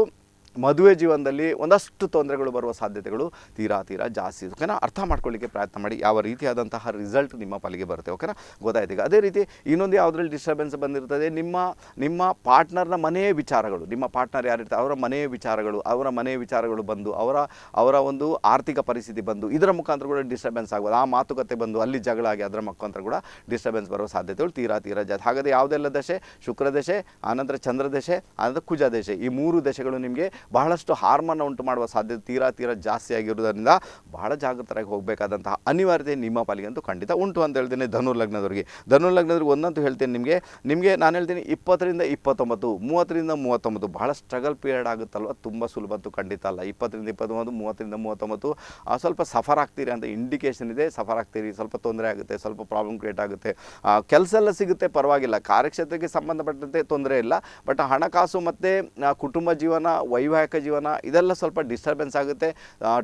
ಮದುವೆ ಜೀವನದಲ್ಲಿ ಒಂದಷ್ಟು ತೊಂದರೆಗಳು ಬರುವ ಸಾಧ್ಯತೆಗಳು ತೀರಾ ತೀರಾ ಜಾಸ್ತಿ ಓಕೆನಾ ಅರ್ಥ ಮಾಡ್ಕೊಳ್ಳಿಕ್ಕೆ ಪ್ರಯತ್ನ ಮಾಡಿ ಯಾವ ರೀತಿಯಾದಂತಹ ರಿಸಲ್ಟ್ ನಿಮ್ಮ ಪಾಲಿಗೆ ಬರುತ್ತೆ ಓಕೆನಾ ಗೊತ್ತಾಯ್ತು ಅದೇ ರೀತಿ ಇನ್ನೊಂದು ಯಾವುದ್ರಲ್ಲಿ ಡಿಸ್ಟರ್ಬೆನ್ಸ್ ಬಂದಿರ್ತದೆ ನಿಮ್ಮ ನಿಮ್ಮ ಪಾರ್ಟ್ನರ್ನ ಮನೆಯ ವಿಚಾರಗಳು ನಿಮ್ಮ ಪಾರ್ಟ್ನರ್ ಯಾರಿರ್ತಾರೆ ಅವರ ಮನೆಯ ವಿಚಾರಗಳು ಅವರ ಮನೆಯ ವಿಚಾರಗಳು ಬಂದು ಅವರ ಅವರ ಒಂದು ಆರ್ಥಿಕ ಪರಿಸ್ಥಿತಿ ಬಂದು ಇದರ ಮುಖಾಂತರ ಕೂಡ ಡಿಸ್ಟರ್ಬೆನ್ಸ್ ಆಗ್ಬೋದು ಆ ಮಾತುಕತೆ ಬಂದು ಅಲ್ಲಿ ಜಗಳ ಆಗಿ ಅದರ ಮುಖಾಂತರ ಕೂಡ ಡಿಸ್ಟರ್ಬೆನ್ಸ್ ಬರುವ ಸಾಧ್ಯತೆಗಳು ತೀರಾ ತೀರಾ ಜಾಸ್ತಿ ಹಾಗಾದರೆ ಯಾವುದೆಲ್ಲ ದಶೆ ಶುಕ್ರ ದಶೆ ಆನಂತರ ಚಂದ್ರ ದಶೆ ಆನಂತರ ಕುಜ ದಶೆ ಈ ಮೂರು ದಶೆಗಳು ನಿಮಗೆ ಬಹಳಷ್ಟು ಹಾರ್ಮನ್ನು ಉಂಟು ಮಾಡುವ ಸಾಧ್ಯತೆ ತೀರಾ ತೀರಾ ಜಾಸ್ತಿ ಆಗಿರುವುದರಿಂದ ಬಹಳ ಜಾಗೃತರಾಗಿ ಹೋಗಬೇಕಾದಂತಹ ಅನಿವಾರ್ಯತೆ ನಿಮ್ಮ ಪಾಲಿಗಂತೂ ಖಂಡಿತ ಉಂಟು ಅಂತ ಹೇಳ್ತೀನಿ ಧನುರ್ಲಗ್ನದವರಿಗೆ ಲಗ್ನದವ್ರಿಗೆ ಧನುರ್ ಲಗ್ನದವ್ರಿಗೆ ಒಂದಂತೂ ಹೇಳ್ತೀನಿ ನಿಮಗೆ ನಿಮಗೆ ನಾನು ಹೇಳ್ತೀನಿ ಇಪ್ಪತ್ತರಿಂದ ಇಪ್ಪತ್ತೊಂಬತ್ತು ಮೂವತ್ತರಿಂದ ಮೂವತ್ತೊಂಬತ್ತು ಬಹಳ ಸ್ಟ್ರಗಲ್ ಪೀರಿಯಡ್ ಆಗುತ್ತಲ್ವ ತುಂಬ ಸುಲಭತ್ತು ಖಂಡಿತ ಅಲ್ಲ ಇಪ್ಪತ್ತರಿಂದ ಇಪ್ಪತ್ತೊಂಬತ್ತು ಮೂವತ್ತರಿಂದ ಮೂವತ್ತೊಂಬತ್ತು ಸ್ವಲ್ಪ ಸಫರ್ ಆಗ್ತೀರಿ ಅಂತ ಇಂಡಿಕೇಶನ್ ಇದೆ ಸಫರ್ ಆಗ್ತೀರಿ ಸ್ವಲ್ಪ ತೊಂದರೆ ಆಗುತ್ತೆ ಸ್ವಲ್ಪ ಪ್ರಾಬ್ಲಮ್ ಕ್ರಿಯೇಟ್ ಆಗುತ್ತೆ ಕೆಲಸ ಎಲ್ಲ ಸಿಗುತ್ತೆ ಪರವಾಗಿಲ್ಲ ಕಾರ್ಯಕ್ಷೇತ್ರಕ್ಕೆ ಸಂಬಂಧಪಟ್ಟಂತೆ ತೊಂದರೆ ಇಲ್ಲ ಬಟ್ ಹಣಕಾಸು ಮತ್ತು ಕುಟುಂಬ ಜೀವನ ವೈ ವೈವಾಹಿಕ ಜೀವನ ಇದೆಲ್ಲ ಸ್ವಲ್ಪ ಡಿಸ್ಟರ್ಬೆನ್ಸ್ ಆಗುತ್ತೆ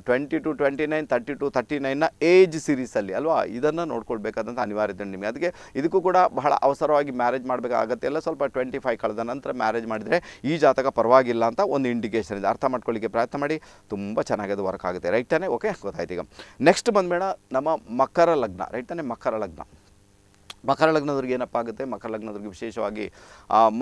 twenty to twenty nine thirty to thirty ನೈನ್ನ ಏಜ್ ಸೀರೀಸಲ್ಲಿ ಅಲ್ವಾ ಇದನ್ನು ನೋಡ್ಕೊಳ್ಬೇಕಾದಂಥ ಅನಿವಾರ್ಯತೆ ನಿಮಗೆ ಅದಕ್ಕೆ ಇದಕ್ಕೂ ಕೂಡ ಬಹಳ ಅವಸರವಾಗಿ ಮ್ಯಾರೇಜ್ ಮಾಡಬೇಕಾಗತ್ತೆ ಎಲ್ಲ ಸ್ವಲ್ಪ ಟ್ವೆಂಟಿ ಫೈವ್ ಕಳೆದ ನಂತರ ಮ್ಯಾರೇಜ್ ಮಾಡಿದರೆ ಈ ಜಾತಕ ಪರವಾಗಿಲ್ಲ ಅಂತ ಒಂದು ಇಂಡಿಕೇಶನ್ ಇದೆ ಅರ್ಥ ಮಾಡ್ಕೊಳ್ಳಿಕ್ಕೆ ಪ್ರಯತ್ನ ಮಾಡಿ ತುಂಬ ಚೆನ್ನಾಗಿ ಅದು ವರ್ಕ್ ಆಗುತ್ತೆ ರೈಟ್ ತಾನೇ ಓಕೆ ಗೊತ್ತಾಯ್ತು ಈಗ ನೆಕ್ಸ್ಟ್ ಬಂದ್ಬೇಡ ನಮ್ಮ ಮಕರ ಲಗ್ನ ರೈಟ್ ತಾನೇ ಮಕರ ಲಗ್ನ ಮಕರ ಲಗ್ನದವ್ರಿಗೆ ಏನಪ್ಪ ಆಗುತ್ತೆ ಮಕರ ಲಗ್ನದವ್ರಿಗೆ ವಿಶೇಷವಾಗಿ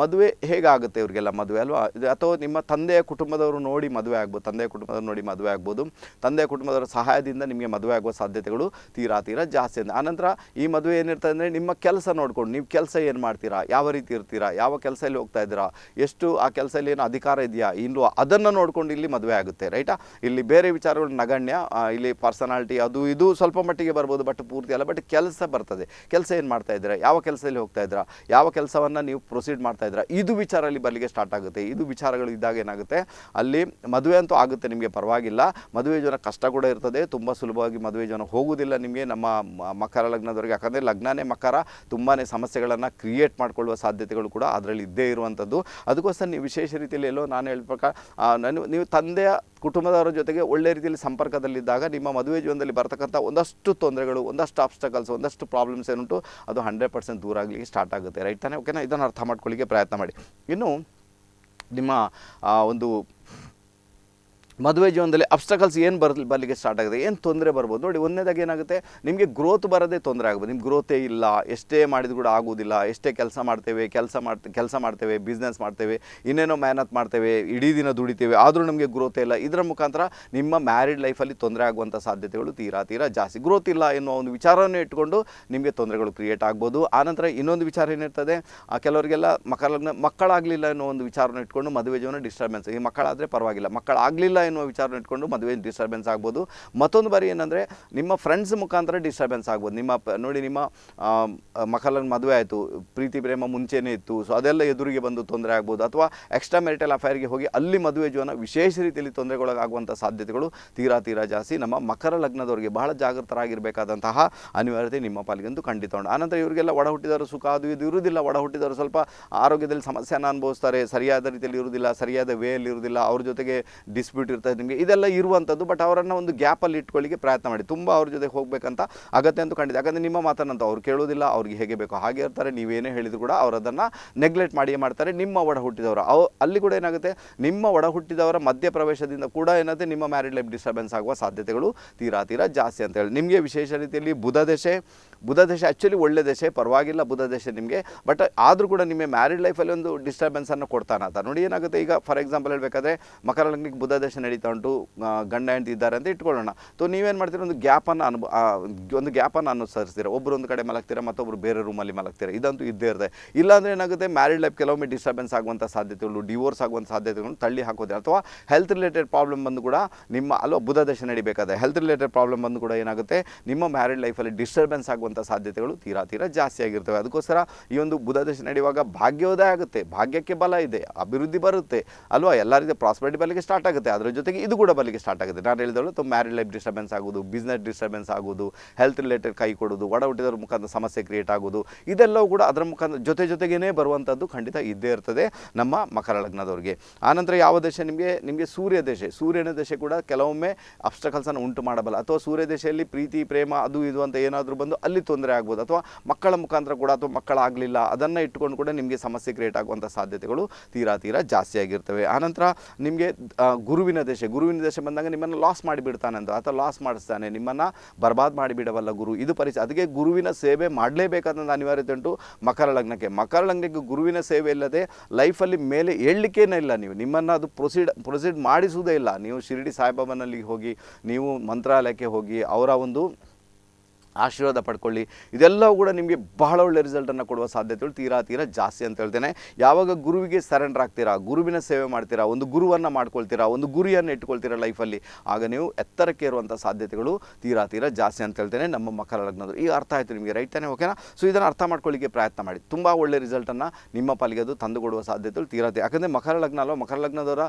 ಮದುವೆ ಹೇಗಾಗುತ್ತೆ ಇವರಿಗೆಲ್ಲ ಮದುವೆ ಅಲ್ವಾ ಅಥವಾ ನಿಮ್ಮ ತಂದೆಯ ಕುಟುಂಬದವರು ನೋಡಿ ಮದುವೆ ಆಗ್ಬೋದು ತಂದೆಯ ಕುಟುಂಬದವ್ರು ನೋಡಿ ಮದುವೆ ಆಗ್ಬೋದು ತಂದೆಯ ಕುಟುಂಬದವರ ಸಹಾಯದಿಂದ ನಿಮಗೆ ಮದುವೆ ಆಗುವ ಸಾಧ್ಯತೆಗಳು ತೀರಾ ತೀರಾ ಜಾಸ್ತಿ ಅಂದರೆ ಆನಂತರ ಈ ಮದುವೆ ಏನಿರ್ತದೆ ಅಂದರೆ ನಿಮ್ಮ ಕೆಲಸ ನೋಡ್ಕೊಂಡು ನೀವು ಕೆಲಸ ಏನು ಮಾಡ್ತೀರಾ ಯಾವ ರೀತಿ ಇರ್ತೀರಾ ಯಾವ ಕೆಲಸದಲ್ಲಿ ಹೋಗ್ತಾ ಇದ್ದೀರಾ ಎಷ್ಟು ಆ ಕೆಲಸದಲ್ಲಿ ಏನು ಅಧಿಕಾರ ಇದೆಯಾ ಇಲ್ಲೂ ಅದನ್ನು ನೋಡ್ಕೊಂಡು ಇಲ್ಲಿ ಮದುವೆ ಆಗುತ್ತೆ ರೈಟಾ ಇಲ್ಲಿ ಬೇರೆ ವಿಚಾರಗಳು ನಗಣ್ಯ ಇಲ್ಲಿ ಪರ್ಸನಾಲಿಟಿ ಅದು ಇದು ಸ್ವಲ್ಪ ಮಟ್ಟಿಗೆ ಬರ್ಬೋದು ಬಟ್ ಪೂರ್ತಿ ಅಲ್ಲ ಬಟ್ ಕೆಲಸ ಬರ್ತದೆ ಕೆಲಸ ಏನು ಮಾಡ್ತಾ ಹೋಗ್ತಾ ಇದ್ದೀರಾ ಯಾವ ಕೆಲಸದಲ್ಲಿ ಹೋಗ್ತಾ ಇದ್ದೀರಾ ಯಾವ ಕೆಲಸವನ್ನು ನೀವು ಪ್ರೊಸೀಡ್ ಮಾಡ್ತಾ ಇದ್ದೀರಾ ಇದು ವಿಚಾರ ಅಲ್ಲಿ ಬರಲಿಕ್ಕೆ ಸ್ಟಾರ್ಟ್ ಆಗುತ್ತೆ ಇದು ವಿಚಾರಗಳು ಇದ್ದಾಗ ಏನಾಗುತ್ತೆ ಅಲ್ಲಿ ಮದುವೆ ಅಂತೂ ಆಗುತ್ತೆ ನಿಮಗೆ ಪರವಾಗಿಲ್ಲ ಮದುವೆ ಜನ ಕಷ್ಟ ಕೂಡ ಇರ್ತದೆ ತುಂಬ ಸುಲಭವಾಗಿ ಮದುವೆ ಜನ ಹೋಗುವುದಿಲ್ಲ ನಿಮಗೆ ನಮ್ಮ ಮಕರ ಲಗ್ನದವರಿಗೆ ಯಾಕಂದರೆ ಲಗ್ನನೇ ಮಕರ ತುಂಬಾ ಸಮಸ್ಯೆಗಳನ್ನು ಕ್ರಿಯೇಟ್ ಮಾಡಿಕೊಳ್ಳುವ ಸಾಧ್ಯತೆಗಳು ಕೂಡ ಅದರಲ್ಲಿ ಇದ್ದೇ ಇರುವಂಥದ್ದು ಅದಕ್ಕೋಸ್ಕರ ನೀವು ವಿಶೇಷ ರೀತಿಯಲ್ಲಿ ಎಲ್ಲೋ ನಾನು ಹೇಳ್ಬೇಕಾ ನಾನು ನೀವು ತಂದೆಯ ಕುಟುಂಬದವರ ಜೊತೆಗೆ ಒಳ್ಳೆ ರೀತಿಯಲ್ಲಿ ಸಂಪರ್ಕದಲ್ಲಿದ್ದಾಗ ನಿಮ್ಮ ಮದುವೆ ಜೀವನದಲ್ಲಿ ಬರ್ತಕ್ಕಂಥ ಒಂದಷ್ಟು ತೊಂದರೆಗಳು ಒಂದಷ್ಟು ಆಬ್ಸ್ಟಕಲ್ಸ್ ಒಂದಷ್ಟು ಪ್ರಾಬ್ಲಮ್ಸ್ ಏನುಂಟು ಅದು ಹಂಡ್ರೆಡ್ ಪರ್ಸೆಂಟ್ ದೂರ ಆಗಲಿಕ್ಕೆ ಸ್ಟಾರ್ಟ್ ಆಗುತ್ತೆ ರೈಟ್ ತಾನೇ ಓಕೆನಾ ಇದನ್ನು ಅರ್ಥ ಮಾಡ್ಕೊಳ್ಳಿಕ್ಕೆ ಪ್ರಯತ್ನ ಮಾಡಿ ಇನ್ನು ನಿಮ್ಮ ಒಂದು ಮದುವೆ ಜೀವನದಲ್ಲಿ ಅಬ್ಸ್ಟಕಲ್ಸ್ ಏನು ಬರ್ ಬರಲಿಕ್ಕೆ ಸ್ಟಾರ್ಟ್ ಆಗಿದೆ ಏನು ತೊಂದರೆ ಬರ್ಬೋದು ನೋಡಿ ಒಂದನೇದಾಗಿ ಏನಾಗುತ್ತೆ ನಿಮಗೆ ಗ್ರೋತ್ ಬರೋದೇ ತೊಂದರೆ ಆಗ್ಬೋದು ನಿಮ್ಗೆ ಗ್ರೋತೇ ಇಲ್ಲ ಎಷ್ಟೇ ಮಾಡಿದ್ರು ಕೂಡ ಆಗೋದಿಲ್ಲ ಎಷ್ಟೇ ಕೆಲಸ ಮಾಡ್ತೇವೆ ಕೆಲಸ ಮಾಡ್ತ ಕೆಲಸ ಮಾಡ್ತೇವೆ ಬಿಸ್ನೆಸ್ ಮಾಡ್ತೇವೆ ಇನ್ನೇನೋ ಮೆಹನತ್ ಮಾಡ್ತೇವೆ ಇಡೀ ದಿನ ದುಡಿತೇವೆ ಆದರೂ ನಮಗೆ ಗ್ರೋತೇ ಇಲ್ಲ ಇದರ ಮುಖಾಂತರ ನಿಮ್ಮ ಮ್ಯಾರಿಡ್ ಲೈಫಲ್ಲಿ ತೊಂದರೆ ಆಗುವಂಥ ಸಾಧ್ಯತೆಗಳು ತೀರಾ ತೀರಾ ಜಾಸ್ತಿ ಗ್ರೋತ್ ಇಲ್ಲ ಎನ್ನುವ ಒಂದು ವಿಚಾರವನ್ನು ಇಟ್ಕೊಂಡು ನಿಮಗೆ ತೊಂದರೆಗಳು ಕ್ರಿಯೇಟ್ ಆಗ್ಬೋದು ಆನಂತರ ಇನ್ನೊಂದು ವಿಚಾರ ಏನಿರ್ತದೆ ಕೆಲವರಿಗೆಲ್ಲ ಮಕ್ಕಳ ಮಕ್ಕಳಾಗಲಿಲ್ಲ ಅನ್ನೋ ಒಂದು ವಿಚಾರವನ್ನು ಇಟ್ಕೊಂಡು ಮದುವೆ ಜೀವನ ಡಿಸ್ಟರ್ಬೆನ್ಸ್ ಈ ಮಕ್ಕಳಾದರೆ ಪರವಾಗಿಲ್ಲ ಮಕ್ಕಳಾಗಲಿಲ್ಲ ಎನ್ನುವ ವಿಚಾರ ಇಟ್ಕೊಂಡು ಮದುವೆ ಡಿಸ್ಟರ್ಬೆನ್ಸ್ ಆಗ್ಬೋದು ಮತ್ತೊಂದು ಬಾರಿ ಏನಂದರೆ ನಿಮ್ಮ ಫ್ರೆಂಡ್ಸ್ ಮುಖಾಂತರ ಡಿಸ್ಟರ್ಬೆನ್ಸ್ ಆಗ್ಬೋದು ನಿಮ್ಮ ನೋಡಿ ನಿಮ್ಮ ಮಕ್ಕಳನ್ನು ಮದುವೆ ಆಯಿತು ಪ್ರೀತಿ ಪ್ರೇಮ ಮುಂಚೆನೇ ಇತ್ತು ಸೊ ಅದೆಲ್ಲ ಎದುರಿಗೆ ಬಂದು ತೊಂದರೆ ಆಗ್ಬೋದು ಅಥವಾ ಎಕ್ಸ್ಟ್ರಾ ಮೆರಿಟಲ್ ಅಫೈರ್ಗೆ ಹೋಗಿ ಅಲ್ಲಿ ಮದುವೆ ಜೀವನ ವಿಶೇಷ ರೀತಿಯಲ್ಲಿ ತೊಂದರೆಗೊಳಗಾಗುವಂಥ ಸಾಧ್ಯತೆಗಳು ತೀರಾ ತೀರಾ ಜಾಸ್ತಿ ನಮ್ಮ ಮಕರ ಲಗ್ನದವರಿಗೆ ಬಹಳ ಜಾಗೃತರಾಗಿರಬೇಕಾದಂತಹ ಅನಿವಾರ್ಯತೆ ನಿಮ್ಮ ಪಾಲಿಗೆಂದು ಖಂಡಿತ ಉಂಟು ಆನಂತರ ಇವರಿಗೆಲ್ಲ ಒಡ ಹುಟ್ಟಿದವರು ಸುಖ ಅದು ಇದು ಇರುವುದಿಲ್ಲ ಒಡ ಹುಟ್ಟಿದವರು ಸ್ವಲ್ಪ ಆರೋಗ್ಯದಲ್ಲಿ ಸಮಸ್ಯೆಯನ್ನು ಅನುಭವಿಸ್ತಾರೆ ಸರಿಯಾದ ರೀತಿಯಲ್ಲಿ ಇರುವುದಿಲ್ಲ ಸರಿಯಾದ ವೇಯಲ್ಲಿ ಇರುವುದಿಲ್ಲ ಅವ್ರ ಜೊತೆಗೆ ಡಿಸ್ಪ್ಯೂಟ್ ಗೊತ್ತಿರ್ತದೆ ನಿಮಗೆ ಇದೆಲ್ಲ ಇರುವಂಥದ್ದು ಬಟ್ ಅವರನ್ನು ಒಂದು ಗ್ಯಾಪಲ್ಲಿ ಇಟ್ಕೊಳ್ಳಿಕ್ಕೆ ಪ್ರಯತ್ನ ಮಾಡಿ ತುಂಬ ಅವ್ರ ಜೊತೆ ಹೋಗಬೇಕಂತ ಅಗತ್ಯ ಅಂತ ಕಂಡಿದೆ ಯಾಕಂದರೆ ನಿಮ್ಮ ಮಾತನ್ನಂತೂ ಅವ್ರು ಕೇಳೋದಿಲ್ಲ ಅವ್ರಿಗೆ ಹೇಗೆ ಬೇಕೋ ಹಾಗೆ ಇರ್ತಾರೆ ನೀವೇನೇ ಹೇಳಿದ್ರು ಕೂಡ ಅವರು ಅದನ್ನು ನೆಗ್ಲೆಕ್ಟ್ ಮಾಡಿಯೇ ಮಾಡ್ತಾರೆ ನಿಮ್ಮ ಒಡ ಹುಟ್ಟಿದವರು ಅವು ಅಲ್ಲಿ ಕೂಡ ಏನಾಗುತ್ತೆ ನಿಮ್ಮ ಒಡ ಹುಟ್ಟಿದವರ ಮಧ್ಯಪ್ರವೇಶದಿಂದ ಕೂಡ ಏನಾಗುತ್ತೆ ನಿಮ್ಮ ಮ್ಯಾರಿಡ್ ಲೈಫ್ ಡಿಸ್ಟರ್ಬೆನ್ಸ್ ಆಗುವ ಸಾಧ್ಯತೆಗಳು ತೀರಾ ತೀರಾ ಜಾಸ್ತಿ ಅಂತ ಹೇಳಿ ನಿಮಗೆ ವಿಶೇಷ ರೀತಿಯಲ್ಲಿ ಬುಧ ದೇಶೆ ಬುಧ ದೇಶ ಆ್ಯಕ್ಚುಲಿ ಒಳ್ಳೆ ದೇಶ ಪರವಾಗಿಲ್ಲ ಬುಧ ದಶೆ ನಿಮಗೆ ಬಟ್ ಆದರೂ ಕೂಡ ನಿಮಗೆ ಮ್ಯಾರಿಡ್ ಲೈಫಲ್ಲಿ ಒಂದು ಡಿಸ್ಟರ್ಬೆನ್ಸನ್ನು ಕೊಡ್ತಾನ ಅಂತ ನೋಡಿ ಏನಾಗುತ್ತೆ ಈಗ ಫಾರ್ ಎಕ್ಸಾಂಪಲ್ ಹೇಳಬೇಕಾದ್ರೆ ಮಕರ ಲಗ್ನಕ್ಕೆ ಬುಧ ದಶೆ ನಡೀತಾ ಉಂಟು ಗಂಡ ಹೆಂಡ್ ಇದ್ದಾರೆ ಅಂತ ಇಟ್ಕೊಳ್ಳೋಣ ತೊ ನೀವೇನು ಮಾಡ್ತೀರ ಒಂದು ಗ್ಯಾಪನ್ನು ಅನುಭವ ಒಂದು ಗ್ಯಾಪನ್ನು ಅನುಸರಿಸ್ತೀರ ಒಬ್ಬರು ಒಂದು ಕಡೆ ಮಲಗ್ತೀರ ಮತ್ತೊಬ್ಬರು ಬೇರೆ ರೂಮಲ್ಲಿ ಮಲಗ್ತೀರ ಇದಂತೂ ಇದ್ದೇ ಇರುತ್ತೆ ಇಲ್ಲಾಂದರೆ ಏನಾಗುತ್ತೆ ಮ್ಯಾರಿಡ್ ಲೈಫ್ ಕೆಲವೊಮ್ಮೆ ಡಿಸ್ಟರ್ಬೆನ್ಸ್ ಆಗುವಂಥ ಸಾಧ್ಯತೆಗಳು ಡಿವೋರ್ಸ್ ಆಗುವಂಥ ಸಾಧ್ಯತೆಗಳನ್ನು ತಳ್ಳಿ ಹಾಕೋದಿಲ್ಲ ಅಥವಾ ಹೆಲ್ತ್ ರಿಲೇಟೆಡ್ ಪ್ರಾಬ್ಲಮ್ ಬಂದು ಕೂಡ ನಿಮ್ಮ ಅಲ್ಲೋ ಬುಧ ದಶೆ ನಡಿಬೇಕಾದ್ರೆ ಹೆಲ್ತ್ ರಿಲೇಟೆಡ್ ಪ್ರಾಬ್ಲಮ್ ಬಂದು ಕೂಡ ಏನಾಗುತ್ತೆ ನಿಮ್ಮ ಮ್ಯಾರಿಡ್ ಲೈಫಲ್ಲಿ ಡಿಸ್ಟರ್ಬೆನ್ಸ್ ಆಗುವಂಥ ಆಗುವಂಥ ಸಾಧ್ಯತೆಗಳು ತೀರಾ ತೀರಾ ಜಾಸ್ತಿ ಆಗಿರ್ತವೆ ಅದಕ್ಕೋಸ್ಕರ ಈ ಒಂದು ಬುಧ ದಶೆ ನಡೆಯುವಾಗ ಭಾಗ್ಯೋದಯ ಆಗುತ್ತೆ ಭಾಗ್ಯಕ್ಕೆ ಬಲ ಇದೆ ಅಭಿವೃದ್ಧಿ ಬರುತ್ತೆ ಅಲ್ವಾ ಎಲ್ಲ ರೀತಿಯ ಪ್ರಾಸ್ಪರಿಟಿ ಬಲಿಗೆ ಸ್ಟಾರ್ಟ್ ಆಗುತ್ತೆ ಅದರ ಜೊತೆಗೆ ಇದು ಕೂಡ ಬಲಿಗೆ ಸ್ಟಾರ್ಟ್ ಆಗುತ್ತೆ ನಾನು ಹೇಳಿದಳು ತುಂಬ ಮ್ಯಾರಿಡ್ ಲೈಫ್ ಡಿಸ್ಟರ್ಬೆನ್ಸ್ ಆಗೋದು ಬಿಸ್ನೆಸ್ ಡಿಸ್ಟರ್ಬೆನ್ಸ್ ಆಗೋದು ಹೆಲ್ತ್ ರಿಲೇಟೆಡ್ ಕೈ ಕೊಡೋದು ಒಡ ಹುಟ್ಟಿದ್ರ ಮುಖಾಂತರ ಸಮಸ್ಯೆ ಕ್ರಿಯೇಟ್ ಆಗೋದು ಇದೆಲ್ಲವೂ ಕೂಡ ಅದರ ಮುಖಾಂತರ ಜೊತೆ ಜೊತೆಗೇನೆ ಬರುವಂಥದ್ದು ಖಂಡಿತ ಇದ್ದೇ ಇರ್ತದೆ ನಮ್ಮ ಮಕರ ಲಗ್ನದವ್ರಿಗೆ ಆನಂತರ ಯಾವ ದೇಶ ನಿಮಗೆ ನಿಮಗೆ ಸೂರ್ಯ ದೇಶ ಸೂರ್ಯನ ದಶೆ ಕೂಡ ಕೆಲವೊಮ್ಮೆ ಅಬ್ಸ್ಟಕಲ್ಸನ್ನು ಉಂಟು ಮಾಡಬಲ್ಲ ಅಥವಾ ಸೂರ್ಯ ದೇಶದಲ್ಲಿ ಪ್ರೀತಿ ಪ್ರೇಮ ಅದು ಇದು ಅಂತ ಏನಾದರೂ ಬಂದು ಅಲ್ಲಿ ತೊಂದರೆ ಆಗ್ಬೋದು ಅಥವಾ ಮಕ್ಕಳ ಮುಖಾಂತರ ಕೂಡ ಅಥವಾ ಮಕ್ಕಳಾಗಲಿಲ್ಲ ಅದನ್ನು ಇಟ್ಕೊಂಡು ಕೂಡ ನಿಮಗೆ ಸಮಸ್ಯೆ ಕ್ರಿಯೇಟ್ ಆಗುವಂಥ ಸಾಧ್ಯತೆಗಳು ತೀರಾ ತೀರಾ ಜಾಸ್ತಿ ಆಗಿರ್ತವೆ ಆನಂತರ ನಿಮಗೆ ಗುರುವಿನ ದೇಶ ಗುರುವಿನ ದೇಶ ಬಂದಾಗ ನಿಮ್ಮನ್ನು ಲಾಸ್ ಮಾಡಿಬಿಡ್ತಾನೆ ಅಂತ ಅಥವಾ ಲಾಸ್ ಮಾಡಿಸ್ತಾನೆ ನಿಮ್ಮನ್ನು ಬರ್ಬಾದ್ ಮಾಡಿಬಿಡವಲ್ಲ ಗುರು ಇದು ಪರಿಚಯ ಅದಕ್ಕೆ ಗುರುವಿನ ಸೇವೆ ಮಾಡಲೇಬೇಕಾದಂಥ ಅನಿವಾರ್ಯತೆ ಉಂಟು ಮಕರ ಲಗ್ನಕ್ಕೆ ಮಕರ ಲಗ್ನಕ್ಕೆ ಗುರುವಿನ ಸೇವೆ ಇಲ್ಲದೆ ಲೈಫಲ್ಲಿ ಮೇಲೆ ಹೇಳಲಿಕ್ಕೇನೇ ಇಲ್ಲ ನೀವು ನಿಮ್ಮನ್ನು ಅದು ಪ್ರೊಸೀಡ್ ಪ್ರೊಸೀಡ್ ಮಾಡಿಸುವುದೇ ಇಲ್ಲ ನೀವು ಶಿರಡಿ ಸಾಯಿಬಾಬನಲ್ಲಿ ಹೋಗಿ ನೀವು ಮಂತ್ರಾಲಯಕ್ಕೆ ಹೋಗಿ ಅವರ ಒಂದು ಆಶೀರ್ವಾದ ಪಡ್ಕೊಳ್ಳಿ ಇದೆಲ್ಲವೂ ಕೂಡ ನಿಮಗೆ ಬಹಳ ಒಳ್ಳೆ ರಿಸಲ್ಟನ್ನು ಕೊಡುವ ಸಾಧ್ಯತೆಗಳು ತೀರಾ ತೀರಾ ಜಾಸ್ತಿ ಅಂತ ಹೇಳ್ತೇನೆ ಯಾವಾಗ ಗುರುವಿಗೆ ಸರೆಂಡರ್ ಆಗ್ತೀರಾ ಗುರುವಿನ ಸೇವೆ ಮಾಡ್ತೀರಾ ಒಂದು ಗುರುವನ್ನು ಮಾಡ್ಕೊಳ್ತೀರಾ ಒಂದು ಗುರಿಯನ್ನು ಇಟ್ಕೊಳ್ತೀರಾ ಲೈಫಲ್ಲಿ ಆಗ ನೀವು ಎತ್ತರಕ್ಕೆ ಇರುವಂಥ ಸಾಧ್ಯತೆಗಳು ತೀರಾ ತೀರಾ ಜಾಸ್ತಿ ಅಂತ ಹೇಳ್ತೇನೆ ನಮ್ಮ ಮಕರ ಲಗ್ನದ ಈ ಅರ್ಥ ಆಯಿತು ನಿಮಗೆ ರೈಟ್ ತಾನೇ ಓಕೆನಾ ಸೊ ಇದನ್ನು ಅರ್ಥ ಮಾಡ್ಕೊಳ್ಳಿಕ್ಕೆ ಪ್ರಯತ್ನ ಮಾಡಿ ತುಂಬ ಒಳ್ಳೆ ರಿಸಲ್ಟನ್ನು ನಿಮ್ಮ ಪಾಲಿಗೆ ಅದು ತಂದು ಕೊಡುವ ಸಾಧ್ಯತೆಗಳು ತೀರಾ ಯಾಕಂದರೆ ಮಕರ ಲಗ್ನ ಅಲ್ವಾ ಮಕರ ಲಗ್ನದವರ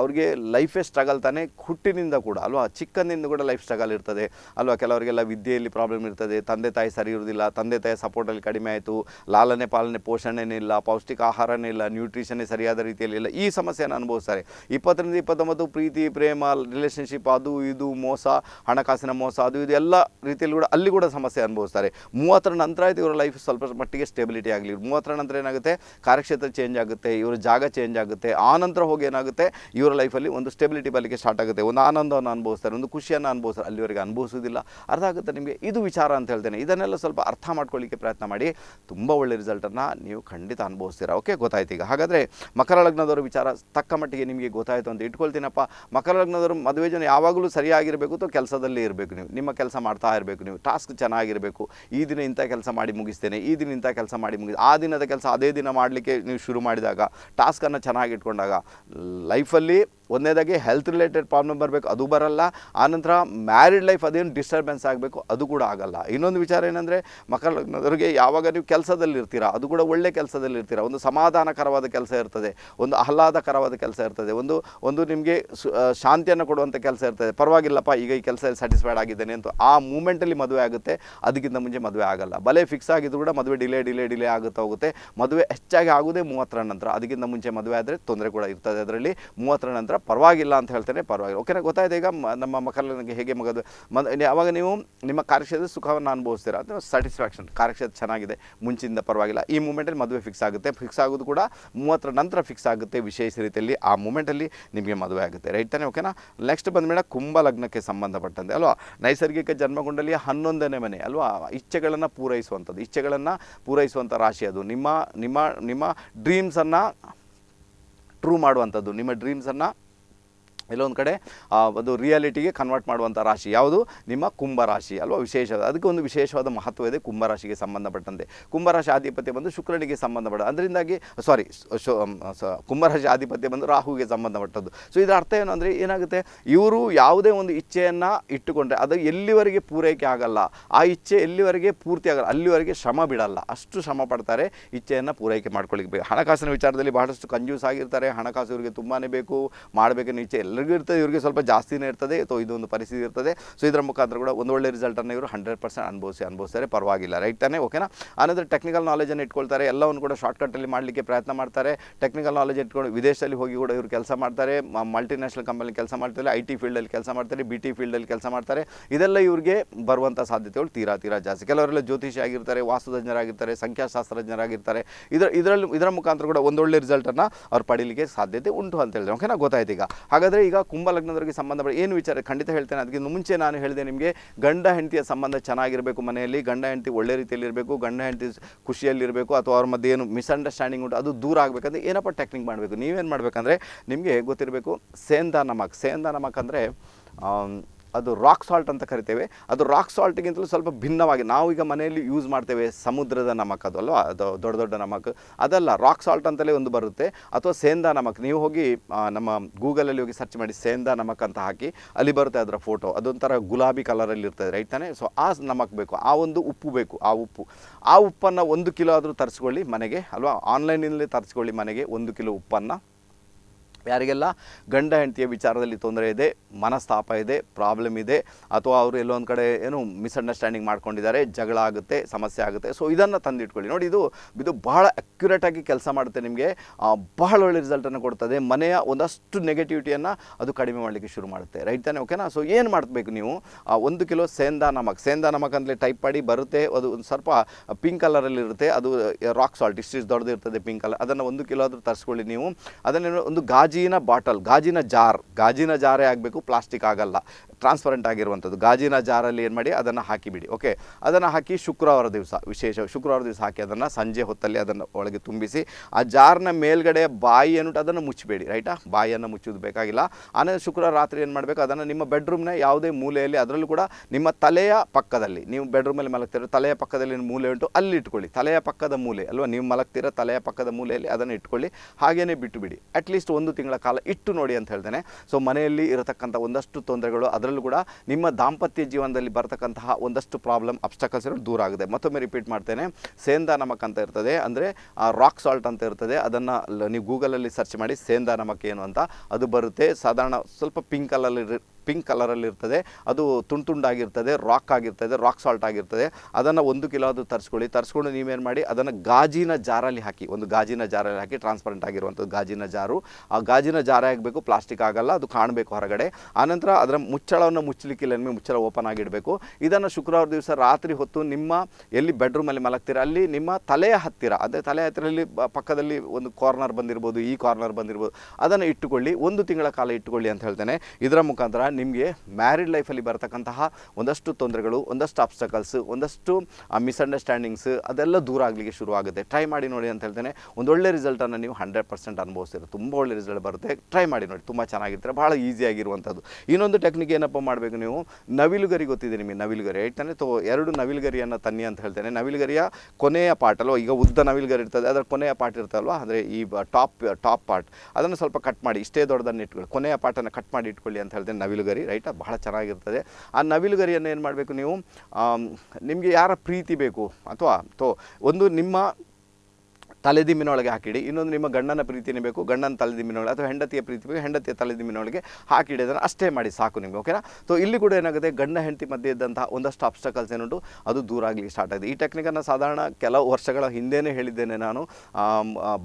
ಅವ್ರಿಗೆ ಲೈಫೇ ಸ್ಟ್ರಗಲ್ ತಾನೆ ಹುಟ್ಟಿನಿಂದ ಕೂಡ ಅಲ್ವಾ ಚಿಕ್ಕಂದಿಂದ ಕೂಡ ಲೈಫ್ ಸ್ಟ್ರಗಲ್ ಇರ್ತದೆ ಅಲ್ವಾ ಕೆಲವರಿಗೆಲ್ಲ ವಿದ್ಯೆಯಲ್ಲಿ ಪ್ರಾಬ್ಲಮ್ ಇರ್ತದೆ ತಂದೆ ತಾಯಿ ಸರಿ ಇರುವುದಿಲ್ಲ ತಂದೆ ತಾಯಿ ಸಪೋರ್ಟಲ್ಲಿ ಕಡಿಮೆ ಆಯಿತು ಲಾಲನೆ ಪಾಲನೆ ಪೋಷಣೆನೇ ಇಲ್ಲ ಪೌಷ್ಟಿಕ ಆಹಾರನೇ ಇಲ್ಲ ನ್ಯೂಟ್ರಿಷನ್ನೇ ಸರಿಯಾದ ರೀತಿಯಲ್ಲಿ ಇಲ್ಲ ಈ ಸಮಸ್ಯೆಯನ್ನು ಅನುಭವಿಸ್ತಾರೆ ಇಪ್ಪತ್ತರಿಂದ ಇಪ್ಪತ್ತೊಂಬತ್ತು ಪ್ರೀತಿ ಪ್ರೇಮ ರಿಲೇಷನ್ಶಿಪ್ ಅದು ಇದು ಮೋಸ ಹಣಕಾಸಿನ ಮೋಸ ಅದು ಇದು ಎಲ್ಲ ರೀತಿಯಲ್ಲಿ ಕೂಡ ಅಲ್ಲಿ ಕೂಡ ಸಮಸ್ಯೆ ಅನುಭವಿಸ್ತಾರೆ ಮೂವತ್ತರ ನಂತರ ಆಯಿತು ಇವರ ಲೈಫ್ ಸ್ವಲ್ಪ ಮಟ್ಟಿಗೆ ಸ್ಟೆಬಿಲಿಟಿ ಆಗಲಿ ಮೂವತ್ತರ ನಂತರ ಏನಾಗುತ್ತೆ ಕಾರ್ಯಕ್ಷೇತ್ರ ಚೇಂಜ್ ಆಗುತ್ತೆ ಇವರ ಜಾಗ ಚೇಂಜ್ ಆಗುತ್ತೆ ಆ ನಂತರ ಹೋಗಿ ಏನಾಗುತ್ತೆ ಇವರ ಲೈಫಲ್ಲಿ ಒಂದು ಸ್ಟೆಬಿಲಿಟಿ ಬರಲಿಕ್ಕೆ ಸ್ಟಾರ್ಟ್ ಆಗುತ್ತೆ ಒಂದು ಆನಂದವನ್ನು ಅನುಭವಿಸ್ತಾರೆ ಒಂದು ಖುಷಿಯನ್ನು ಅನುಭವಿಸ್ತಾರೆ ಅಲ್ಲಿವರೆಗೆ ಅನುಭವಿಸೋದಿಲ್ಲ ಅರ್ಥ ಆಗುತ್ತೆ ನಿಮಗೆ ಇದು ವಿಚಾರ ಅಂತ ಹೇಳ್ತೇನೆ ಇದನ್ನೆಲ್ಲ ಸ್ವಲ್ಪ ಅರ್ಥ ಮಾಡ್ಕೊಳ್ಳಿಕ್ಕೆ ಪ್ರಯತ್ನ ಮಾಡಿ ತುಂಬ ಒಳ್ಳೆ ರಿಸಲ್ಟನ್ನು ನೀವು ಖಂಡಿತ ಅನುಭವಿಸ್ತೀರಾ ಓಕೆ ಗೊತ್ತಾಯ್ತು ಈಗ ಹಾಗಾದರೆ ಮಕರ ಲಗ್ನದವರು ವಿಚಾರ ತಕ್ಕ ಮಟ್ಟಿಗೆ ನಿಮಗೆ ಗೊತ್ತಾಯಿತು ಅಂತ ಇಟ್ಕೊಳ್ತೀನಪ್ಪ ಮಕರ ಲಗ್ನದವರು ಮದುವೆ ಜನ ಯಾವಾಗಲೂ ಸರಿಯಾಗಿರಬೇಕು ಅಥವಾ ಕೆಲಸದಲ್ಲಿ ಇರಬೇಕು ನೀವು ನಿಮ್ಮ ಕೆಲಸ ಮಾಡ್ತಾ ಇರಬೇಕು ನೀವು ಟಾಸ್ಕ್ ಚೆನ್ನಾಗಿರಬೇಕು ಈ ದಿನ ಇಂಥ ಕೆಲಸ ಮಾಡಿ ಮುಗಿಸ್ತೇನೆ ಈ ದಿನ ಇಂಥ ಕೆಲಸ ಮಾಡಿ ಮುಗಿಸಿ ಆ ದಿನದ ಕೆಲಸ ಅದೇ ದಿನ ಮಾಡಲಿಕ್ಕೆ ನೀವು ಶುರು ಮಾಡಿದಾಗ ಟಾಸ್ಕನ್ನು ಚೆನ್ನಾಗಿ ಇಟ್ಕೊಂಡಾಗ ಲೈಫಲ್ಲಿ ಒಂದನೇದಾಗಿ ಹೆಲ್ತ್ ರಿಲೇಟೆಡ್ ಪ್ರಾಬ್ಲಮ್ ಬರಬೇಕು ಅದು ಬರಲ್ಲ ಆನಂತರ ಮ್ಯಾರಿಡ್ ಲೈಫ್ ಅದೇನು ಡಿಸ್ಟರ್ಬೆನ್ಸ್ ಆಗಬೇಕು ಅದು ಕೂಡ ಆಗಲ್ಲ ಇನ್ನೊಂದು ವಿಚಾರ ಏನಂದರೆ ಮಕ್ಕಳಿಗೆ ಯಾವಾಗ ನೀವು ಕೆಲಸದಲ್ಲಿರ್ತೀರ ಅದು ಕೂಡ ಒಳ್ಳೆ ಕೆಲಸದಲ್ಲಿರ್ತೀರ ಒಂದು ಸಮಾಧಾನಕರವಾದ ಕೆಲಸ ಇರ್ತದೆ ಒಂದು ಆಹ್ಲಾದಕರವಾದ ಕೆಲಸ ಇರ್ತದೆ ಒಂದು ಒಂದು ನಿಮಗೆ ಶಾಂತಿಯನ್ನು ಕೊಡುವಂಥ ಕೆಲಸ ಇರ್ತದೆ ಪರವಾಗಿಲ್ಲಪ್ಪ ಈಗ ಈ ಕೆಲಸದಲ್ಲಿ ಸ್ಯಾಟಿಸ್ಫೈಡ್ ಆಗಿದ್ದೇನೆ ಅಂತ ಆ ಮೂಮೆಂಟಲ್ಲಿ ಮದುವೆ ಆಗುತ್ತೆ ಅದಕ್ಕಿಂತ ಮುಂಚೆ ಮದುವೆ ಆಗಲ್ಲ ಬಲೆ ಫಿಕ್ಸ್ ಆಗಿದ್ದು ಕೂಡ ಮದುವೆ ಡಿಲೇ ಡಿಲೇ ಡಿಲೇ ಆಗುತ್ತಾ ಹೋಗುತ್ತೆ ಮದುವೆ ಹೆಚ್ಚಾಗಿ ಆಗೋದೇ ಮೂವತ್ತರ ನಂತರ ಅದಕ್ಕಿಂತ ಮುಂಚೆ ಮದುವೆ ಆದರೆ ತೊಂದರೆ ಕೂಡ ಇರ್ತದೆ ಅದರಲ್ಲಿ ಮೂವತ್ತರ ನಂತರ ಪರವಾಗಿಲ್ಲ ಅಂತ ಹೇಳ್ತೇನೆ ಪರವಾಗಿಲ್ಲ ಓಕೆನ ಗೊತ್ತಾಯಿದೆ ಈಗ ನಮ್ಮ ಮಕ್ಕಳಿಗೆ ಹೇಗೆ ಮಗದು ಮದ್ ಯಾವಾಗ ನೀವು ನಿಮ್ಮ ಕಾರ್ಯಕ್ಷೇತ್ರದ ಸುಖವನ್ನು ಅನುಭವಿಸ್ತೀರ ಅಂದರೆ ಸ್ಯಾಟಿಸ್ಫ್ಯಾಕ್ಷನ್ ಕಾರ್ಯಕ್ಷೇತ್ರ ಚೆನ್ನಾಗಿದೆ ಮುಂಚಿನಿಂದ ಪರವಾಗಿಲ್ಲ ಈ ಮೂಮೆಂಟಲ್ಲಿ ಮದುವೆ ಫಿಕ್ಸ್ ಆಗುತ್ತೆ ಫಿಕ್ಸ್ ಆಗೋದು ಕೂಡ ಮೂವತ್ತರ ನಂತರ ಫಿಕ್ಸ್ ಆಗುತ್ತೆ ವಿಶೇಷ ರೀತಿಯಲ್ಲಿ ಆ ಮೂಮೆಂಟಲ್ಲಿ ನಿಮಗೆ ಮದುವೆ ಆಗುತ್ತೆ ರೈಟ್ ತಾನೆ ಓಕೆನಾ ನೆಕ್ಸ್ಟ್ ಬಂದಮೇಲೆ ಕುಂಭ ಲಗ್ನಕ್ಕೆ ಸಂಬಂಧಪಟ್ಟಂತೆ ಅಲ್ವಾ ನೈಸರ್ಗಿಕ ಜನ್ಮಗುಂಡಲಿಯ ಹನ್ನೊಂದನೇ ಮನೆ ಅಲ್ವಾ ಇಚ್ಛೆಗಳನ್ನು ಪೂರೈಸುವಂಥದ್ದು ಇಚ್ಛೆಗಳನ್ನು ಪೂರೈಸುವಂಥ ರಾಶಿ ಅದು ನಿಮ್ಮ ನಿಮ್ಮ ನಿಮ್ಮ ಡ್ರೀಮ್ಸನ್ನು ಟ್ರೂ ಮಾಡುವಂಥದ್ದು ನಿಮ್ಮ ಡ್ರೀಮ್ಸನ್ನು ಎಲ್ಲೊಂದು ಕಡೆ ಒಂದು ರಿಯಾಲಿಟಿಗೆ ಕನ್ವರ್ಟ್ ಮಾಡುವಂಥ ರಾಶಿ ಯಾವುದು ನಿಮ್ಮ ಕುಂಭರಾಶಿ ಅಲ್ವಾ ವಿಶೇಷ ಅದಕ್ಕೆ ಒಂದು ವಿಶೇಷವಾದ ಮಹತ್ವ ಇದೆ ಕುಂಭರಾಶಿಗೆ ಸಂಬಂಧಪಟ್ಟಂತೆ ಕುಂಭರಾಶಿ ಆಧಿಪತ್ಯ ಬಂದು ಶುಕ್ರನಿಗೆ ಸಂಬಂಧಪಟ್ಟ ಅದರಿಂದಾಗಿ ಸಾರಿ ಕುಂಭರಾಶಿ ಆಧಿಪತ್ಯ ಬಂದು ರಾಹುಗೆ ಸಂಬಂಧಪಟ್ಟದ್ದು ಸೊ ಇದರ ಅರ್ಥ ಏನು ಅಂದರೆ ಏನಾಗುತ್ತೆ ಇವರು ಯಾವುದೇ ಒಂದು ಇಚ್ಛೆಯನ್ನು ಇಟ್ಟುಕೊಂಡ್ರೆ ಅದು ಎಲ್ಲಿವರೆಗೆ ಪೂರೈಕೆ ಆಗಲ್ಲ ಆ ಇಚ್ಛೆ ಎಲ್ಲಿವರೆಗೆ ಪೂರ್ತಿ ಆಗಲ್ಲ ಅಲ್ಲಿವರೆಗೆ ಶ್ರಮ ಬಿಡಲ್ಲ ಅಷ್ಟು ಶ್ರಮ ಪಡ್ತಾರೆ ಇಚ್ಛೆಯನ್ನು ಪೂರೈಕೆ ಮಾಡ್ಕೊಳ್ಳಿಕ್ಕೆ ಹಣಕಾಸಿನ ವಿಚಾರದಲ್ಲಿ ಬಹಳಷ್ಟು ಕಂಜೂಸ್ ಆಗಿರ್ತಾರೆ ಹಣಕಾಸು ಇವರಿಗೆ ತುಂಬಾ ಬೇಕು ಮಾಡಬೇಕು ಇಚ್ಛೆ ಎಲ್ಲರಿಗೂ ಇರ್ತದೆ ಇವರಿಗೆ ಸ್ವಲ್ಪ ಜಾಸ್ತಿನೇ ಇರ್ತದೆ ಅಥವಾ ಇದೊಂದು ಪರಿಸ್ಥಿತಿ ಇರ್ತದೆ ಸೊ ಇದರ ಮುಖಾಂತರ ಕೂಡ ಒಂದು ಒಳ್ಳೆ ರಿಸಲ್ಟನ್ನು ಇವರು ಹಂಡ್ರೆಡ್ ಪರ್ಸೆಂಟ್ ಅನುಭವಿಸಿ ಅನುಭವಿಸ್ತಾರೆ ಪರವಾಗಿಲ್ಲ ರೈಟ್ ತಾನೇ ಓಕೆನಾ ಆನಂತರ ಟೆಕ್ನಿಕಲ್ ನಾಲೆಜನ್ನು ಇಟ್ಕೊಳ್ತಾರೆ ಎಲ್ಲವನ್ನು ಕೂಡ ಶಾರ್ಟ್ಕಟ್ಟಲ್ಲಿ ಮಾಡಲಿಕ್ಕೆ ಪ್ರಯತ್ನ ಮಾಡ್ತಾರೆ ಟೆಕ್ನಿಕಲ್ ನಾಲೆಜ್ ಇಟ್ಕೊಂಡು ವಿದೇಶದಲ್ಲಿ ಹೋಗಿ ಕೂಡ ಇವರು ಕೆಲಸ ಮಾಡ್ತಾರೆ ಮಲ್ಟಿನ್ಯಾಷನಲ್ ಕಂಪನಿಲಿ ಕೆಲಸ ಮಾಡ್ತಾರೆ ಐ ಟಿ ಫೀಲ್ಡಲ್ಲಿ ಕೆಲಸ ಮಾಡ್ತಾರೆ ಬಿ ಟಿ ಫೀಲ್ಡಲ್ಲಿ ಕೆಲಸ ಮಾಡ್ತಾರೆ ಇದೆಲ್ಲ ಇವರಿಗೆ ಬರುವಂಥ ಸಾಧ್ಯತೆಗಳು ತೀರಾ ತೀರಾ ಜಾಸ್ತಿ ಕೆಲವರೆಲ್ಲ ಜ್ಯೋತಿಷಿ ಆಗಿರ್ತಾರೆ ವಾಸ್ತುತಜ್ಞರಾಗಿರ್ತಾರೆ ಸಂಖ್ಯಾಶಾಸ್ತ್ರಜ್ಞರಾಗಿರ್ತಾರೆ ಇದರ ಇದರಲ್ಲಿ ಇದರ ಮುಖಾಂತರ ಕೂಡ ಒಂದೊಳ್ಳೆ ರಿಸಲ್ಟನ್ನು ಅವ್ರು ಪಡೀಲಿಕ್ಕೆ ಸಾಧ್ಯತೆ ಉಂಟು ಅಂತ ಹೇಳಿದ್ರೆ ಓಕೆನಾ ಗೊತ್ತಾಯ್ತು ಈಗ ಹಾಗಾದರೆ ಈಗ ಕುಂಭಲಗ್ನದವರಿಗೆ ಸಂಬಂಧ ಏನು ವಿಚಾರ ಖಂಡಿತ ಹೇಳ್ತೇನೆ ಅದಕ್ಕಿಂತ ಮುಂಚೆ ನಾನು ಹೇಳಿದೆ ನಿಮಗೆ ಗಂಡ ಹೆಂಡತಿಯ ಸಂಬಂಧ ಚೆನ್ನಾಗಿರಬೇಕು ಮನೆಯಲ್ಲಿ ಗಂಡ ಹೆಂಡತಿ ಒಳ್ಳೆ ಇರಬೇಕು ಗಂಡ ಹೆಂಡತಿ ಖುಷಿಯಲ್ಲಿರಬೇಕು ಅಥವಾ ಅವ್ರ ಮಧ್ಯೆ ಏನು ಮಿಸ್ಅಂಡರ್ಸ್ಟ್ಯಾಂಡಿಂಗ್ ಉಂಟು ಅದು ದೂರ ಆಗಬೇಕಂದ್ರೆ ಏನಪ್ಪ ಟೆಕ್ನಿಕ್ ಮಾಡಬೇಕು ನೀವೇನು ಮಾಡಬೇಕಂದ್ರೆ ನಿಮಗೆ ಗೊತ್ತಿರಬೇಕು ಸೇಂದಾ ನಮಕ್ ಸೇಂದಾ ನಮಕ್ ಅಂದರೆ ಅದು ರಾಕ್ ಸಾಲ್ಟ್ ಅಂತ ಕರಿತೇವೆ ಅದು ರಾಕ್ ಸಾಲ್ಟ್ಗಿಂತಲೂ ಸ್ವಲ್ಪ ಭಿನ್ನವಾಗಿ ನಾವೀಗ ಮನೆಯಲ್ಲಿ ಯೂಸ್ ಮಾಡ್ತೇವೆ ಸಮುದ್ರದ ನಮಕ್ ಅದು ಅಲ್ವಾ ಅದು ದೊಡ್ಡ ದೊಡ್ಡ ನಮಕ್ ಅದಲ್ಲ ರಾಕ್ ಸಾಲ್ಟ್ ಅಂತಲೇ ಒಂದು ಬರುತ್ತೆ ಅಥವಾ ಸೇಂದಾ ನಮಕ್ ನೀವು ಹೋಗಿ ನಮ್ಮ ಗೂಗಲಲ್ಲಿ ಹೋಗಿ ಸರ್ಚ್ ಮಾಡಿ ಸೇಂದಾ ನಮಕ್ ಅಂತ ಹಾಕಿ ಅಲ್ಲಿ ಬರುತ್ತೆ ಅದರ ಫೋಟೋ ಅದೊಂಥರ ಗುಲಾಬಿ ಕಲರಲ್ಲಿ ಇರ್ತದೆ ರೈಟ್ ತಾನೆ ಸೊ ಆ ನಮಕ್ ಬೇಕು ಆ ಒಂದು ಉಪ್ಪು ಬೇಕು ಆ ಉಪ್ಪು ಆ ಉಪ್ಪನ್ನು ಒಂದು ಕಿಲೋ ಆದರೂ ತರಿಸ್ಕೊಳ್ಳಿ ಮನೆಗೆ ಅಲ್ವಾ ಆನ್ಲೈನಲ್ಲಿ ತರಿಸ್ಕೊಳ್ಳಿ ಮನೆಗೆ ಒಂದು ಕಿಲೋ ಉಪ್ಪನ್ನು ಯಾರಿಗೆಲ್ಲ ಗಂಡ ಹೆಂಡತಿಯ ವಿಚಾರದಲ್ಲಿ ತೊಂದರೆ ಇದೆ ಮನಸ್ತಾಪ ಇದೆ ಪ್ರಾಬ್ಲಮ್ ಇದೆ ಅಥವಾ ಅವರು ಎಲ್ಲೊಂದು ಕಡೆ ಏನು ಮಿಸ್ಅಂಡರ್ಸ್ಟ್ಯಾಂಡಿಂಗ್ ಮಾಡ್ಕೊಂಡಿದ್ದಾರೆ ಜಗಳ ಆಗುತ್ತೆ ಸಮಸ್ಯೆ ಆಗುತ್ತೆ ಸೊ ಇದನ್ನು ತಂದಿಟ್ಕೊಳ್ಳಿ ನೋಡಿ ಇದು ಇದು ಬಹಳ ಅಕ್ಯುರೇಟಾಗಿ ಕೆಲಸ ಮಾಡುತ್ತೆ ನಿಮಗೆ ಬಹಳ ಒಳ್ಳೆ ರಿಸಲ್ಟನ್ನು ಕೊಡ್ತದೆ ಮನೆಯ ಒಂದಷ್ಟು ನೆಗೆಟಿವಿಟಿಯನ್ನು ಅದು ಕಡಿಮೆ ಮಾಡಲಿಕ್ಕೆ ಶುರು ಮಾಡುತ್ತೆ ರೈಟ್ ತಾನೆ ಓಕೆನಾ ಸೊ ಏನು ಮಾಡಬೇಕು ನೀವು ಒಂದು ಕಿಲೋ ಸೇಂದಾ ನಮಕ್ ಸೇಂದಾ ನಮಕ್ ಅಂತಲೇ ಟೈಪ್ ಮಾಡಿ ಬರುತ್ತೆ ಅದು ಒಂದು ಸ್ವಲ್ಪ ಪಿಂಕ್ ಕಲರಲ್ಲಿರುತ್ತೆ ಅದು ರಾಕ್ ಸಾಲ್ಟ್ ಇಷ್ಟು ದೊಡ್ಡದಿರ್ತದೆ ಪಿಂಕ್ ಕಲರ್ ಅದನ್ನು ಒಂದು ಕಿಲೋ ಆದರೂ ತರಿಸ್ಕೊಳ್ಳಿ ನೀವು ಅದನ್ನೇನು ಒಂದು ಗಾಜು ಗಾಜಿನ ಬಾಟಲ್ ಗಾಜಿನ ಜಾರ್ ಗಾಜಿನ ಜಾರೇ ಆಗಬೇಕು ಪ್ಲಾಸ್ಟಿಕ್ ಆಗಲ್ಲ ಟ್ರಾನ್ಸ್ಪರೆಂಟ್ ಆಗಿರುವಂಥದ್ದು ಗಾಜಿನ ಜಾರಲ್ಲಿ ಏನು ಮಾಡಿ ಅದನ್ನು ಹಾಕಿಬಿಡಿ ಓಕೆ ಅದನ್ನು ಹಾಕಿ ಶುಕ್ರವಾರ ದಿವಸ ವಿಶೇಷ ಶುಕ್ರವಾರ ದಿವಸ ಹಾಕಿ ಅದನ್ನು ಸಂಜೆ ಹೊತ್ತಲ್ಲಿ ಅದನ್ನು ಒಳಗೆ ತುಂಬಿಸಿ ಆ ಜಾರ್ನ ಮೇಲ್ಗಡೆ ಬಾಯಿ ಏನುಟ್ಟು ಅದನ್ನು ಮುಚ್ಚಬೇಡಿ ರೈಟಾ ಬಾಯಿಯನ್ನು ಮುಚ್ಚೋದು ಬೇಕಾಗಿಲ್ಲ ಆಮೇಲೆ ಶುಕ್ರವಾರ ರಾತ್ರಿ ಏನು ಮಾಡಬೇಕು ಅದನ್ನು ನಿಮ್ಮ ಬೆಡ್ರೂಮ್ನ ಯಾವುದೇ ಮೂಲೆಯಲ್ಲಿ ಅದರಲ್ಲೂ ಕೂಡ ನಿಮ್ಮ ತಲೆಯ ಪಕ್ಕದಲ್ಲಿ ನೀವು ಬೆಡ್ರೂಮಲ್ಲಿ ಮಲಗ್ತಿರೋ ತಲೆಯ ಪಕ್ಕದಲ್ಲಿ ಮೂಲೆ ಉಂಟು ಅಲ್ಲಿ ಇಟ್ಕೊಳ್ಳಿ ತಲೆಯ ಪಕ್ಕದ ಮೂಲೆ ಅಲ್ವಾ ನೀವು ಮಲಗ್ತಿರೋ ತಲೆಯ ಪಕ್ಕದ ಮೂಲೆಯಲ್ಲಿ ಅದನ್ನು ಇಟ್ಕೊಳ್ಳಿ ಹಾಗೇ ಬಿಟ್ಟು ಬಿಡಿ ಅಟ್ಲೀಸ್ಟ್ ಒಂದು ತಿಂಗಳ ಕಾಲ ಇಟ್ಟು ನೋಡಿ ಅಂತ ಹೇಳ್ತೇನೆ ಸೊ ಮನೆಯಲ್ಲಿ ಇರತಕ್ಕಂಥ ಒಂದಷ್ಟು ತೊಂದರೆಗಳು ಅದರಲ್ಲಿ ಕೂಡ ನಿಮ್ಮ ದಾಂಪತ್ಯ ಜೀವನದಲ್ಲಿ ಬರ್ತಕ್ಕಂತಹ ಒಂದಷ್ಟು ಪ್ರಾಬ್ಲಮ್ ಅಬ್ಸ್ಟಕಲ್ಸ್ ಇರೋದು ದೂರ ಆಗಿದೆ ಮತ್ತೊಮ್ಮೆ ರಿಪೀಟ್ ಮಾಡ್ತೇನೆ ಸೇಂದಾ ನಮಕ್ ಅಂತ ಇರ್ತದೆ ಅಂದರೆ ರಾಕ್ ಸಾಲ್ಟ್ ಅಂತ ಇರ್ತದೆ ಅದನ್ನು ನೀವು ಗೂಗಲಲ್ಲಿ ಸರ್ಚ್ ಮಾಡಿ ಸೇಂದಾ ನಮಕ್ ಏನು ಅಂತ ಅದು ಬರುತ್ತೆ ಸಾಧಾರಣ ಸ್ವಲ್ಪ ಪಿಂಕ್ ಕಲರ್ ಪಿಂಕ್ ಕಲರಲ್ಲಿರ್ತದೆ ಅದು ತುಂಡು ತುಂಡಾಗಿರ್ತದೆ ರಾಕ್ ಆಗಿರ್ತದೆ ರಾಕ್ ಸಾಲ್ಟ್ ಆಗಿರ್ತದೆ ಅದನ್ನು ಒಂದು ಕಿಲೋ ಅದು ತರಿಸ್ಕೊಳ್ಳಿ ತರಿಸ್ಕೊಂಡು ನೀವೇನು ಮಾಡಿ ಅದನ್ನು ಗಾಜಿನ ಜಾರಲ್ಲಿ ಹಾಕಿ ಒಂದು ಗಾಜಿನ ಜಾರಲ್ಲಿ ಹಾಕಿ ಟ್ರಾನ್ಸ್ಪರೆಂಟ್ ಆಗಿರುವಂಥದ್ದು ಗಾಜಿನ ಜಾರು ಆ ಗಾಜಿನ ಜಾರ ಆಗಬೇಕು ಪ್ಲಾಸ್ಟಿಕ್ ಆಗಲ್ಲ ಅದು ಕಾಣಬೇಕು ಹೊರಗಡೆ ಆನಂತರ ಅದರ ಮುಚ್ಚಳವನ್ನು ಮುಚ್ಚಲಿಕ್ಕಿಲ್ಲ ನಿಮಗೆ ಮುಚ್ಚಳ ಓಪನ್ ಆಗಿಡಬೇಕು ಇದನ್ನು ಶುಕ್ರವಾರ ದಿವಸ ರಾತ್ರಿ ಹೊತ್ತು ನಿಮ್ಮ ಎಲ್ಲಿ ಬೆಡ್ರೂಮಲ್ಲಿ ಮಲಗ್ತೀರ ಅಲ್ಲಿ ನಿಮ್ಮ ತಲೆಯ ಹತ್ತಿರ ಅದೇ ತಲೆಯ ಹತ್ತಿರಲ್ಲಿ ಪಕ್ಕದಲ್ಲಿ ಒಂದು ಕಾರ್ನರ್ ಬಂದಿರ್ಬೋದು ಈ ಕಾರ್ನರ್ ಬಂದಿರ್ಬೋದು ಅದನ್ನು ಇಟ್ಟುಕೊಳ್ಳಿ ಒಂದು ತಿಂಗಳ ಕಾಲ ಇಟ್ಟುಕೊಳ್ಳಿ ಅಂತ ಹೇಳ್ತೇನೆ ಇದರ ಮುಖಾಂತರ ನಿಮಗೆ ಮ್ಯಾರಿಡ್ ಲೈಫಲ್ಲಿ ಬರತಕ್ಕಂತಹ ಒಂದಷ್ಟು ತೊಂದರೆಗಳು ಒಂದಷ್ಟು ಆಬ್ಸ್ಟಕಲ್ಸ್ ಒಂದಷ್ಟು ಮಿಸ್ಅಂಡರ್ಸ್ಟ್ಯಾಂಡಿಂಗ್ಸ್ ಅದೆಲ್ಲ ದೂರ ಆಗಲಿಕ್ಕೆ ಶುರು ಆಗುತ್ತೆ ಟ್ರೈ ಮಾಡಿ ನೋಡಿ ಅಂತ ಹೇಳ್ತೇನೆ ಒಂದೊಳ್ಳೆ ರಿಸಲ್ಟನ್ನು ನೀವು ಹಂಡ್ರೆಡ್ ಪರ್ಸೆಂಟ್ ಅನುಭವಿಸ್ತೀರ ತುಂಬ ಒಳ್ಳೆ ರಿಸಲ್ಟ್ ಬರುತ್ತೆ ಟ್ರೈ ಮಾಡಿ ನೋಡಿ ತುಂಬ ಚೆನ್ನಾಗಿರ್ತಾರೆ ಭಾಳ ಈಸಿಯಾಗಿರುವಂಥದ್ದು ಇನ್ನೊಂದು ಟೆಕ್ನಿಕ್ ಏನಪ್ಪ ಮಾಡಬೇಕು ನೀವು ನವಿಲುಗರಿ ಗೊತ್ತಿದೆ ನಿಮಗೆ ನವಿಲುಗರಿ ಹೇಳ್ತಾನೆ ತೋ ಎರಡು ನವಿಲುಗರಿಯನ್ನು ತನ್ನಿ ಅಂತ ಹೇಳ್ತೇನೆ ನವಿಲುಗರಿಯ ಕೊನೆಯ ಪಾರ್ಟ್ ಅಲ್ವ ಈಗ ಉದ್ದ ನವಿಲುಗರಿ ಇರ್ತದೆ ಅದರ ಕೊನೆಯ ಪಾರ್ಟ್ ಇರ್ತಲ್ವ ಅಂದರೆ ಈ ಟಾಪ್ ಟಾಪ್ ಪಾರ್ಟ್ ಅದನ್ನು ಸ್ವಲ್ಪ ಕಟ್ ಮಾಡಿ ಇಷ್ಟೇ ದೊಡ್ಡದನ್ನು ಇಟ್ಕೊಳ್ಳಿ ಕೊನೆಯ ಪಾರ್ಟನ್ನು ಕಟ್ ಮಾಡಿ ಇಟ್ಕೊಳ್ಳಿ ಅಂತ ಹೇಳ್ತೇನೆ ನವಿಲುಗರಿ ನವಿಲುಗರಿ ರೈಟಾ ಬಹಳ ಚೆನ್ನಾಗಿರ್ತದೆ ಆ ನವಿಲುಗರಿಯನ್ನು ಏನು ಮಾಡಬೇಕು ನೀವು ನಿಮಗೆ ಯಾರ ಪ್ರೀತಿ ಬೇಕು ಅಥವಾ ತೋ ಒಂದು ನಿಮ್ಮ ತಲೆದಿಂಬಿನೊಳಗೆ ಹಾಕಿಡಿ ಇನ್ನೊಂದು ನಿಮ್ಮ ಗಂಡನ ಪ್ರೀತಿನೇ ಬೇಕು ಗಂಡನ ತಲೆದಿಂಬಿನೊಳಗೆ ಅಥವಾ ಹೆಂಡತಿಯ ಪ್ರೀತಿ ಬೇಕು ಹೆಂಡತಿಯ ತಲೆದಿಂಬಿನೊಳಗೆ ಹಾಕಿಡಿ ಅದನ್ನು ಅಷ್ಟೇ ಮಾಡಿ ಸಾಕು ನಿಮಗೆ ಓಕೆನಾ ಸೊ ಇಲ್ಲಿ ಕೂಡ ಏನಾಗುತ್ತೆ ಗಂಡ ಹೆಂಡತಿ ಮಧ್ಯೆ ಇದ್ದಂಥ ಒಂದಷ್ಟು ಅಬ್ಸ್ಟಕಲ್ಸ್ ಏನುಂಟು ಅದು ದೂರ ಆಗಲಿ ಸ್ಟಾರ್ಟ್ ಆಗಿದೆ ಈ ಟೆಕ್ನಿಕನ್ನು ಸಾಧಾರಣ ಕೆಲವು ವರ್ಷಗಳ ಹಿಂದೆಯೇ ಹೇಳಿದ್ದೇನೆ ನಾನು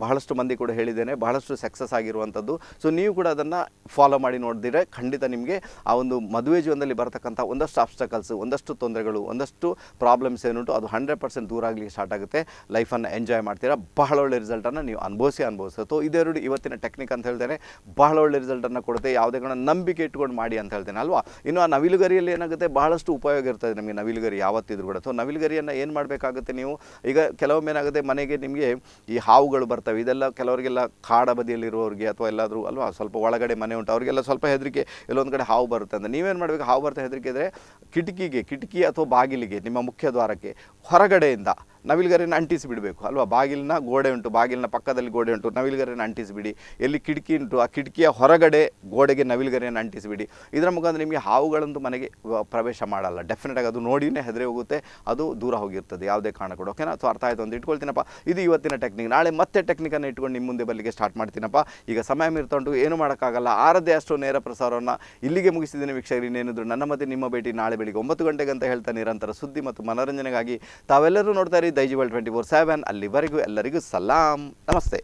ಬಹಳಷ್ಟು ಮಂದಿ ಕೂಡ ಹೇಳಿದ್ದೇನೆ ಬಹಳಷ್ಟು ಸಕ್ಸಸ್ ಆಗಿರುವಂಥದ್ದು ಸೊ ನೀವು ಕೂಡ ಅದನ್ನು ಫಾಲೋ ಮಾಡಿ ನೋಡಿದರೆ ಖಂಡಿತ ನಿಮಗೆ ಆ ಒಂದು ಮದುವೆ ಜೀವನದಲ್ಲಿ ಬರತಕ್ಕಂಥ ಒಂದಷ್ಟು ಆಬ್ಸ್ಟಕಲ್ಸ್ ಒಂದಷ್ಟು ತೊಂದರೆಗಳು ಒಂದಷ್ಟು ಪ್ರಾಬ್ಲಮ್ಸ್ ಏನುಂಟು ಅದು ಹಂಡ್ರೆಡ್ ಪರ್ಸೆಂಟ್ ದೂರ ಆಗಲಿಕ್ಕೆ ಸ್ಟಾರ್ಟ್ ಆಗುತ್ತೆ ಲೈಫನ್ನು ಎಂಜಾಯ್ ಮಾಡ್ತೀರಾ ಬಹಳ ಬಹಳ ಒಳ್ಳೆ ರಿಸಲ್ಟನ್ನು ನೀವು ಅನುಭವಿಸಿ ಇದೆ ಇದೆರಡು ಇವತ್ತಿನ ಟೆಕ್ನಿಕ್ ಅಂತ ಹೇಳ್ತೇನೆ ಬಹಳ ಒಳ್ಳೆ ರಿಸಲ್ಟನ್ನು ಕೊಡುತ್ತೆ ಯಾವುದೇ ಕಾರಣ ನಂಬಿಕೆ ಇಟ್ಕೊಂಡು ಮಾಡಿ ಅಂತ ಹೇಳ್ತೇನೆ ಅಲ್ವಾ ಇನ್ನು ಆ ನವಿಲುಗರಿಯಲ್ಲಿ ಏನಾಗುತ್ತೆ ಬಹಳಷ್ಟು ಉಪಯೋಗ ಇರ್ತದೆ ನಿಮಗೆ ನವಿಲುಗರಿ ಯಾವತ್ತಿದ್ರು ಕೂಡ ಸೊ ನವಿಲುಗರಿಯನ್ನು ಏನು ಮಾಡಬೇಕಾಗುತ್ತೆ ನೀವು ಈಗ ಕೆಲವೊಮ್ಮೆ ಏನಾಗುತ್ತೆ ಮನೆಗೆ ನಿಮಗೆ ಈ ಹಾವುಗಳು ಬರ್ತವೆ ಇದೆಲ್ಲ ಕೆಲವರಿಗೆಲ್ಲ ಕಾಡ ಬದಿಯಲ್ಲಿರುವವರಿಗೆ ಅಥವಾ ಎಲ್ಲಾದರೂ ಅಲ್ವಾ ಸ್ವಲ್ಪ ಒಳಗಡೆ ಮನೆ ಉಂಟು ಅವರಿಗೆಲ್ಲ ಸ್ವಲ್ಪ ಹೆದರಿಕೆ ಎಲ್ಲೊಂದು ಕಡೆ ಹಾವು ಬರುತ್ತೆ ಅಂತ ನೀವೇನು ಮಾಡಬೇಕು ಹಾವು ಬರ್ತಾ ಹೆದರಿಕೆ ಇದ್ದರೆ ಕಿಟಕಿಗೆ ಕಿಟಕಿ ಅಥವಾ ಬಾಗಿಲಿಗೆ ನಿಮ್ಮ ಮುಖ್ಯ ದ್ವಾರಕ್ಕೆ ಹೊರಗಡೆಯಿಂದ ನವಿಲುಗರೆಯನ್ನು ಅಂಟಿಸಿ ಬಿಡಬೇಕು ಅಲ್ವಾ ಬಾಗಿಲಿನ ಗೋಡೆ ಉಂಟು ಬಾಗಿಲಿನ ಪಕ್ಕದಲ್ಲಿ ಗೋಡೆ ಉಂಟು ನವಿಲುಗರೆಯನ್ನು ಅಂಟಿಸಿಬಿಡಿ ಎಲ್ಲಿ ಕಿಟಕಿ ಉಂಟು ಆ ಕಿಟಕಿಯ ಹೊರಗಡೆ ಗೋಡೆಗೆ ನವಿಲುಗರೆಯನ್ನು ಅಂಟಿಸಿಬಿಡಿ ಇದರ ಮುಖಾಂತರ ನಿಮಗೆ ಹಾವುಗಳಂತೂ ಮನೆಗೆ ಪ್ರವೇಶ ಮಾಡಲ್ಲ ಡೆಫಿನೆಟಾಗಿ ಅದು ನೋಡಿನೇ ಹೆದರಿ ಹೋಗುತ್ತೆ ಅದು ದೂರ ಹೋಗಿರ್ತದೆ ಯಾವುದೇ ಕಾರಣ ಕೂಡ ಓಕೆನಾ ಸೊ ಅರ್ಥ ಆಯಿತು ಅಂತ ಇಟ್ಕೊಳ್ತೀನಪ್ಪ ಇದು ಇವತ್ತಿನ ಟೆಕ್ನಿಕ್ ನಾಳೆ ಮತ್ತೆ ಟೆಕ್ನಿಕನ್ನು ಇಟ್ಕೊಂಡು ನಿಮ್ಮ ಮುಂದೆ ಬರಲಿಕ್ಕೆ ಸ್ಟಾರ್ಟ್ ಮಾಡ್ತೀನಪ್ಪ ಈಗ ಸಮಯ ಮೀರ್ತೊಂಡು ಏನು ಮಾಡೋಕ್ಕಾಗಲ್ಲ ಆರದೇ ಅಷ್ಟು ನೇರ ಪ್ರಸಾರವನ್ನು ಇಲ್ಲಿಗೆ ಮುಗಿಸಿದ್ದೀನಿ ವೀಕ್ಷಕರು ಇನ್ನೇನಿದ್ರು ನನ್ನ ಮತ್ತೆ ನಿಮ್ಮ ಭೇಟಿ ನಾಳೆ ಬೆಳಿಗ್ಗೆ ಒಂಬತ್ತು ಗಂಟೆಗೆ ಅಂತ ಹೇಳ್ತಾ ನಿರಂತರ ಸುದ್ದಿ ಮತ್ತು ಮನೋರಂಜನೆಗಾಗಿ ತಾವೆಲ್ಲರೂ ನೋಡ್ತಾ ನೋಡಿ ಟ್ವೆಂಟಿ ಫೋರ್ ಸೆವೆನ್ ಅಲ್ಲಿವರೆಗೂ ಎಲ್ಲರಿಗೂ ಸಲಾಂ ನಮಸ್ತೆ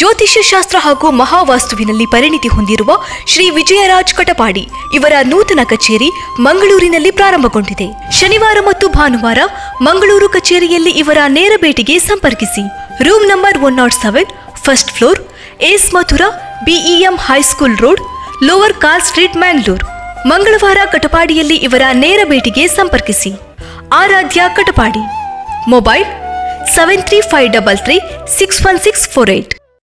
ಜ್ಯೋತಿಷ್ಯ ಶಾಸ್ತ್ರ ಹಾಗೂ ಮಹಾವಾಸ್ತುವಿನಲ್ಲಿ ಪರಿಣಿತಿ ಹೊಂದಿರುವ ಶ್ರೀ ವಿಜಯರಾಜ್ ಕಟಪಾಡಿ ಇವರ ನೂತನ ಕಚೇರಿ ಮಂಗಳೂರಿನಲ್ಲಿ ಪ್ರಾರಂಭಗೊಂಡಿದೆ ಶನಿವಾರ ಮತ್ತು ಭಾನುವಾರ ಮಂಗಳೂರು ಕಚೇರಿಯಲ್ಲಿ ಇವರ ನೇರ ಭೇಟಿಗೆ ಸಂಪರ್ಕಿಸಿ room number one nought seven first floor S Mathura BEM high school road lower car street Mangalore ಮಂಗಳವಾರ ಕಟಪಾಡಿಯಲ್ಲಿ ಇವರ ನೇರ ಭೇಟಿಗೆ ಸಂಪರ್ಕಿಸಿ Aradhya Katapadi mobile seven three five double three six one six four eight